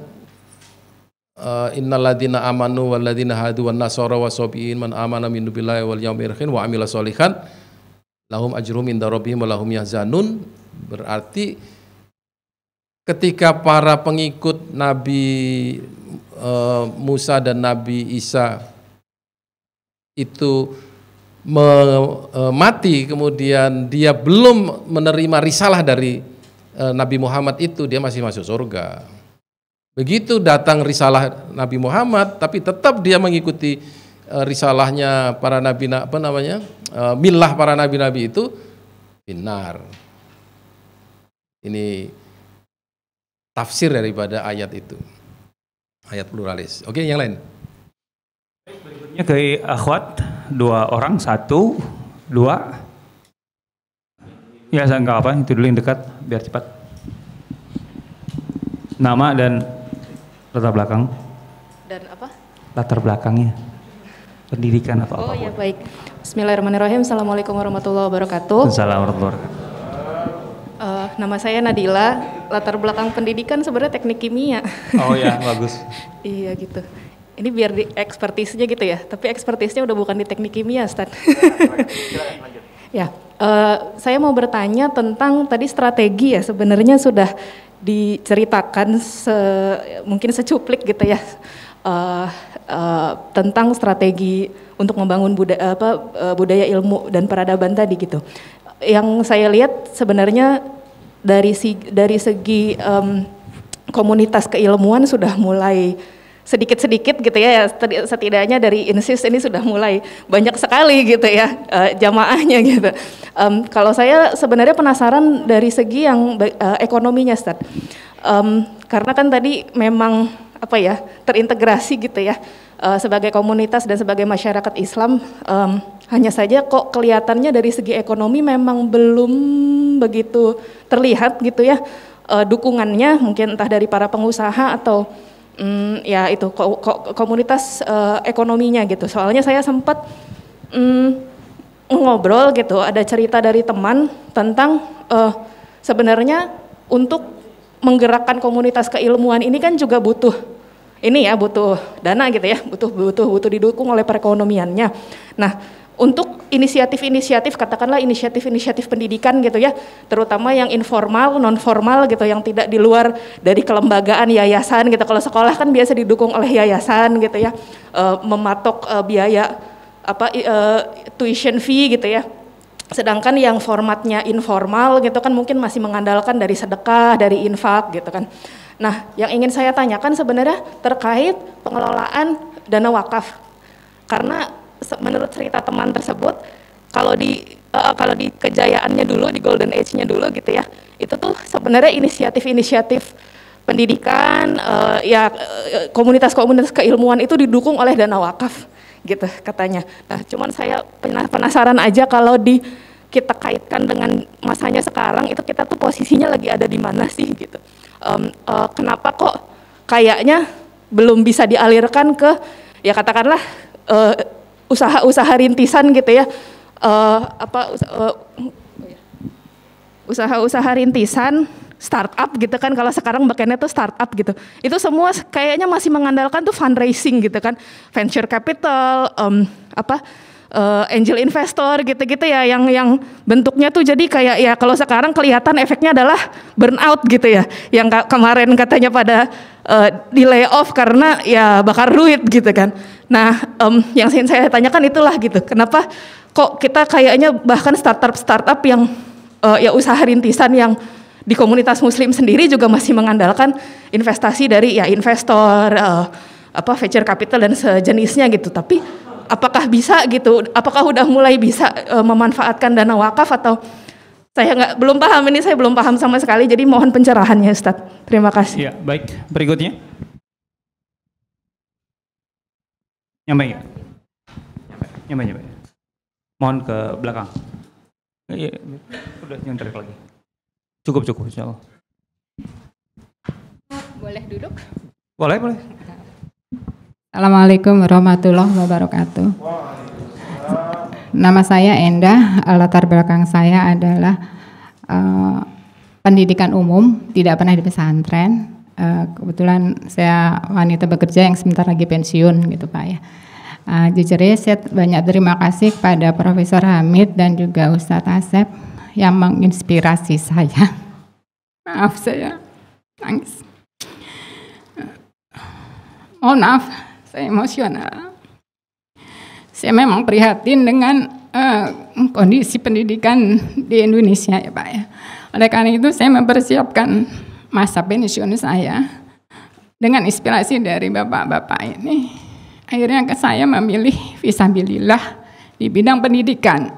Eh, innaladina amanu waladina hadu wa nasara sobiin man amana min billahi wal yaum irkhin wa amila solihan lahum ajrum inda rabbihim wa lahum yahzanun berarti ketika para pengikut Nabi eh, Musa dan Nabi Isa itu eh, mati kemudian dia belum menerima risalah dari Nabi Muhammad itu dia masih masuk surga. Begitu datang risalah Nabi Muhammad, tapi tetap dia mengikuti e, risalahnya para nabi apa namanya e, milah para nabi-nabi itu binar. Ini tafsir daripada ayat itu, ayat pluralis. Oke, yang lain. Berikutnya ke akhwat dua orang satu dua ya saya nggak apa itu dulu yang dekat biar cepat nama dan Latar belakang. Dan apa? Latar belakangnya. Pendidikan atau apa? Oh ya baik. Bismillahirrahmanirrahim. Assalamualaikum warahmatullahi wabarakatuh. Assalamualaikum warahmatullahi wabarakatuh. Eh, nama saya Nadila. Latar belakang pendidikan sebenarnya teknik kimia. Oh ya bagus. iya gitu. Ini biar di ekspertisnya gitu ya. Tapi ekspertisnya udah bukan di teknik kimia, Stan. ya, uh, saya mau bertanya tentang tadi strategi ya. Sebenarnya sudah diceritakan se, mungkin secuplik gitu ya uh, uh, tentang strategi untuk membangun budaya apa uh, budaya ilmu dan peradaban tadi gitu. Yang saya lihat sebenarnya dari si dari segi um, komunitas keilmuan sudah mulai sedikit-sedikit gitu ya, ya setidaknya dari insis ini sudah mulai banyak sekali gitu ya eh, jamaahnya gitu. Um, kalau saya sebenarnya penasaran dari segi yang uh, ekonominya, Ustaz. Um, karena kan tadi memang apa ya terintegrasi gitu ya uh, sebagai komunitas dan sebagai masyarakat Islam um, hanya saja kok kelihatannya dari segi ekonomi memang belum begitu terlihat gitu ya uh, dukungannya mungkin entah dari para pengusaha atau mm, ya itu ko ko komunitas uh, ekonominya gitu. Soalnya saya sempat mm, ngobrol gitu, ada cerita dari teman tentang uh, sebenarnya untuk menggerakkan komunitas keilmuan ini kan juga butuh ini ya butuh dana gitu ya, butuh butuh butuh didukung oleh perekonomiannya. Nah, untuk inisiatif-inisiatif katakanlah inisiatif-inisiatif pendidikan gitu ya terutama yang informal non formal gitu yang tidak di luar dari kelembagaan yayasan gitu kalau sekolah kan biasa didukung oleh yayasan gitu ya e, mematok e, biaya apa e, tuition fee gitu ya sedangkan yang formatnya informal gitu kan mungkin masih mengandalkan dari sedekah dari infak gitu kan nah yang ingin saya tanyakan sebenarnya terkait pengelolaan dana wakaf karena menurut cerita teman tersebut kalau di uh, kalau di kejayaannya dulu di golden age-nya dulu gitu ya itu tuh sebenarnya inisiatif-inisiatif pendidikan uh, ya komunitas-komunitas keilmuan itu didukung oleh dana wakaf gitu katanya nah cuman saya penasaran aja kalau di kita kaitkan dengan masanya sekarang itu kita tuh posisinya lagi ada di mana sih gitu um, uh, kenapa kok kayaknya belum bisa dialirkan ke ya katakanlah uh, usaha-usaha rintisan gitu ya uh, apa usaha-usaha eh, rintisan startup gitu kan kalau sekarang bagiannya tuh startup gitu itu semua kayaknya masih mengandalkan tuh fundraising gitu kan venture capital um, apa uh, angel investor gitu-gitu ya yang yang bentuknya tuh jadi kayak ya kalau sekarang kelihatan efeknya adalah burnout gitu ya yang kemarin katanya pada uh, di layoff karena ya bakar duit gitu kan. Nah, um, yang saya tanyakan itulah gitu. Kenapa kok kita kayaknya bahkan startup-startup yang uh, ya usaha rintisan yang di komunitas muslim sendiri juga masih mengandalkan investasi dari ya investor uh, apa venture capital dan sejenisnya gitu. Tapi apakah bisa gitu? Apakah udah mulai bisa uh, memanfaatkan dana wakaf atau saya nggak belum paham ini saya belum paham sama sekali jadi mohon pencerahannya Ustadz. Terima kasih. Ya, baik. Berikutnya. Nyampe ya? Nyampe, nyampe, Mohon ke belakang. Iya, iya. udah nyontek lagi. Cukup, cukup, insya Allah. Boleh duduk? Boleh, boleh. Assalamualaikum warahmatullahi wabarakatuh. Nama saya Endah, latar belakang saya adalah uh, pendidikan umum, tidak pernah di pesantren. Uh, kebetulan saya wanita bekerja yang sebentar lagi pensiun gitu Pak ya. Uh, jujur ya saya banyak terima kasih kepada Profesor Hamid dan juga Ustadz Asep yang menginspirasi saya. Maaf saya nangis. Oh maaf saya emosional. Saya memang prihatin dengan uh, kondisi pendidikan di Indonesia ya Pak ya. Oleh karena itu saya mempersiapkan masa pensiun saya dengan inspirasi dari bapak-bapak ini. Akhirnya saya memilih visabilillah di bidang pendidikan.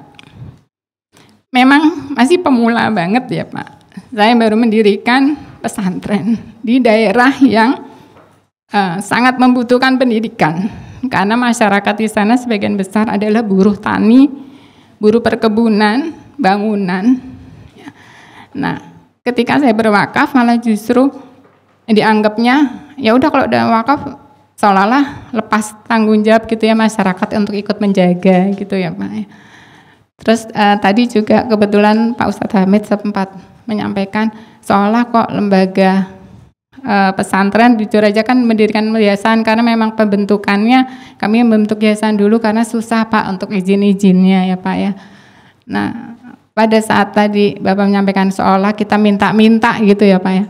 Memang masih pemula banget ya Pak. Saya baru mendirikan pesantren di daerah yang Eh, sangat membutuhkan pendidikan karena masyarakat di sana sebagian besar adalah buruh tani, buruh perkebunan, bangunan. Ya. Nah, ketika saya berwakaf malah justru dianggapnya ya udah kalau udah wakaf seolah-olah lepas tanggung jawab gitu ya masyarakat untuk ikut menjaga gitu ya Pak. Ya. Terus uh, tadi juga kebetulan Pak Ustadz Hamid sempat menyampaikan seolah kok lembaga Eh, pesantren jujur aja kan mendirikan yayasan karena memang pembentukannya kami membentuk yayasan dulu karena susah Pak untuk izin-izinnya ya Pak ya. Nah, pada saat tadi Bapak menyampaikan seolah kita minta-minta gitu ya Pak ya.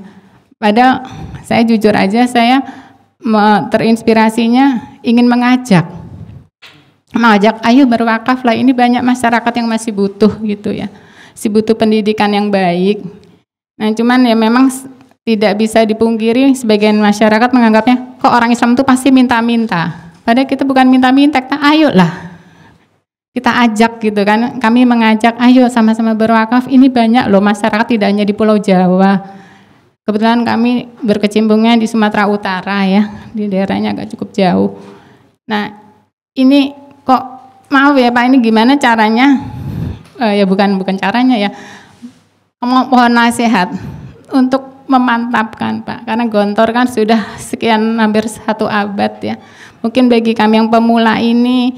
Padahal saya jujur aja saya terinspirasinya ingin mengajak mengajak ayo berwakaf lah ini banyak masyarakat yang masih butuh gitu ya. Si butuh pendidikan yang baik. Nah, cuman ya memang tidak bisa dipungkiri sebagian masyarakat menganggapnya kok orang Islam itu pasti minta-minta. Padahal kita bukan minta-minta, kita ayolah. Kita ajak gitu kan. Kami mengajak ayo sama-sama berwakaf. Ini banyak loh masyarakat tidak hanya di Pulau Jawa. Kebetulan kami berkecimpungnya di Sumatera Utara ya, di daerahnya agak cukup jauh. Nah, ini kok maaf ya Pak, ini gimana caranya? Eh, ya bukan bukan caranya ya. Mohon nasihat untuk memantapkan Pak, karena Gontor kan sudah sekian hampir satu abad ya. Mungkin bagi kami yang pemula ini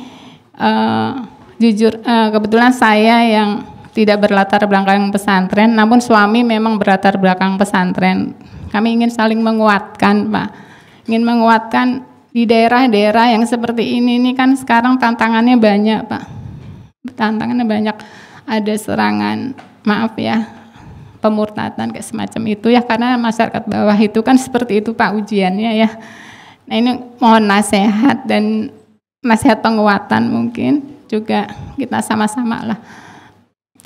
uh, jujur uh, kebetulan saya yang tidak berlatar belakang pesantren, namun suami memang berlatar belakang pesantren. Kami ingin saling menguatkan Pak, ingin menguatkan di daerah-daerah yang seperti ini ini kan sekarang tantangannya banyak Pak, tantangannya banyak ada serangan maaf ya pemurtatan kayak semacam itu ya karena masyarakat bawah itu kan seperti itu Pak ujiannya ya. Nah ini mohon nasihat dan nasihat penguatan mungkin juga kita sama-sama lah.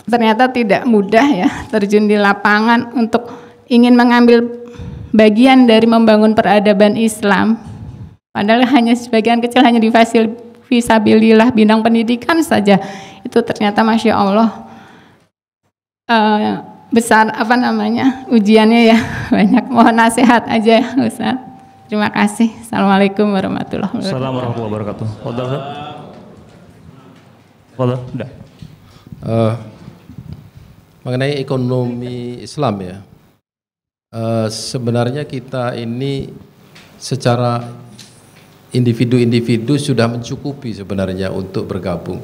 Ternyata tidak mudah ya terjun di lapangan untuk ingin mengambil bagian dari membangun peradaban Islam. Padahal hanya sebagian kecil hanya di fasil visabilillah bidang pendidikan saja. Itu ternyata masya Allah. Eh, besar apa namanya ujiannya ya banyak mohon nasihat aja ya Ustaz terima kasih assalamualaikum warahmatullahi wabarakatuh assalamualaikum warahmatullahi wabarakatuh waduh udah uh, mengenai ekonomi Islam ya eh, sebenarnya kita ini secara individu-individu sudah mencukupi sebenarnya untuk bergabung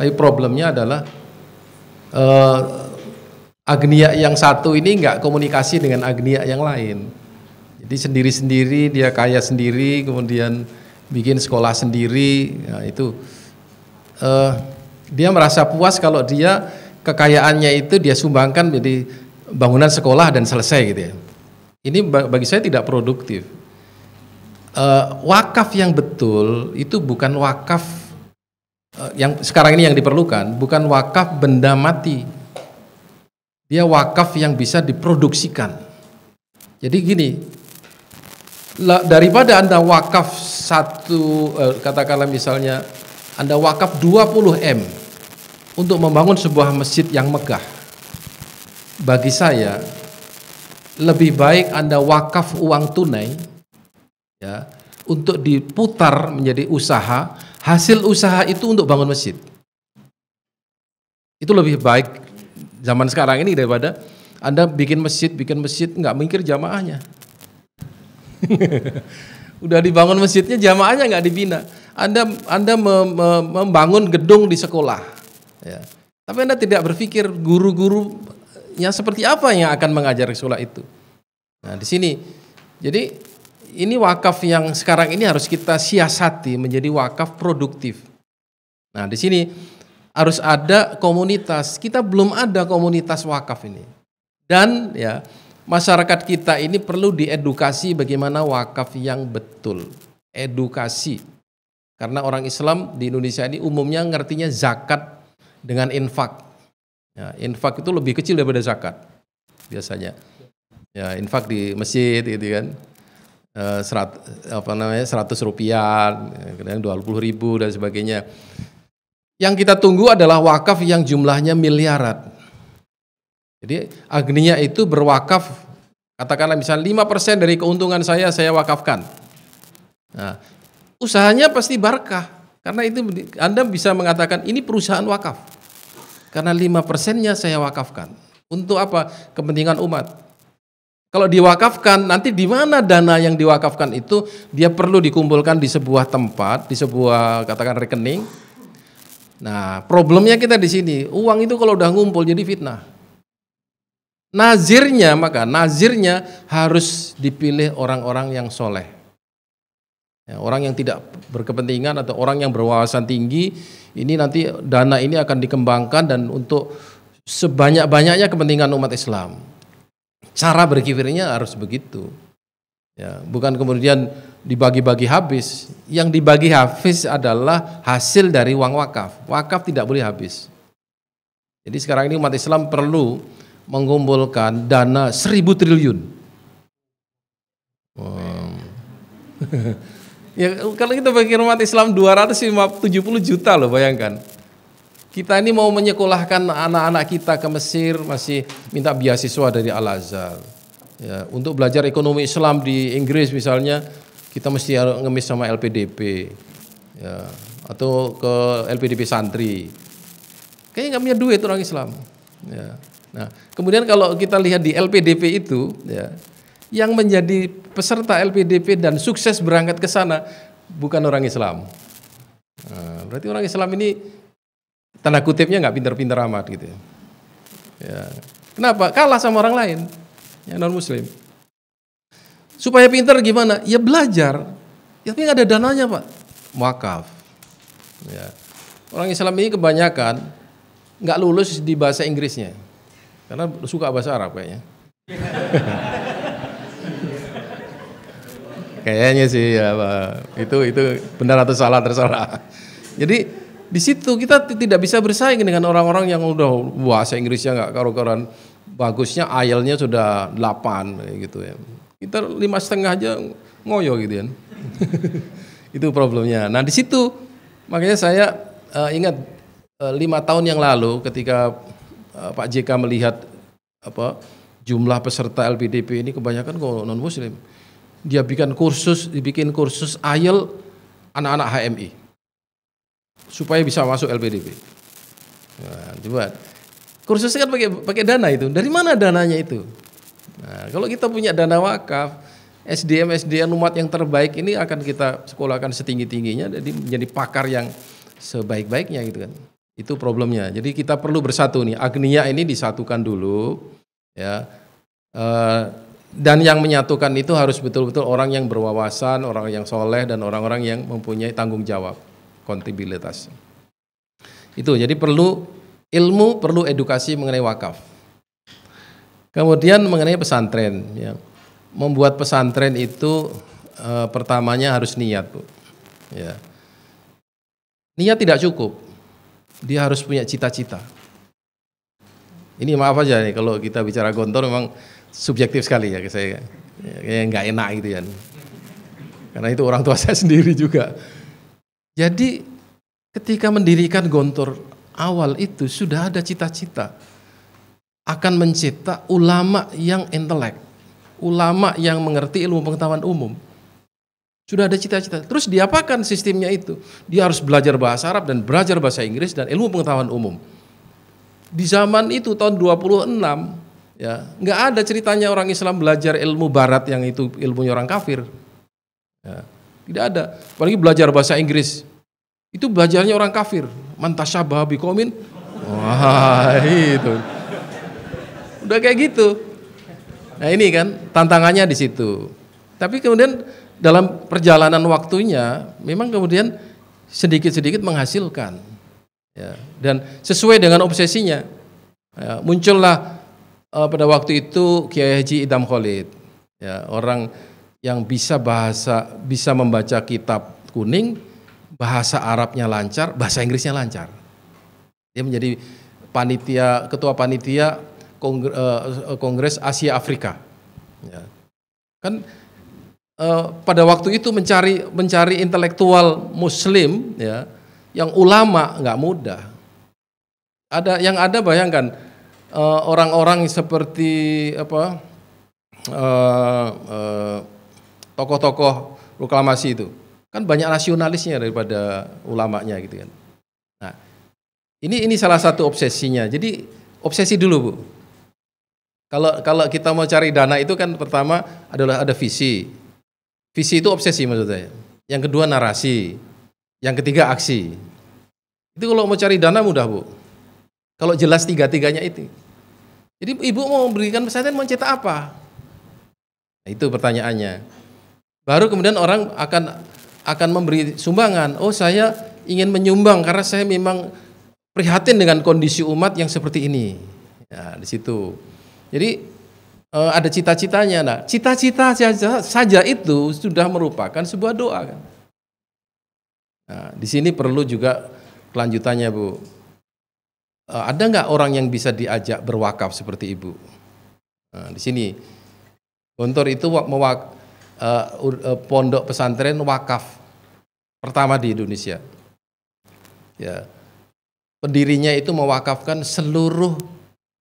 tapi problemnya adalah eh, agnia yang satu ini nggak komunikasi dengan agnia yang lain. Jadi sendiri-sendiri dia kaya sendiri, kemudian bikin sekolah sendiri, ya itu uh, dia merasa puas kalau dia kekayaannya itu dia sumbangkan jadi bangunan sekolah dan selesai gitu ya. Ini bagi saya tidak produktif. Uh, wakaf yang betul itu bukan wakaf uh, yang sekarang ini yang diperlukan, bukan wakaf benda mati dia wakaf yang bisa diproduksikan. Jadi gini, daripada Anda wakaf satu, eh, katakanlah misalnya Anda wakaf 20 M untuk membangun sebuah masjid yang megah. Bagi saya, lebih baik Anda wakaf uang tunai ya untuk diputar menjadi usaha, hasil usaha itu untuk bangun masjid. Itu lebih baik zaman sekarang ini daripada Anda bikin masjid, bikin masjid nggak mikir jamaahnya. Udah dibangun masjidnya jamaahnya nggak dibina. Anda Anda membangun gedung di sekolah. Ya. Tapi Anda tidak berpikir guru guru yang seperti apa yang akan mengajar sekolah itu. Nah, di sini jadi ini wakaf yang sekarang ini harus kita siasati menjadi wakaf produktif. Nah, di sini harus ada komunitas. Kita belum ada komunitas wakaf ini. Dan ya, masyarakat kita ini perlu diedukasi bagaimana wakaf yang betul. Edukasi. Karena orang Islam di Indonesia ini umumnya ngertinya zakat dengan infak. Ya, infak itu lebih kecil daripada zakat biasanya. Ya, infak di masjid gitu kan. E, serat, apa namanya 100 rupiah, kadang 20 ribu dan sebagainya. Yang kita tunggu adalah wakaf yang jumlahnya miliaran. Jadi agninya itu berwakaf, katakanlah misalnya 5% dari keuntungan saya, saya wakafkan. Nah, usahanya pasti barkah. Karena itu Anda bisa mengatakan ini perusahaan wakaf. Karena 5 persennya saya wakafkan. Untuk apa? Kepentingan umat. Kalau diwakafkan, nanti di mana dana yang diwakafkan itu dia perlu dikumpulkan di sebuah tempat, di sebuah katakan rekening Nah, problemnya kita di sini, uang itu kalau udah ngumpul jadi fitnah. Nazirnya, maka nazirnya harus dipilih orang-orang yang soleh. Ya, orang yang tidak berkepentingan atau orang yang berwawasan tinggi, ini nanti dana ini akan dikembangkan dan untuk sebanyak-banyaknya kepentingan umat Islam. Cara berkifirnya harus begitu. Ya, bukan kemudian dibagi-bagi habis. Yang dibagi habis adalah hasil dari uang wakaf. Wakaf tidak boleh habis. Jadi sekarang ini umat Islam perlu mengumpulkan dana seribu triliun. Wow. ya kalau kita bagi umat Islam 270 juta loh bayangkan. Kita ini mau menyekolahkan anak-anak kita ke Mesir masih minta beasiswa dari Al Azhar Ya, untuk belajar ekonomi Islam di Inggris misalnya, kita mesti ngemis sama LPDP. Ya, atau ke LPDP santri. Kayaknya nggak punya duit orang Islam. Ya. Nah, kemudian kalau kita lihat di LPDP itu, ya, yang menjadi peserta LPDP dan sukses berangkat ke sana bukan orang Islam. Nah, berarti orang Islam ini tanda kutipnya nggak pinter-pinter amat gitu. Ya. ya. Kenapa? Kalah sama orang lain ya non muslim. Supaya pintar gimana? Ya belajar. Ya, tapi nggak ada dananya pak. Wakaf. Ya. Orang Islam ini kebanyakan nggak lulus di bahasa Inggrisnya, karena suka bahasa Arab kayaknya. kayaknya sih ya pak. itu itu benar atau salah terserah. Jadi di situ kita tidak bisa bersaing dengan orang-orang yang udah bahasa Inggrisnya nggak karu-karuan bagusnya ayelnya sudah 8 gitu ya. Kita lima setengah aja ngoyo gitu ya. itu problemnya. Nah di situ makanya saya uh, ingat eh, lima uh, tahun yang lalu ketika uh, Pak JK melihat apa jumlah peserta LPDP ini kebanyakan non muslim dia bikin kursus dibikin kursus ayel anak-anak HMI supaya bisa masuk LPDP. Nah, coba kursusnya kan pakai pakai dana itu. Dari mana dananya itu? Nah, kalau kita punya dana wakaf, SDM SDM umat yang terbaik ini akan kita sekolahkan setinggi tingginya, jadi menjadi pakar yang sebaik-baiknya gitu kan. Itu problemnya. Jadi kita perlu bersatu nih. Agniya ini disatukan dulu, ya. E, dan yang menyatukan itu harus betul-betul orang yang berwawasan, orang yang soleh, dan orang-orang yang mempunyai tanggung jawab, kontibilitas. Itu jadi perlu ilmu perlu edukasi mengenai wakaf. Kemudian mengenai pesantren, ya. membuat pesantren itu e, pertamanya harus niat, bu. Ya. Niat tidak cukup, dia harus punya cita-cita. Ini maaf aja nih kalau kita bicara gontor memang subjektif sekali ya saya ya, kayak nggak enak gitu ya. Karena itu orang tua saya sendiri juga. Jadi ketika mendirikan gontor awal itu sudah ada cita-cita akan mencipta ulama yang intelek, ulama yang mengerti ilmu pengetahuan umum. Sudah ada cita-cita. Terus diapakan sistemnya itu? Dia harus belajar bahasa Arab dan belajar bahasa Inggris dan ilmu pengetahuan umum. Di zaman itu tahun 26 ya, nggak ada ceritanya orang Islam belajar ilmu barat yang itu ilmunya orang kafir. Ya, tidak ada. Apalagi belajar bahasa Inggris. Itu belajarnya orang kafir. Mantasyabah bikomin. Wah itu. Udah kayak gitu. Nah ini kan tantangannya di situ. Tapi kemudian dalam perjalanan waktunya memang kemudian sedikit-sedikit menghasilkan. Ya, dan sesuai dengan obsesinya ya, muncullah uh, pada waktu itu Kiai Haji Idam Khalid, ya, orang yang bisa bahasa, bisa membaca kitab kuning, bahasa Arabnya lancar, bahasa Inggrisnya lancar. Dia menjadi panitia ketua panitia eh, Kongres Asia Afrika. Ya. Kan eh, pada waktu itu mencari mencari intelektual Muslim ya yang ulama nggak mudah. Ada yang ada bayangkan eh, orang-orang seperti apa tokoh-tokoh proklamasi itu kan banyak rasionalisnya daripada ulamanya gitu kan. Nah, ini ini salah satu obsesinya. Jadi obsesi dulu bu. Kalau kalau kita mau cari dana itu kan pertama adalah ada visi. Visi itu obsesi maksudnya. Yang kedua narasi. Yang ketiga aksi. Itu kalau mau cari dana mudah bu. Kalau jelas tiga-tiganya itu. Jadi ibu mau memberikan pesantren mau cetak apa? Nah, itu pertanyaannya. Baru kemudian orang akan akan memberi sumbangan. Oh, saya ingin menyumbang karena saya memang prihatin dengan kondisi umat yang seperti ini. Ya, di situ. Jadi eh, ada cita-citanya. Nah, cita-cita saja, saja itu sudah merupakan sebuah doa kan. Nah, di sini perlu juga kelanjutannya, Bu. Eh, ada nggak orang yang bisa diajak berwakaf seperti Ibu? Nah, di sini Kontor itu mewak, uh, uh, pondok pesantren wakaf pertama di Indonesia. Ya. Pendirinya itu mewakafkan seluruh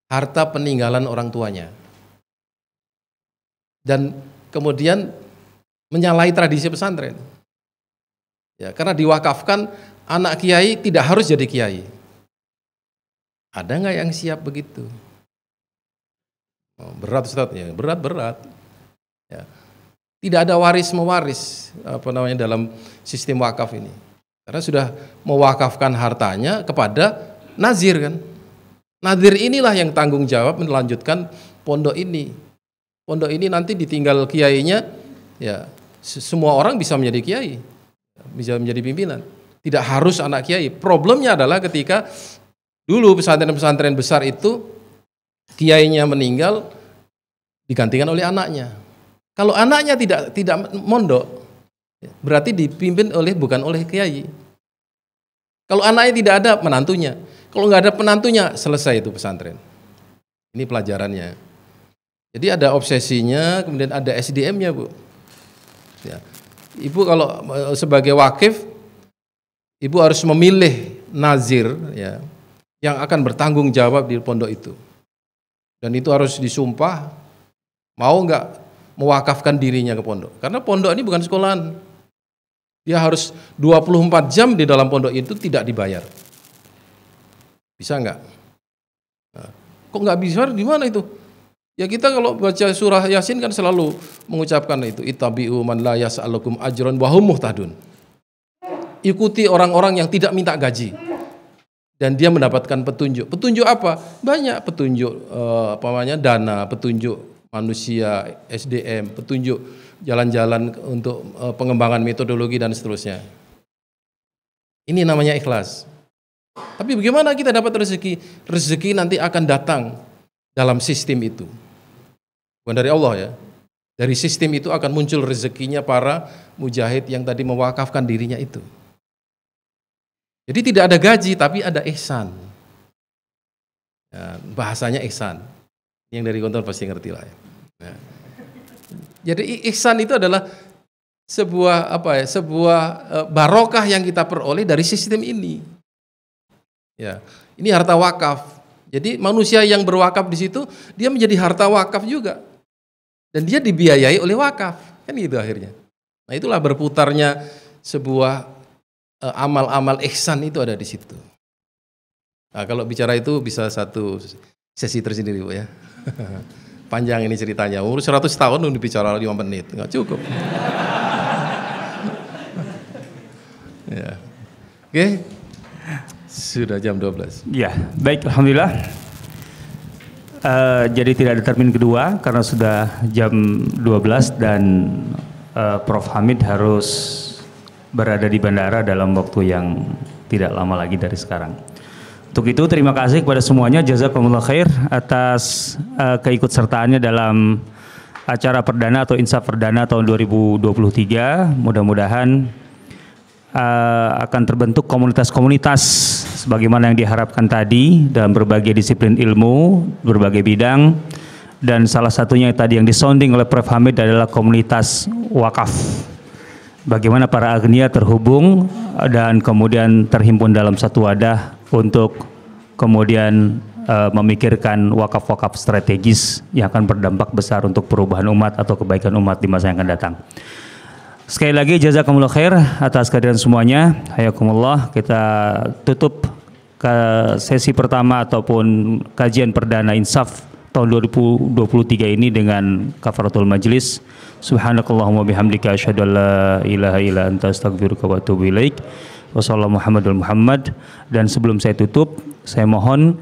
harta peninggalan orang tuanya. Dan kemudian menyalahi tradisi pesantren. Ya, karena diwakafkan anak kiai tidak harus jadi kiai. Ada nggak yang siap begitu? Oh, berat Ustaz ya, berat berat. Ya. Tidak ada waris mewaris apa namanya dalam sistem wakaf ini. Karena sudah mewakafkan hartanya kepada nazir kan. Nazir inilah yang tanggung jawab melanjutkan pondok ini. Pondok ini nanti ditinggal kiainya ya semua orang bisa menjadi kiai, bisa menjadi pimpinan. Tidak harus anak kiai. Problemnya adalah ketika dulu pesantren-pesantren besar itu kiainya meninggal digantikan oleh anaknya. Kalau anaknya tidak tidak mondok, berarti dipimpin oleh bukan oleh kiai. Kalau anaknya tidak ada menantunya, kalau nggak ada penantunya selesai itu pesantren. Ini pelajarannya. Jadi ada obsesinya, kemudian ada SDM-nya bu. Ya. Ibu kalau eh, sebagai wakif, ibu harus memilih nazir ya, yang akan bertanggung jawab di pondok itu. Dan itu harus disumpah, mau nggak mewakafkan dirinya ke pondok. Karena pondok ini bukan sekolahan. Dia harus 24 jam di dalam pondok itu tidak dibayar. Bisa enggak? Nah, kok enggak bisa? Di mana itu? Ya kita kalau baca surah Yasin kan selalu mengucapkan itu itabi'u man la yas'alukum ajran wa hum muhtadun. Ikuti orang-orang yang tidak minta gaji dan dia mendapatkan petunjuk. Petunjuk apa? Banyak petunjuk eh, apa namanya? dana, petunjuk manusia, SDM, petunjuk jalan-jalan untuk eh, pengembangan metodologi dan seterusnya. Ini namanya ikhlas. Tapi bagaimana kita dapat rezeki? Rezeki nanti akan datang dalam sistem itu. Bukan dari Allah ya. Dari sistem itu akan muncul rezekinya para mujahid yang tadi mewakafkan dirinya itu. Jadi tidak ada gaji tapi ada ihsan. Ya, bahasanya ihsan. Yang dari kantor pasti ngerti lah ya. Nah. Jadi ihsan itu adalah sebuah apa ya, sebuah eh, barokah yang kita peroleh dari sistem ini. Ya, ini harta wakaf. Jadi manusia yang berwakaf di situ dia menjadi harta wakaf juga. Dan dia dibiayai oleh wakaf. Kan itu akhirnya. Nah, itulah berputarnya sebuah eh, amal-amal ihsan itu ada di situ. Nah, kalau bicara itu bisa satu sesi tersendiri, Bu ya. Panjang ini ceritanya. Umur 100 tahun udah bicara 5 menit, nggak cukup. ya. Oke. Okay. Sudah jam 12. Ya, baik alhamdulillah. Uh, jadi tidak ada termin kedua karena sudah jam 12 dan uh, Prof Hamid harus berada di bandara dalam waktu yang tidak lama lagi dari sekarang. Untuk itu terima kasih kepada semuanya jazakumullah khair atas uh, keikutsertaannya dalam acara perdana atau insaf perdana tahun 2023. Mudah-mudahan uh, akan terbentuk komunitas-komunitas sebagaimana yang diharapkan tadi dalam berbagai disiplin ilmu, berbagai bidang dan salah satunya yang tadi yang disounding oleh Prof Hamid adalah komunitas wakaf. Bagaimana para agnia terhubung dan kemudian terhimpun dalam satu wadah untuk kemudian uh, memikirkan wakaf-wakaf strategis yang akan berdampak besar untuk perubahan umat atau kebaikan umat di masa yang akan datang. Sekali lagi jazakumullah khair atas kehadiran semuanya. Hayakumullah. Kita tutup ke sesi pertama ataupun kajian perdana insaf tahun 2023 ini dengan kafaratul majlis. Subhanakallahumma bihamdika asyhadu an la ilaha illa anta astaghfiruka wa atubu ilaika. Wassalamu'alaikum warahmatullahi Muhammad dan sebelum saya tutup saya mohon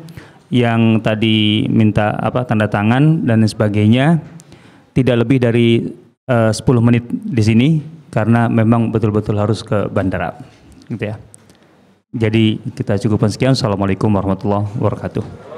yang tadi minta apa tanda tangan dan sebagainya tidak lebih dari eh, uh, 10 menit di sini karena memang betul-betul harus ke bandara gitu ya. Jadi kita cukupkan sekian. Wassalamualaikum warahmatullahi wabarakatuh.